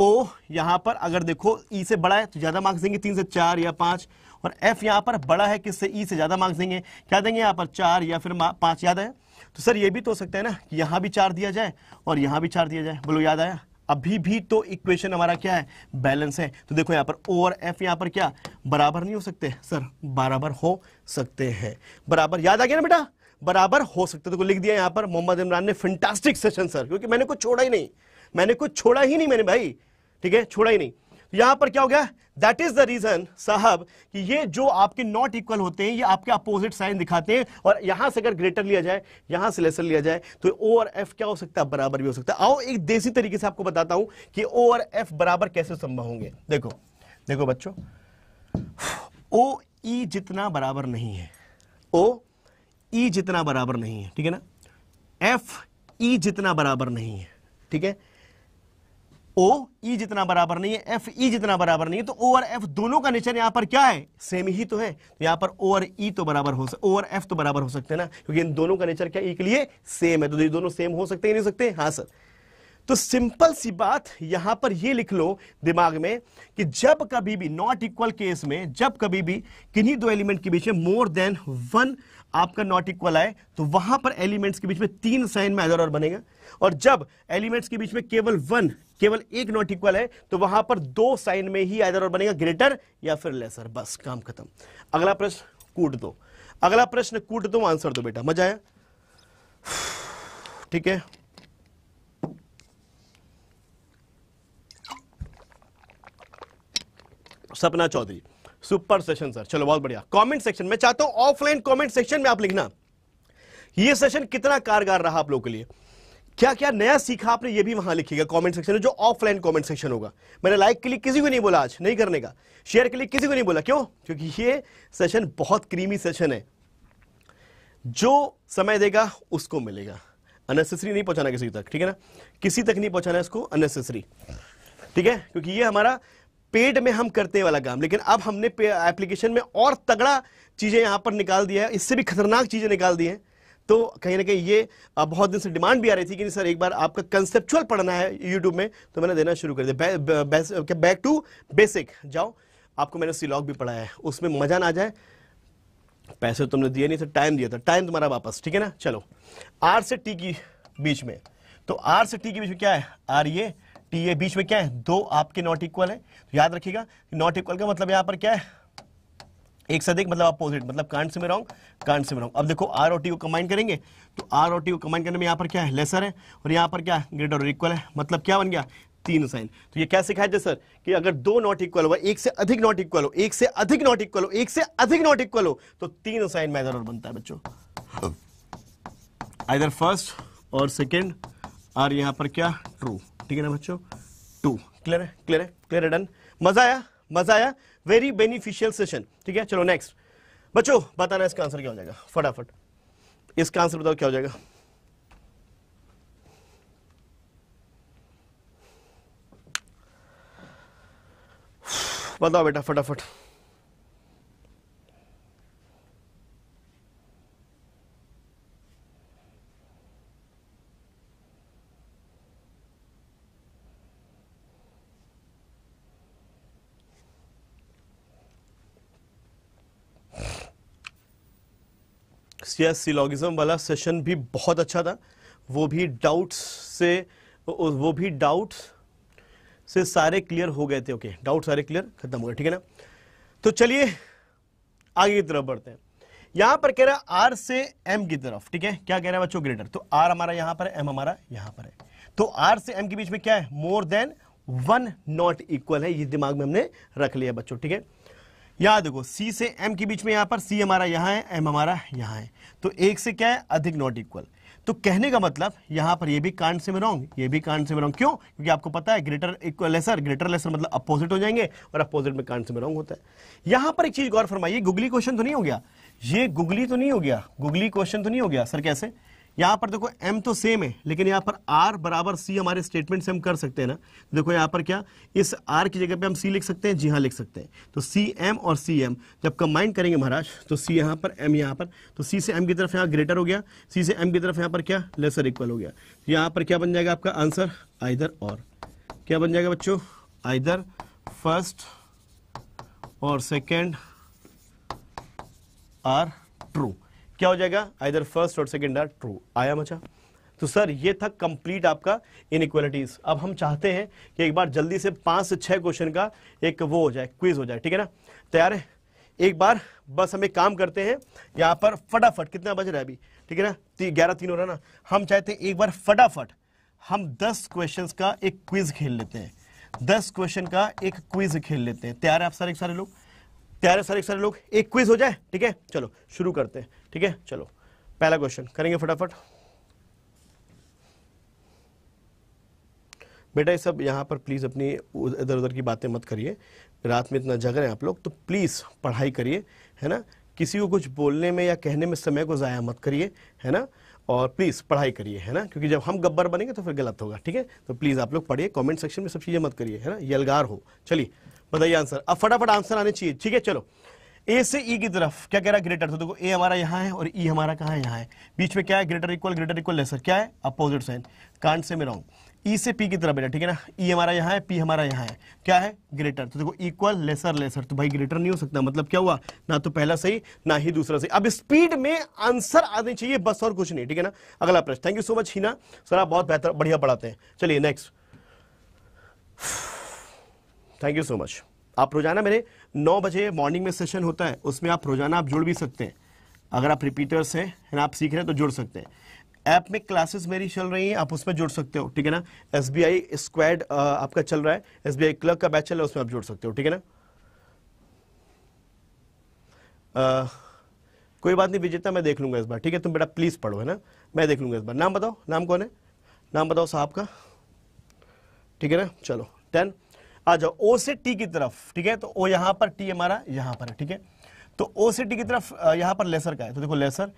ओ यहाँ पर अगर देखो ई e से बड़ा है तो ज्यादा मार्क्स देंगे तीन से चार या पाँच और एफ यहाँ पर बड़ा है किससे ई e से ज़्यादा मार्क्स देंगे क्या देंगे यहां पर चार या फिर पांच याद आया तो सर ये भी तो हो सकता है ना कि यहां भी चार दिया जाए और यहां भी चार दिया जाए बोलो याद आया अभी भी तो इक्वेशन हमारा क्या है बैलेंस है तो देखो यहां पर ओ और एफ यहाँ पर क्या बराबर नहीं हो सकते सर बराबर हो सकते हैं बराबर याद आ गया ना बेटा बराबर हो सकते तो लिख दिया यहाँ पर मोहम्मद इमरान ने फिंटास्टिक सेशन सर क्योंकि मैंने कुछ छोड़ा ही नहीं मैंने कुछ छोड़ा ही नहीं मैंने भाई ठीक है छोड़ा ही नहीं तो यहां पर क्या हो गया दैट इज द रीजन साहब कि ये जो आपके नॉट इक्वल होते हैं ये आपके अपोजिट साइन दिखाते हैं और यहां से अगर ग्रेटर लिया जाए यहां से लेसर लिया जाए तो ओ और एफ क्या हो सकता है बराबर भी हो सकता है आओ एक देसी तरीके से आपको बताता हूं कि ओ और एफ बराबर कैसे संभव होंगे देखो देखो बच्चों ओ ई e जितना बराबर नहीं है ओ ई e जितना बराबर नहीं है ठीक है ना एफ ई e जितना बराबर नहीं है ठीक है ओ ई e जितना बराबर नहीं है एफ ई e जितना बराबर नहीं है तो ओ और एफ दोनों का नेचर यहां पर क्या है सेम ही तो है तो यहां पर ओ और ई e तो बराबर हो सकते ओ और एफ तो बराबर हो सकते हैं ना क्योंकि इन दोनों का नेचर क्या ई के लिए सेम है तो ये दोनों सेम हो सकते हैं नहीं सकते हाँ सर तो सिंपल सी बात यहां पर ये लिख लो दिमाग में कि जब कभी भी नॉट इक्वल केस में जब कभी भी किन्हीं दो एलिमेंट के बीच में मोर देन वन आपका नॉट इक्वल आए तो वहां पर एलिमेंट्स के बीच में तीन साइन में अदर और बनेगा और जब एलिमेंट्स के बीच में केवल वन केवल एक नॉट इक्वल है तो वहां पर दो साइन में ही आदर और बनेगा ग्रेटर या फिर लेसर बस काम खत्म अगला प्रश्न कूट दो अगला प्रश्न कूट दो आंसर दो बेटा मजा आया ठीक है सपना चौधरी सुपर सेशन सर चलो बहुत बढ़िया कमेंट सेक्शन में चाहता हूं ऑफलाइन कमेंट सेक्शन में आप लिखना ये सेशन कितना कारगर रहा आप लोगों के लिए क्या क्या नया सीखा आपने ये भी वहां लिखिएगा कमेंट सेक्शन में जो ऑफलाइन कमेंट सेक्शन होगा मैंने लाइक के लिए किसी को नहीं बोला आज नहीं करने का शेयर के लिए किसी को नहीं बोला क्यों क्योंकि ये सेशन बहुत क्रीमी सेशन है जो समय देगा उसको मिलेगा अननेसेसरी नहीं पहुंचाना किसी तक ठीक है ना किसी तक नहीं पहुंचाना इसको अननेसेसरी ठीक है क्योंकि ये हमारा पेड में हम करते वाला काम लेकिन अब हमने एप्लीकेशन में और तगड़ा चीज़ें यहां पर निकाल दिया है इससे भी खतरनाक चीज़ें निकाल दी हैं तो कहीं ना कहीं ये बहुत दिन से डिमांड भी आ रही थी कि नहीं सर एक बार आपका कंसेप्चुअल पढ़ना है यूट्यूब में तो मैंने देना शुरू कर दिया बैक टू बेसिक जाओ आपको मैंने सीलॉग भी पढ़ाया है उसमें मज़ा ना आ जाए पैसे तो तुमने दिए नहीं सर टाइम दिया था टाइम तुम्हारा वापस ठीक है ना चलो आर से टी की बीच में तो आर से टी के बीच में क्या है आर ये टी ए बीच में क्या है दो आपके नॉट इक्वल है तो याद रखिएगा नॉट इक्वल का मतलब यहां पर क्या है एक से अधिक मतलब अपोजिट मतलब कांड से मैं रॉन्ग कांड से मैं रॉन्ग अब देखो आर ओ टी को कंबाइन करेंगे तो आर ओ टी को कंबाइन करने में यहां पर क्या है लेसर है और यहां पर क्या ग्रेटर और इक्वल है मतलब क्या बन गया तीन साइन तो ये क्या थे सर कि अगर दो नॉट इक्वल हो एक से अधिक नॉट इक्वल हो एक से अधिक नॉट इक्वल हो एक से अधिक नॉट इक्वल हो तो तीन साइन में जरूर बनता है बच्चों आइदर फर्स्ट और सेकेंड और यहां पर क्या ट्रू ठीक है ना बच्चों टू क्लियर है क्लियर है क्लियर है डन मजा आया मजा आया वेरी बेनिफिशियल सेशन ठीक है चलो नेक्स्ट बच्चों बताना इसका आंसर क्या हो जाएगा फटाफट इसका आंसर बताओ क्या हो जाएगा बताओ बेटा फटाफट या सिलॉगिज्म वाला सेशन भी बहुत अच्छा था वो भी डाउट्स से वो भी डाउट्स से सारे क्लियर हो गए थे ओके डाउट सारे क्लियर खत्म हो गए ठीक है ना तो चलिए आगे की तरफ बढ़ते हैं यहां पर कह रहा है आर से एम की तरफ ठीक है क्या कह रहा है बच्चों ग्रेटर तो आर हमारा यहां पर है एम हमारा यहां पर है तो आर से एम के बीच में क्या है more than one not equal है ये दिमाग में हमने रख लिया बच्चों ठीक है याद देखो सी से एम के बीच में यहां पर सी हमारा यहां है एम हमारा यहां है तो एक से क्या है अधिक नॉट इक्वल तो कहने का मतलब यहां पर ये भी कांड से में रॉन्ग ये भी कांड से में क्यों क्योंकि आपको पता है greater equal lesser greater lesser मतलब अपोजिट हो जाएंगे और अपोजिट में कांड से में रॉन्ग होता है यहां पर एक चीज गौर फरमाइए गुगली क्वेश्चन तो नहीं हो गया ये गुगली तो नहीं हो गया गुगली क्वेश्चन तो नहीं हो गया सर कैसे यहाँ पर देखो m तो सेम है लेकिन यहाँ पर r बराबर c हमारे स्टेटमेंट से हम कर सकते हैं ना देखो यहाँ पर क्या इस r की जगह पे हम c लिख सकते हैं जी हाँ लिख सकते हैं तो सी एम और सी एम जब कंबाइन करेंगे महाराज तो c यहाँ पर m यहाँ पर तो c से m की तरफ यहाँ ग्रेटर हो गया c से m की तरफ यहाँ पर क्या लेसर इक्वल हो गया तो यहाँ पर क्या बन जाएगा आपका आंसर आइदर और क्या बन जाएगा बच्चों आइदर फर्स्ट और सेकेंड आर ट्रू क्या हो जाएगा आइदर फर्स्ट और सेकेंड आर ट्रू आया मचा तो सर ये था कंप्लीट आपका इनक्वलिटीज अब हम चाहते हैं कि एक बार जल्दी से पांच से छह क्वेश्चन का एक वो हो जाए क्विज हो जाए ठीक है ना तैयार है एक बार बस हम एक काम करते हैं यहाँ पर फटाफट कितना बज रहा है अभी ठीक है ना ती, ग्यारह तीन हो रहा ना हम चाहते हैं एक बार फटाफट हम दस क्वेश्चन का एक क्विज खेल लेते हैं दस क्वेश्चन का एक क्विज खेल लेते हैं तैयार है आप सारे सारे लोग तैयार है सारे सारे लोग एक क्विज हो जाए ठीक है चलो शुरू करते हैं ठीक है चलो पहला क्वेश्चन करेंगे फटाफट बेटा ये सब यहाँ पर प्लीज़ अपनी इधर उधर की बातें मत करिए रात में इतना जग रहे हैं आप लोग तो प्लीज़ पढ़ाई करिए है ना किसी को कुछ बोलने में या कहने में समय को ज़ाया मत करिए है ना और प्लीज़ पढ़ाई करिए है ना क्योंकि जब हम गब्बर बनेंगे तो फिर गलत होगा ठीक है तो प्लीज़ आप लोग पढ़िए कमेंट सेक्शन में सब चीज़ें मत करिए है ना यलगार हो चलिए बताइए आंसर अब फटाफट आंसर आने चाहिए ठीक है चलो ए से ई e की तरफ क्या कह रहा है ग्रेटर तो देखो ए हमारा यहाँ है और ई e हमारा कहाँ यहाँ है बीच में क्या है greater equal greater equal lesser क्या है अपोजिट साइन कांट से मेरा हूँ ई e से पी की तरफ बेटा ठीक है ना ई e हमारा यहाँ है पी हमारा यहाँ है क्या है ग्रेटर तो देखो इक्वल लेसर लेसर तो भाई ग्रेटर नहीं हो सकता मतलब क्या हुआ ना तो पहला सही ना ही दूसरा सही अब स्पीड में आंसर आने चाहिए बस और कुछ नहीं ठीक है ना अगला प्रश्न thank you so much Heena sir आप बहुत बेहतर बढ़िया पढ़ाते हैं चलिए next thank you so much आप रोजाना मेरे नौ बजे मॉर्निंग में सेशन होता है उसमें आप रोजाना आप जुड़ भी सकते हैं अगर आप रिपीटर्स हैं आप सीख रहे हैं तो जुड़ सकते हैं ऐप में क्लासेस मेरी चल रही हैं आप उसमें जुड़ सकते हो ठीक है ना एस बी आई स्क्वाड आपका चल रहा है एस बी आई क्लर्क का बैच चल रहा है उसमें आप जुड़ सकते हो ठीक है ना आ, कोई बात नहीं विजेता मैं देख लूंगा इस बार ठीक है तुम बेटा प्लीज पढ़ो है ना मैं देख लूंगा इस बार नाम बताओ नाम कौन है नाम बताओ साहब का ठीक है ना चलो टेन आ जाओ ओ से टी की तरफ ठीक है तो ओ यहां पर टी हमारा यहां पर है ठीक है तो ओ से टी की तरफ यहां पर लेसर का है तो देखो लेसर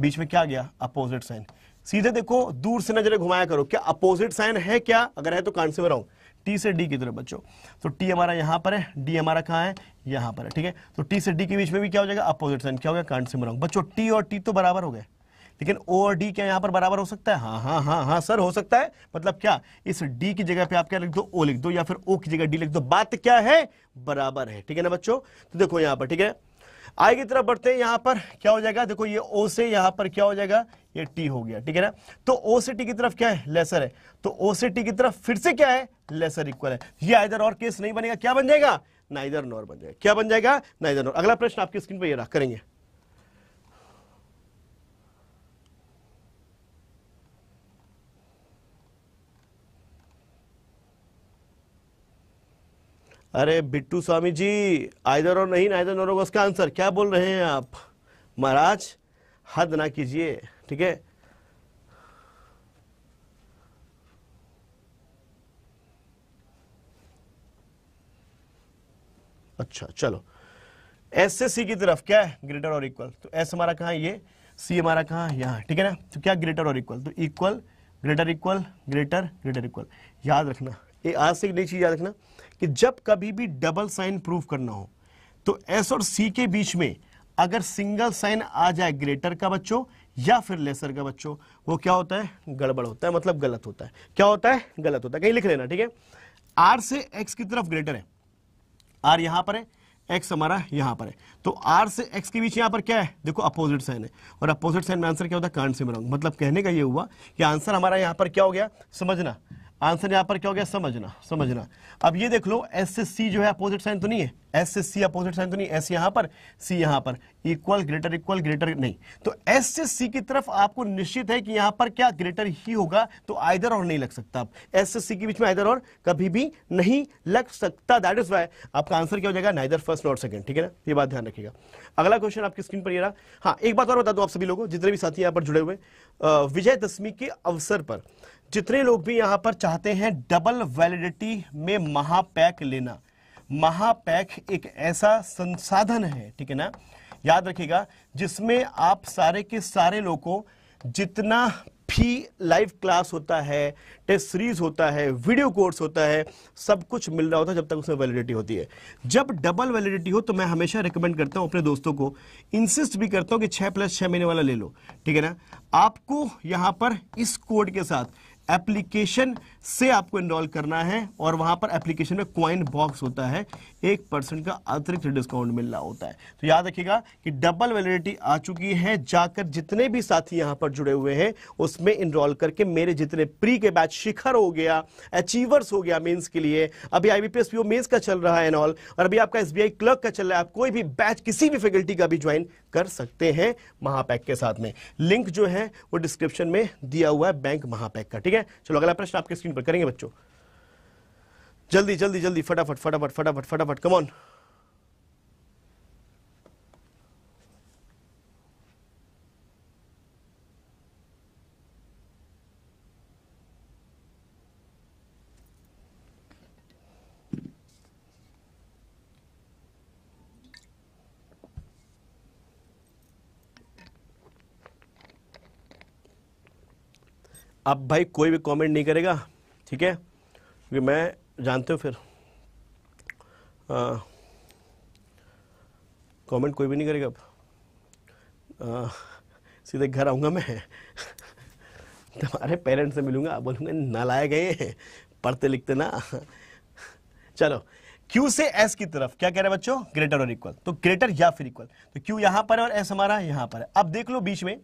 बीच में क्या गया अपोजिट साइन सीधे देखो दूर से नजरें घुमाया करो क्या अपोजिट साइन है क्या अगर है तो कान से बनाओ टी से डी की तरफ बच्चो तो टी हमारा यहां पर है डी हमारा कहां है यहां पर है ठीक है तो टी से डी के बीच में भी क्या हो जाएगा अपोजिट साइन क्या हो गया कांड से बनाओ बच्चो टी और टी तो बराबर हो गया लेकिन ओ और डी क्या यहाँ पर बराबर हो सकता है हाँ हाँ हाँ हाँ सर हो सकता है मतलब क्या इस डी की जगह पे आप क्या लिख दो ओ लिख दो या फिर ओ की जगह डी लिख दो बात क्या है बराबर है ठीक है ना बच्चों तो देखो यहां पर ठीक है आई की तरफ बढ़ते हैं यहाँ पर क्या हो जाएगा देखो ये ओ से यहाँ पर क्या हो जाएगा ये टी हो गया ठीक है ना तो ओ से टी की तरफ क्या है लेसर है तो ओ से टी की तरफ फिर से क्या है लेसर इक्वल है ये आइदर और केस नहीं बनेगा क्या बन जाएगा नाइदर नॉर बन जाएगा क्या बन जाएगा नाइदर नॉर अगला प्रश्न आपकी स्क्रीन पर यह करेंगे अरे बिट्टू स्वामी जी आइदर और नहीं नाइदर नोरोग उसका आंसर क्या बोल रहे हैं आप महाराज हद ना कीजिए ठीक है अच्छा चलो एस से सी की तरफ क्या है ग्रेटर और इक्वल तो एस हमारा कहा ये सी हमारा कहा यहां ठीक है ना तो क्या ग्रेटर और इक्वल तो equal greater equal greater greater equal याद रखना ये आज से एक नई चीज याद रखना कि जब कभी भी डबल साइन प्रूव करना हो तो एस और सी के बीच में अगर सिंगल साइन आ जाए ग्रेटर का बच्चों या फिर लेसर का बच्चों वो क्या होता है गड़बड़ होता है मतलब गलत होता है क्या होता है गलत होता है कहीं लिख लेना ठीक है आर से एक्स की तरफ ग्रेटर है आर यहां पर है एक्स हमारा यहां पर है तो आर से एक्स के बीच यहां पर क्या है देखो अपोजिट साइन है और अपोजिट साइन में आंसर क्या होता है कांड से बनाऊंगा मतलब कहने का ये हुआ कि आंसर हमारा यहां पर क्या हो गया समझना आंसर यहां पर क्या हो गया समझना समझना अब ये देख लो एस एस सी जो है अपोजिट साइन तो नहीं है S S C opposite sign तो नहीं एस यहां पर सी यहां पर इक्वल ग्रेटर इक्वल ग्रेटर नहीं तो एस एस सी की तरफ आपको निश्चित है कि यहां पर क्या ग्रेटर ही होगा तो आइदर और नहीं लग सकता एस एस सी के बीच में आइदर और कभी भी नहीं लग सकता दैट इज वाई आपका आंसर क्या हो जाएगा नाइदर फर्स्ट नॉट सेकेंड ठीक है ना ये बात ध्यान रखिएगा अगला क्वेश्चन आपकी स्क्रीन पर ये रहा हाँ एक बात और बता दो आप सभी लोगों जितने भी साथी यहाँ पर जुड़े हुए विजय दशमी के अवसर पर जितने लोग भी यहाँ पर चाहते हैं डबल वैलिडिटी में महापैक लेना महापैक एक ऐसा संसाधन है ठीक है ना याद रखिएगा जिसमें आप सारे के सारे लोग को जितना भी लाइव क्लास होता है टेस्ट सीरीज होता है वीडियो कोर्स होता है सब कुछ मिल रहा होता है जब तक उसमें वैलिडिटी होती है जब डबल वैलिडिटी हो तो मैं हमेशा रिकमेंड करता हूँ अपने दोस्तों को इंसिस्ट भी करता हूँ कि छह प्लस छह महीने वाला ले लो ठीक है ना आपको यहाँ पर इस कोड के साथ application से आपको इनरोल करना है और वहां पर एप्लीकेशन में क्वाइन बॉक्स होता है एक परसेंट का अतिरिक्त डिस्काउंट मिल रहा होता है तो याद रखिएगा कि डबल वैलिडिटी आ चुकी है जाकर जितने भी साथी यहां पर जुड़े हुए हैं उसमें इनरोल करके मेरे जितने प्री के बैच शिखर हो गया अचीवर्स हो गया मेन्स के लिए अभी आईबीपीएस मेन्स का चल रहा है एनऑल और अभी आपका एस क्लर्क का चल रहा है आप कोई भी बैच किसी भी फैकल्टी का भी ज्वाइन कर सकते हैं महापैक के साथ में लिंक जो है वो डिस्क्रिप्शन में दिया हुआ है बैंक महापैक का ठीक है चलो अगला प्रश्न आपके स्क्रीन स्क्रीन पर करेंगे बच्चों जल्दी जल्दी जल्दी फटाफट फटाफट फटाफट फटाफट कमॉन अब भाई कोई भी कमेंट नहीं करेगा ठीक है क्योंकि मैं जानते हो फिर कमेंट कोई भी नहीं करेगा अब सीधे घर आऊँगा मैं तुम्हारे पेरेंट्स से मिलूंगा बोलूँगा नालायक हैं पढ़ते लिखते ना चलो Q से S की तरफ क्या कह रहे हैं बच्चों ग्रेटर और इक्वल तो ग्रेटर या फिर इक्वल तो Q यहां पर है और S हमारा यहां पर है अब देख लो बीच में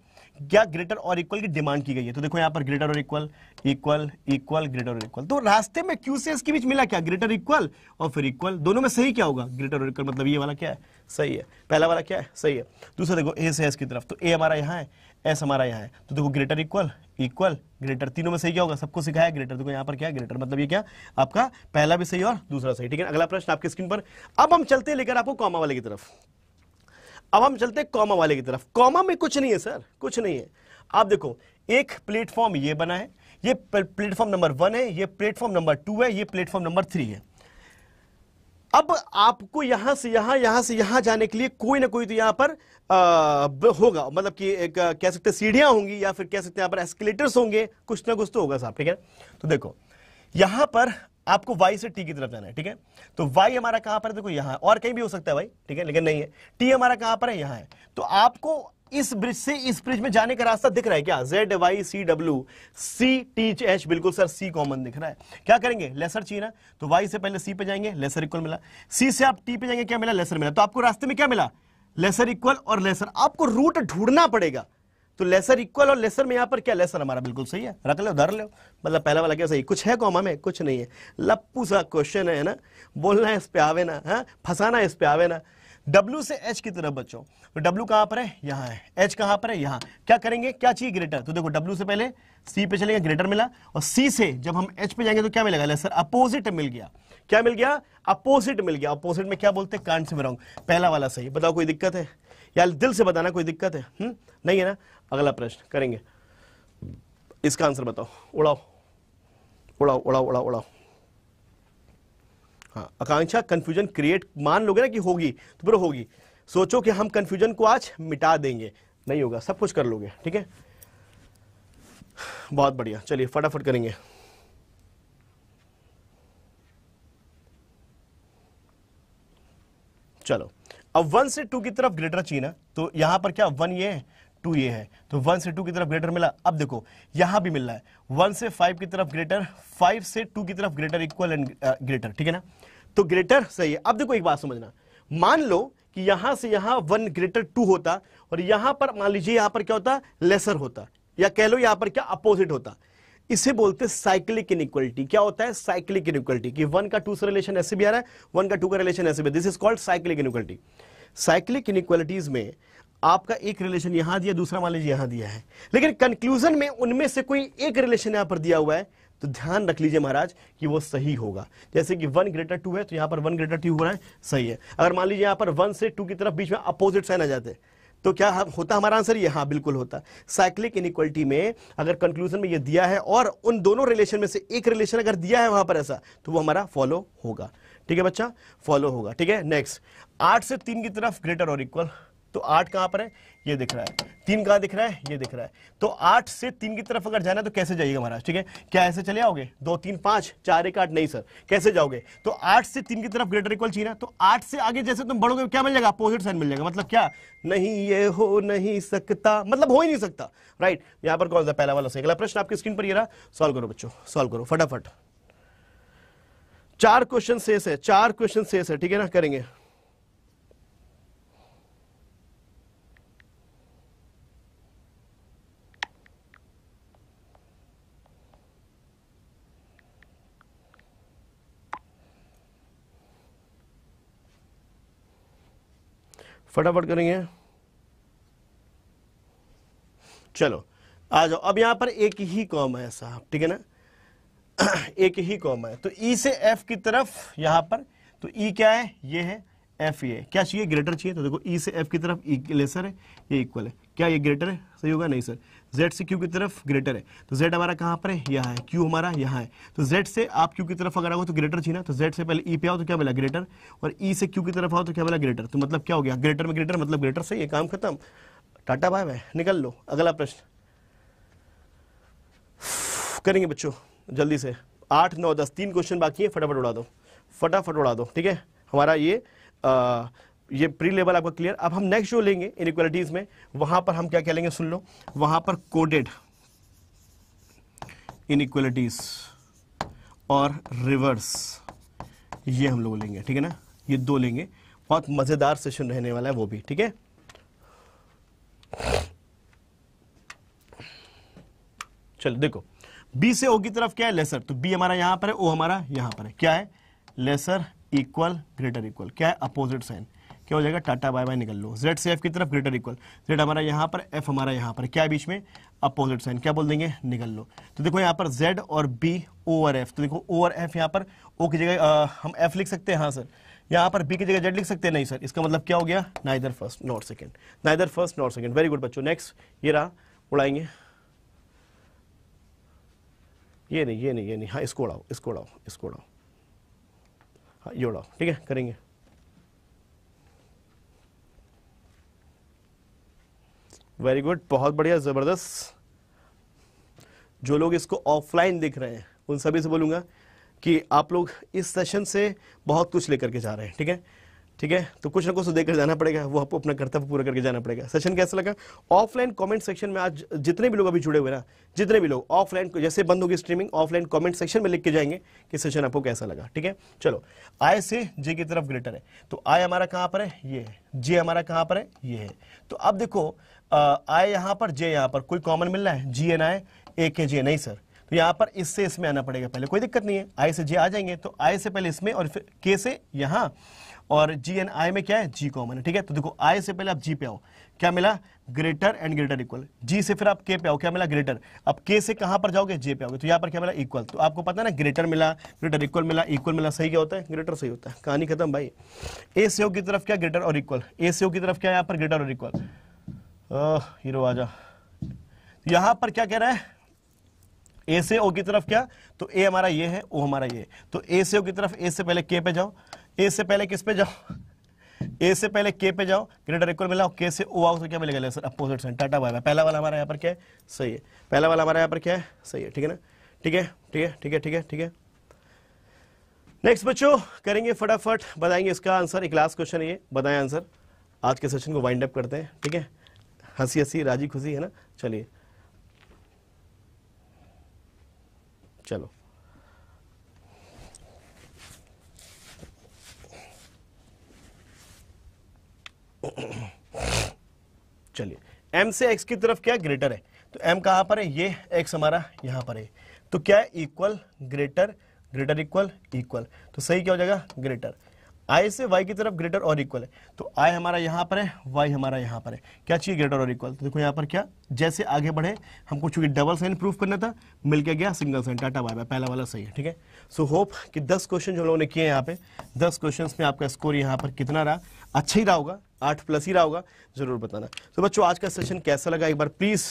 क्या ग्रेटर और इक्वल की डिमांड की गई है तो देखो यहां पर ग्रेटर और इक्वल इक्वल इक्वल ग्रेटर और इक्वल तो रास्ते में क्यू से इसके बीच मिला क्या ग्रेटर इक्वल और फिर इक्वल दोनों में सही क्या होगा ग्रेटर और इक्वल मतलब ये वाला क्या है सही है पहला वाला क्या है सही है दूसरा देखो ए से एस की तरफ तो ए हमारा यहाँ है एस हमारा यहाँ है तो देखो ग्रेटर इक्वल इक्वल ग्रेटर तीनों में सही क्या होगा सबको सिखाया ग्रेटर देखो यहाँ पर क्या ग्रेटर मतलब ये क्या आपका पहला भी सही और दूसरा सही ठीक है अगला प्रश्न आपके स्क्रीन पर अब हम चलते लेकर आपको कॉमा वाले की तरफ अब हम चलते हैं कॉमा वाले की तरफ कॉमा में कुछ नहीं है सर कुछ नहीं है आप देखो एक प्लेटफॉर्म ये बना है ये प्लेटफॉर्म नंबर वन है ये प्लेटफॉर्म नंबर टू है ये प्लेटफॉर्म नंबर थ्री है अब आपको यहां से यहां यहां से यहां जाने के लिए कोई ना कोई तो यहां पर आ, होगा मतलब कि एक कह सकते सीढ़ियां होंगी या फिर कह सकते हैं यहां पर एस्केलेटर्स होंगे कुछ ना कुछ तो होगा साहब ठीक है तो देखो यहां पर आपको वाई से टी की तरफ जाना है ठीक है तो वाई हमारा कहां पर है देखो यहां और कहीं भी हो सकता है भाई ठीक है लेकिन नहीं है टी हमारा कहां पर है यहां है तो आपको इस ब्रिज से इस ब्रिज में जाने का रास्ता दिख रहा है क्या Z Y C W C T H बिल्कुल सर सी कॉमन दिख रहा है क्या करेंगे लेसर चाहिए ना तो वाई से पहले सी पे जाएंगे लेसर इक्वल मिला सी से आप टी पे जाएंगे क्या मिला लेसर मिला तो आपको रास्ते में क्या मिला लेसर इक्वल और लेसर आपको रूट ढूंढना पड़ेगा तो लेसर इक्वल और लेसर में यहाँ पर क्या लेसर हमारा बिल्कुल सही है रख लो धर लो मतलब पहला वाला क्या सही कुछ है कॉमा में कुछ नहीं है लप्पू सा क्वेश्चन है ना बोलना है इस पे आवे ना हाँ? है फंसाना इस पे आवे ना W से H की तरफ बचो तो W कहां पर है यहां है H कहां पर है यहां क्या करेंगे क्या चाहिए ग्रेटर तो देखो W से पहले C पे चलेंगे ग्रेटर मिला और C से जब हम H पे जाएंगे तो क्या मिलेगा लेसर अपोजिट मिल गया क्या मिल गया अपोजिट मिल गया अपोजिट में क्या बोलते हैं कांट से मिलाऊंग पहला वाला सही बताओ कोई दिक्कत है यार दिल से बताना कोई दिक्कत है हु? हम्म? नहीं है ना अगला प्रश्न करेंगे इसका आंसर बताओ उड़ाओ उड़ाओ उड़ाओ उड़ाओ उड़ाओ हाँ आकांक्षा कंफ्यूजन क्रिएट मान लोगे ना कि होगी तो फिर होगी सोचो कि हम कंफ्यूजन को आज मिटा देंगे नहीं होगा सब कुछ कर लोगे ठीक है बहुत बढ़िया चलिए फटाफट करेंगे चलो अब वन से टू की तरफ ग्रेटर चीन है तो यहां पर क्या वन ये है टू ये है तो वन से टू की तरफ ग्रेटर मिला अब देखो यहां भी मिल रहा है वन से फाइव की तरफ ग्रेटर फाइव से टू की तरफ ग्रेटर इक्वल एंड ग्रेटर ठीक है ना तो ग्रेटर सही है अब देखो एक बात समझना मान लो कि यहां से यहां वन ग्रेटर टू होता और यहां पर मान लीजिए यहां पर क्या होता लेसर होता या कह लो यहां पर क्या अपोजिट होता इसे बोलते साइक्लिक इनइक्वलिटी क्या होता है साइक्लिक इनइक्वलिटी कि वन का टू से रिलेशन ऐसे भी आ रहा है वन का टू का रिलेशन ऐसे भी this is called cyclic inequality cyclic inequalities में आपका एक रिलेशन यहां दिया दूसरा मान लीजिए यहां दिया है लेकिन कंक्लूजन में उनमें से कोई एक रिलेशन यहां पर दिया हुआ है तो ध्यान रख लीजिए महाराज कि वो सही होगा जैसे कि वन ग्रेटर टू है तो यहां पर वन ग्रेटर टू हो रहा है सही है अगर मान लीजिए यहां पर वन से टू की तरफ बीच में अपोजिट साइन आ जाते तो क्या होता हमारा आंसर ये हाँ बिल्कुल होता साइक्लिक इनिक्वलिटी में अगर कंक्लूजन में ये दिया है और उन दोनों रिलेशन में से एक रिलेशन अगर दिया है वहां पर ऐसा तो वो हमारा फॉलो होगा ठीक है बच्चा फॉलो होगा ठीक है नेक्स्ट आठ से तीन की तरफ ग्रेटर और इक्वल तो आठ कहां पर है ये दिख रहा है तीन कहां दिख रहा है ये दिख रहा है तो आठ से तीन की तरफ अगर जाना है तो कैसे जाइएगा महाराज ठीक है क्या ऐसे चले आओगे दो तीन पांच चार एक आठ नहीं सर कैसे जाओगे तो आठ से तीन की तरफ ग्रेटर इक्वल चीन है तो आठ से आगे जैसे तुम बढ़ोगे क्या मिल जाएगा अपोजिट साइन मिल जाएगा मतलब क्या नहीं ये हो नहीं सकता मतलब हो ही नहीं सकता राइट यहां पर कौन सा पहला वाला अगला प्रश्न आपकी स्क्रीन पर ये रहा सोल्व करो बच्चों सोल्व करो फटाफट चार क्वेश्चन शेष है चार क्वेश्चन शेष है ठीक है ना करेंगे फटाफट करेंगे चलो आ जाओ अब यहां पर एक ही कॉम है साहब ठीक है ना (clears throat) एक ही कॉम है तो ई e से एफ की तरफ यहां पर तो ई e क्या है ये है एफ ये क्या चाहिए ग्रेटर चाहिए तो देखो ई e से एफ की तरफ ई लेसर है ये इक्वल है क्या ये ग्रेटर है सही होगा नहीं सर जेड से क्यू की तरफ ग्रेटर है तो जेड हमारा कहाँ पर है यहाँ है क्यू हमारा यहाँ है तो जेड से आप क्यू की तरफ अगर आओ तो ग्रेटर छीना तो जेड से पहले ई e पे आओ तो क्या मिला ग्रेटर और ई e से क्यू की तरफ आओ तो क्या मिला ग्रेटर तो मतलब क्या हो गया ग्रेटर में ग्रेटर मतलब ग्रेटर सही है काम खत्म टाटा बाय बाय निकल लो अगला प्रश्न करेंगे बच्चों जल्दी से आठ नौ दस तीन क्वेश्चन बाकी है फटाफट उड़ा दो फटाफट उड़ा दो ठीक है हमारा ये आ, ये प्री लेवल आपका क्लियर अब हम नेक्स्ट जो लेंगे इनक्वालिटीज में वहां पर हम क्या कह लेंगे सुन लो वहां पर कोडेड इनक्वालिटीज और रिवर्स ये हम लोग लेंगे ठीक है ना ये दो लेंगे बहुत मजेदार सेशन रहने वाला है वो भी ठीक है चलो देखो बी से ओ की तरफ क्या है लेसर तो बी हमारा यहां पर है ओ हमारा यहां पर है क्या है लेसर इक्वल ग्रेटर इक्वल क्या है अपोजिट साइन क्या हो जाएगा टाटा बाय बाय निकल लो जेड से एफ की तरफ ग्रेटर इक्वल जेड हमारा यहाँ पर एफ हमारा यहाँ पर क्या बीच में अपोजिट साइन क्या बोल देंगे निकल लो तो देखो यहाँ पर जेड और बी ओवर एफ तो देखो ओवर एफ यहाँ पर ओ की जगह हम एफ लिख सकते हैं हाँ सर यहाँ पर बी की जगह जेड लिख सकते हैं नहीं सर इसका मतलब क्या हो गया neither first not second neither first not second very good बच्चो नेक्स्ट ये रहा उड़ाएंगे ये नहीं ये नहीं ये नहीं हाँ इसको उड़ाओ इसको उड़ाओ इसको उड़ाओ हाँ ये उड़ाओ ठीक है करेंगे वेरी गुड बहुत बढ़िया ज़बरदस्त जो लोग इसको ऑफलाइन देख रहे हैं उन सभी से बोलूंगा कि आप लोग इस सेशन से बहुत कुछ लेकर के जा रहे हैं ठीक है ठीक है तो कुछ ना कुछ तो कर जाना पड़ेगा वो आपको अपना कर्तव्य पूरा करके जाना पड़ेगा सेशन कैसा लगा ऑफलाइन कमेंट सेक्शन में आज जितने भी लोग अभी जुड़े हुए ना जितने भी लोग ऑफलाइन जैसे बंद होगी स्ट्रीमिंग ऑफलाइन कमेंट सेक्शन में लिख के जाएंगे कि सेशन आपको कैसा लगा ठीक है चलो आय से जे की तरफ ग्रेटर है तो आय हमारा कहां पर है ये है जे हमारा कहां पर है ये है तो अब देखो आय यहां पर जे यहां पर कोई कॉमन मिल रहा है जी एन आए ए के जे नहीं सर तो यहां पर इससे इसमें आना पड़ेगा पहले कोई दिक्कत नहीं है आई से जे आ जाएंगे तो आई से पहले इसमें और फिर के से यहां और जी एंड आई में क्या है जी कॉमन है ठीक है तो देखो आई से पहले आप जी पे आओ क्या मिला greater and greater equal G से फिर आप के पे आओ क्या मिला ग्रेटर अब के से कहां पर जाओगे जे पे आओगे तो यहां पर क्या मिला इक्वल तो आपको पता है ना ग्रेटर मिला ग्रेटर इक्वल मिला इक्वल मिला सही क्या होता है ग्रेटर सही होता है कहानी खत्म भाई ए से ओ की तरफ क्या ग्रेटर और इक्वल ए से ओ की तरफ क्या यहां पर ग्रेटर और इक्वल हीरो आजा तो यहां पर क्या कह रहा है ए से ओ की तरफ क्या तो ए हमारा ये है ओ हमारा ये है तो ए से ओ की तरफ ए से पहले के पे जाओ ए से पहले किस पे जाओ ए से पहले के पे जाओ ग्रेटर इक्वल मिला के से ओ आओ तो क्या मिलेगा sir opposite sign tata bye पहला वाला हमारा यहाँ पर क्या है सही है पहला वाला हमारा यहाँ पर क्या है सही है ठीक है ना ठीक है ठीक है ठीक है ठीक है ठीक है नेक्स्ट बच्चों करेंगे फटाफट बताएंगे इसका आंसर एक लास्ट क्वेश्चन ये बताएं आंसर आज के सेशन को वाइंड अप करते हैं ठीक है हंसी हंसी राजी खुशी है ना चलिए चलो चलिए एम से एक्स की तरफ क्या ग्रेटर है तो एम कहां पर है ये एक्स हमारा यहां पर है तो क्या है equal greater greater equal equal तो सही क्या हो जाएगा ग्रेटर आई से वाई की तरफ ग्रेटर और इक्वल है तो आई हमारा यहां पर है वाई हमारा यहां पर है क्या चाहिए ग्रेटर और इक्वल तो देखो यहां पर क्या जैसे आगे बढ़े हमको चूंकि डबल साइन प्रूफ करना था मिल के गया single sign tata bye bye पहला वाला सही है ठीक है सो होप कि 10 क्वेश्चन जो लोगों ने किए यहाँ पे 10 क्वेश्चन में आपका स्कोर यहाँ पर कितना रहा अच्छा ही रहा होगा आठ प्लस ही रहा होगा ज़रूर बताना तो बच्चों आज का सेशन कैसा लगा एक बार प्लीज़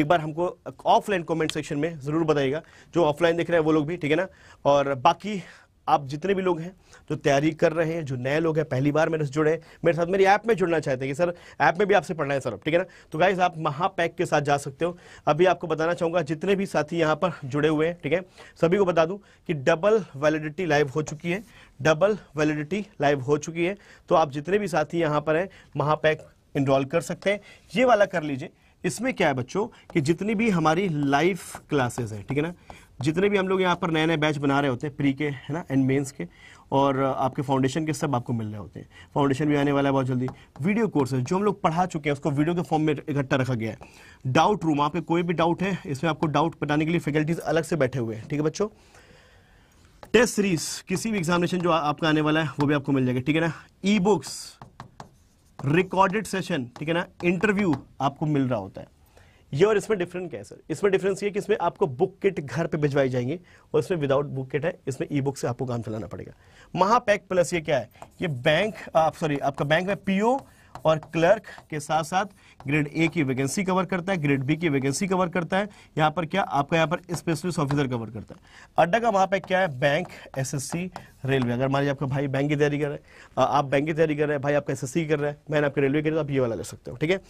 एक बार हमको ऑफलाइन कमेंट सेक्शन में ज़रूर बताइएगा जो ऑफलाइन देख रहे हैं वो लोग भी ठीक है ना और बाकी आप जितने भी लोग हैं जो तैयारी कर रहे हैं जो नए लोग हैं पहली बार मेरे से जुड़े मेरे साथ मेरी ऐप में जुड़ना चाहते हैं कि सर ऐप में भी आपसे पढ़ना है सर ठीक है ना तो गाइज आप महापैक के साथ जा सकते हो अभी आपको बताना चाहूँगा जितने भी साथी यहाँ पर जुड़े हुए हैं ठीक है सभी को बता दूँ कि डबल वैलिडिटी लाइव हो चुकी है डबल वैलिडिटी लाइव हो चुकी है तो आप जितने भी साथी यहाँ पर हैं महापैक इनरोल कर सकते हैं ये वाला कर लीजिए इसमें क्या है बच्चों कि जितनी भी हमारी लाइव क्लासेस हैं ठीक है ना जितने भी हम लोग यहाँ पर नए नए बैच बना रहे होते हैं प्री के है ना एंड मेन्स के और आपके फाउंडेशन के सब आपको मिल रहे होते हैं फाउंडेशन भी आने वाला है बहुत जल्दी वीडियो कोर्सेज जो हम लोग पढ़ा चुके हैं उसको वीडियो के फॉर्म में इकट्ठा रखा गया है डाउट रूम आपके कोई भी डाउट है इसमें आपको डाउट बताने के लिए फैकल्टीज अलग से बैठे हुए हैं ठीक है बच्चों टेस्ट सीरीज किसी भी एग्जामिनेशन जो आपका आने वाला है वो भी आपको मिल जाएगा ठीक है ना ई बुक्स रिकॉर्डेड सेशन ठीक है ना इंटरव्यू आपको मिल रहा होता है ये और इसमें डिफरेंट क्या है सर इसमें डिफरेंस ये कि इसमें आपको बुक किट घर पे भिजवाई जाएंगे और इसमें विदाउट बुक किट है इसमें ई बुक से आपको काम चलाना पड़ेगा महापैक प्लस ये क्या है ये बैंक आप सॉरी आपका बैंक में पीओ और क्लर्क के साथ साथ ग्रेड ए की वैकेंसी कवर करता है ग्रेड बी की वैकेंसी कवर करता है यहाँ पर क्या आपका यहाँ पर स्पेशलिस्ट ऑफिसर कवर करता है अड्डा का वहाँ पे क्या है बैंक एसएससी रेलवे अगर मान लीजिए आपका भाई बैंक की तैयारी कर रहे हैं आप बैंक की तैयारी कर रहे हैं भाई आपका एस कर रहा है मैंने आपके रेलवे रहे तो आप ये वाला ले सकते हो ठीक है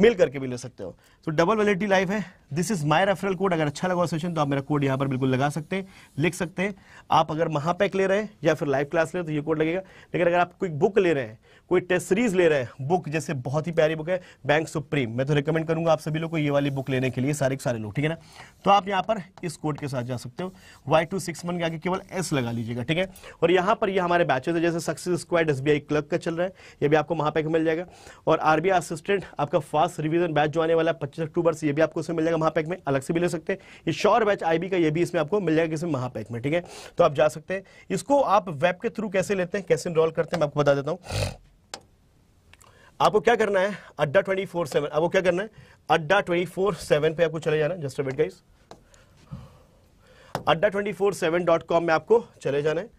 मिल करके भी ले सकते हो तो डबल वैलिडिटी लाइफ है this is my referral code अगर अच्छा लगा सेशन तो आप मेरा कोड यहाँ पर बिल्कुल लगा सकते हैं लिख सकते हैं आप अगर महापैक ले रहे हैं या फिर लाइव क्लास ले रहे तो ये कोड लगेगा लेकिन अगर आप कोई बुक ले रहे हैं कोई टेस्ट सीरीज ले रहे हैं बुक जैसे बहुत ही प्यारी बुक है बैंक सुप्रीम मैं तो रिकमेंड करूंगा आप सभी लोग को ये वाली बुक लेने के लिए सारे के सारे लोग ठीक है ना तो आप यहाँ पर इस कोड के साथ जा सकते हो वाई टू सिक्स वन के आगे केवल एस लगा लीजिएगा ठीक है और यहाँ पर ये हमारे बैचेज है जैसे सक्सेस स्क्वाड एस क्लर्क का चल रहा है ये भी आपको महापैक मिल जाएगा और आरबीआई असिस्टेंट आपका फास्ट रिविजन बैच जो आने वाला है पच्चीस अक्टूबर से ये भी आपको उसमें मिल जाएगा महापैक में अलग से भी ले सकते हैं ये श्योर बैच आईबी का ये भी इसमें आपको मिल जाएगा किसी महापैक में ठीक है तो आप जा सकते हैं इसको आप वेब के थ्रू कैसे लेते हैं कैसे इनरोल करते हैं मैं आपको बता देता हूं आपको क्या करना है अड्डा ट्वेंटी फोर सेवन आपको क्या करना है अड्डा ट्वेंटी फोर सेवन पे आपको चले जाना है just wait guys Adda twenty four seven dot com में आपको चले जाना है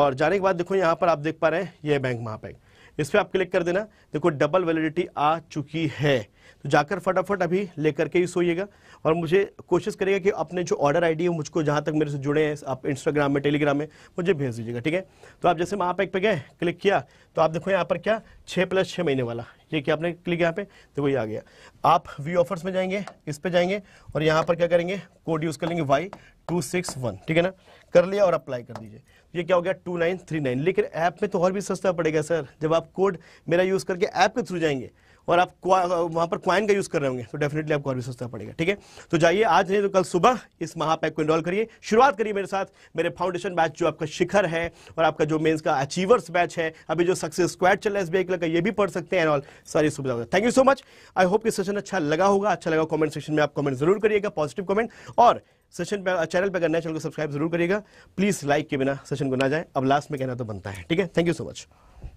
और जाने के बाद देखो यहां पर आप देख पा रहे हैं ये बैंक महापैक इस पर आप क्लिक कर देना देखो डबल वैलिडिटी आ चुकी है तो जाकर फटाफट अभी लेकर के ही सोइएगा और मुझे कोशिश करिएगा कि अपने जो ऑर्डर आईडी है मुझको जहाँ तक मेरे से जुड़े हैं आप इंस्टाग्राम में टेलीग्राम में मुझे भेज दीजिएगा ठीक है तो आप जैसे वहाँ एक पे गए क्लिक किया तो आप देखो यहाँ पर क्या छः प्लस छः महीने वाला ये क्या आपने क्लिक यहाँ पे तो ये आ गया आप वी ऑफर्स में जाएंगे इस पर जाएंगे और यहाँ पर क्या करेंगे कोड यूज़ कर लेंगे वाई टू सिक्स वन ठीक है ना कर लिया और अप्लाई कर दीजिए ये क्या हो गया टू नाइन थ्री नाइन लेकिन ऐप में तो और भी सस्ता पड़ेगा सर जब आप कोड मेरा यूज़ करके ऐप के थ्रू जाएंगे और आप वहां पर क्वाइन का यूज़ कर रहे होंगे तो डेफिनेटली आपको और भी सस्ता पड़ेगा ठीक है तो जाइए आज नहीं तो कल सुबह इस महापैक को इनरोल करिए शुरुआत करिए मेरे साथ मेरे फाउंडेशन बैच जो आपका शिखर है और आपका जो मेन्स का अचीवर्स बैच है अभी जो सक्सेस स्क्वाड चल रहा है एस का ये भी पढ़ सकते हैं एंड ऑल सारी सुविधा होगा thank you so much I hope कि सेशन अच्छा लगा होगा अच्छा लगा कॉमेंट सेक्शन में आप कॉमेंट जरूर करिएगा पॉजिटिव कॉमेंट और सेशन पे चैनल पे करना है चैनल को सब्सक्राइब जरूर करिएगा प्लीज लाइक के बिना सेशन को ना जाए अब लास्ट में कहना तो बनता है ठीक है थैंक यू सो मच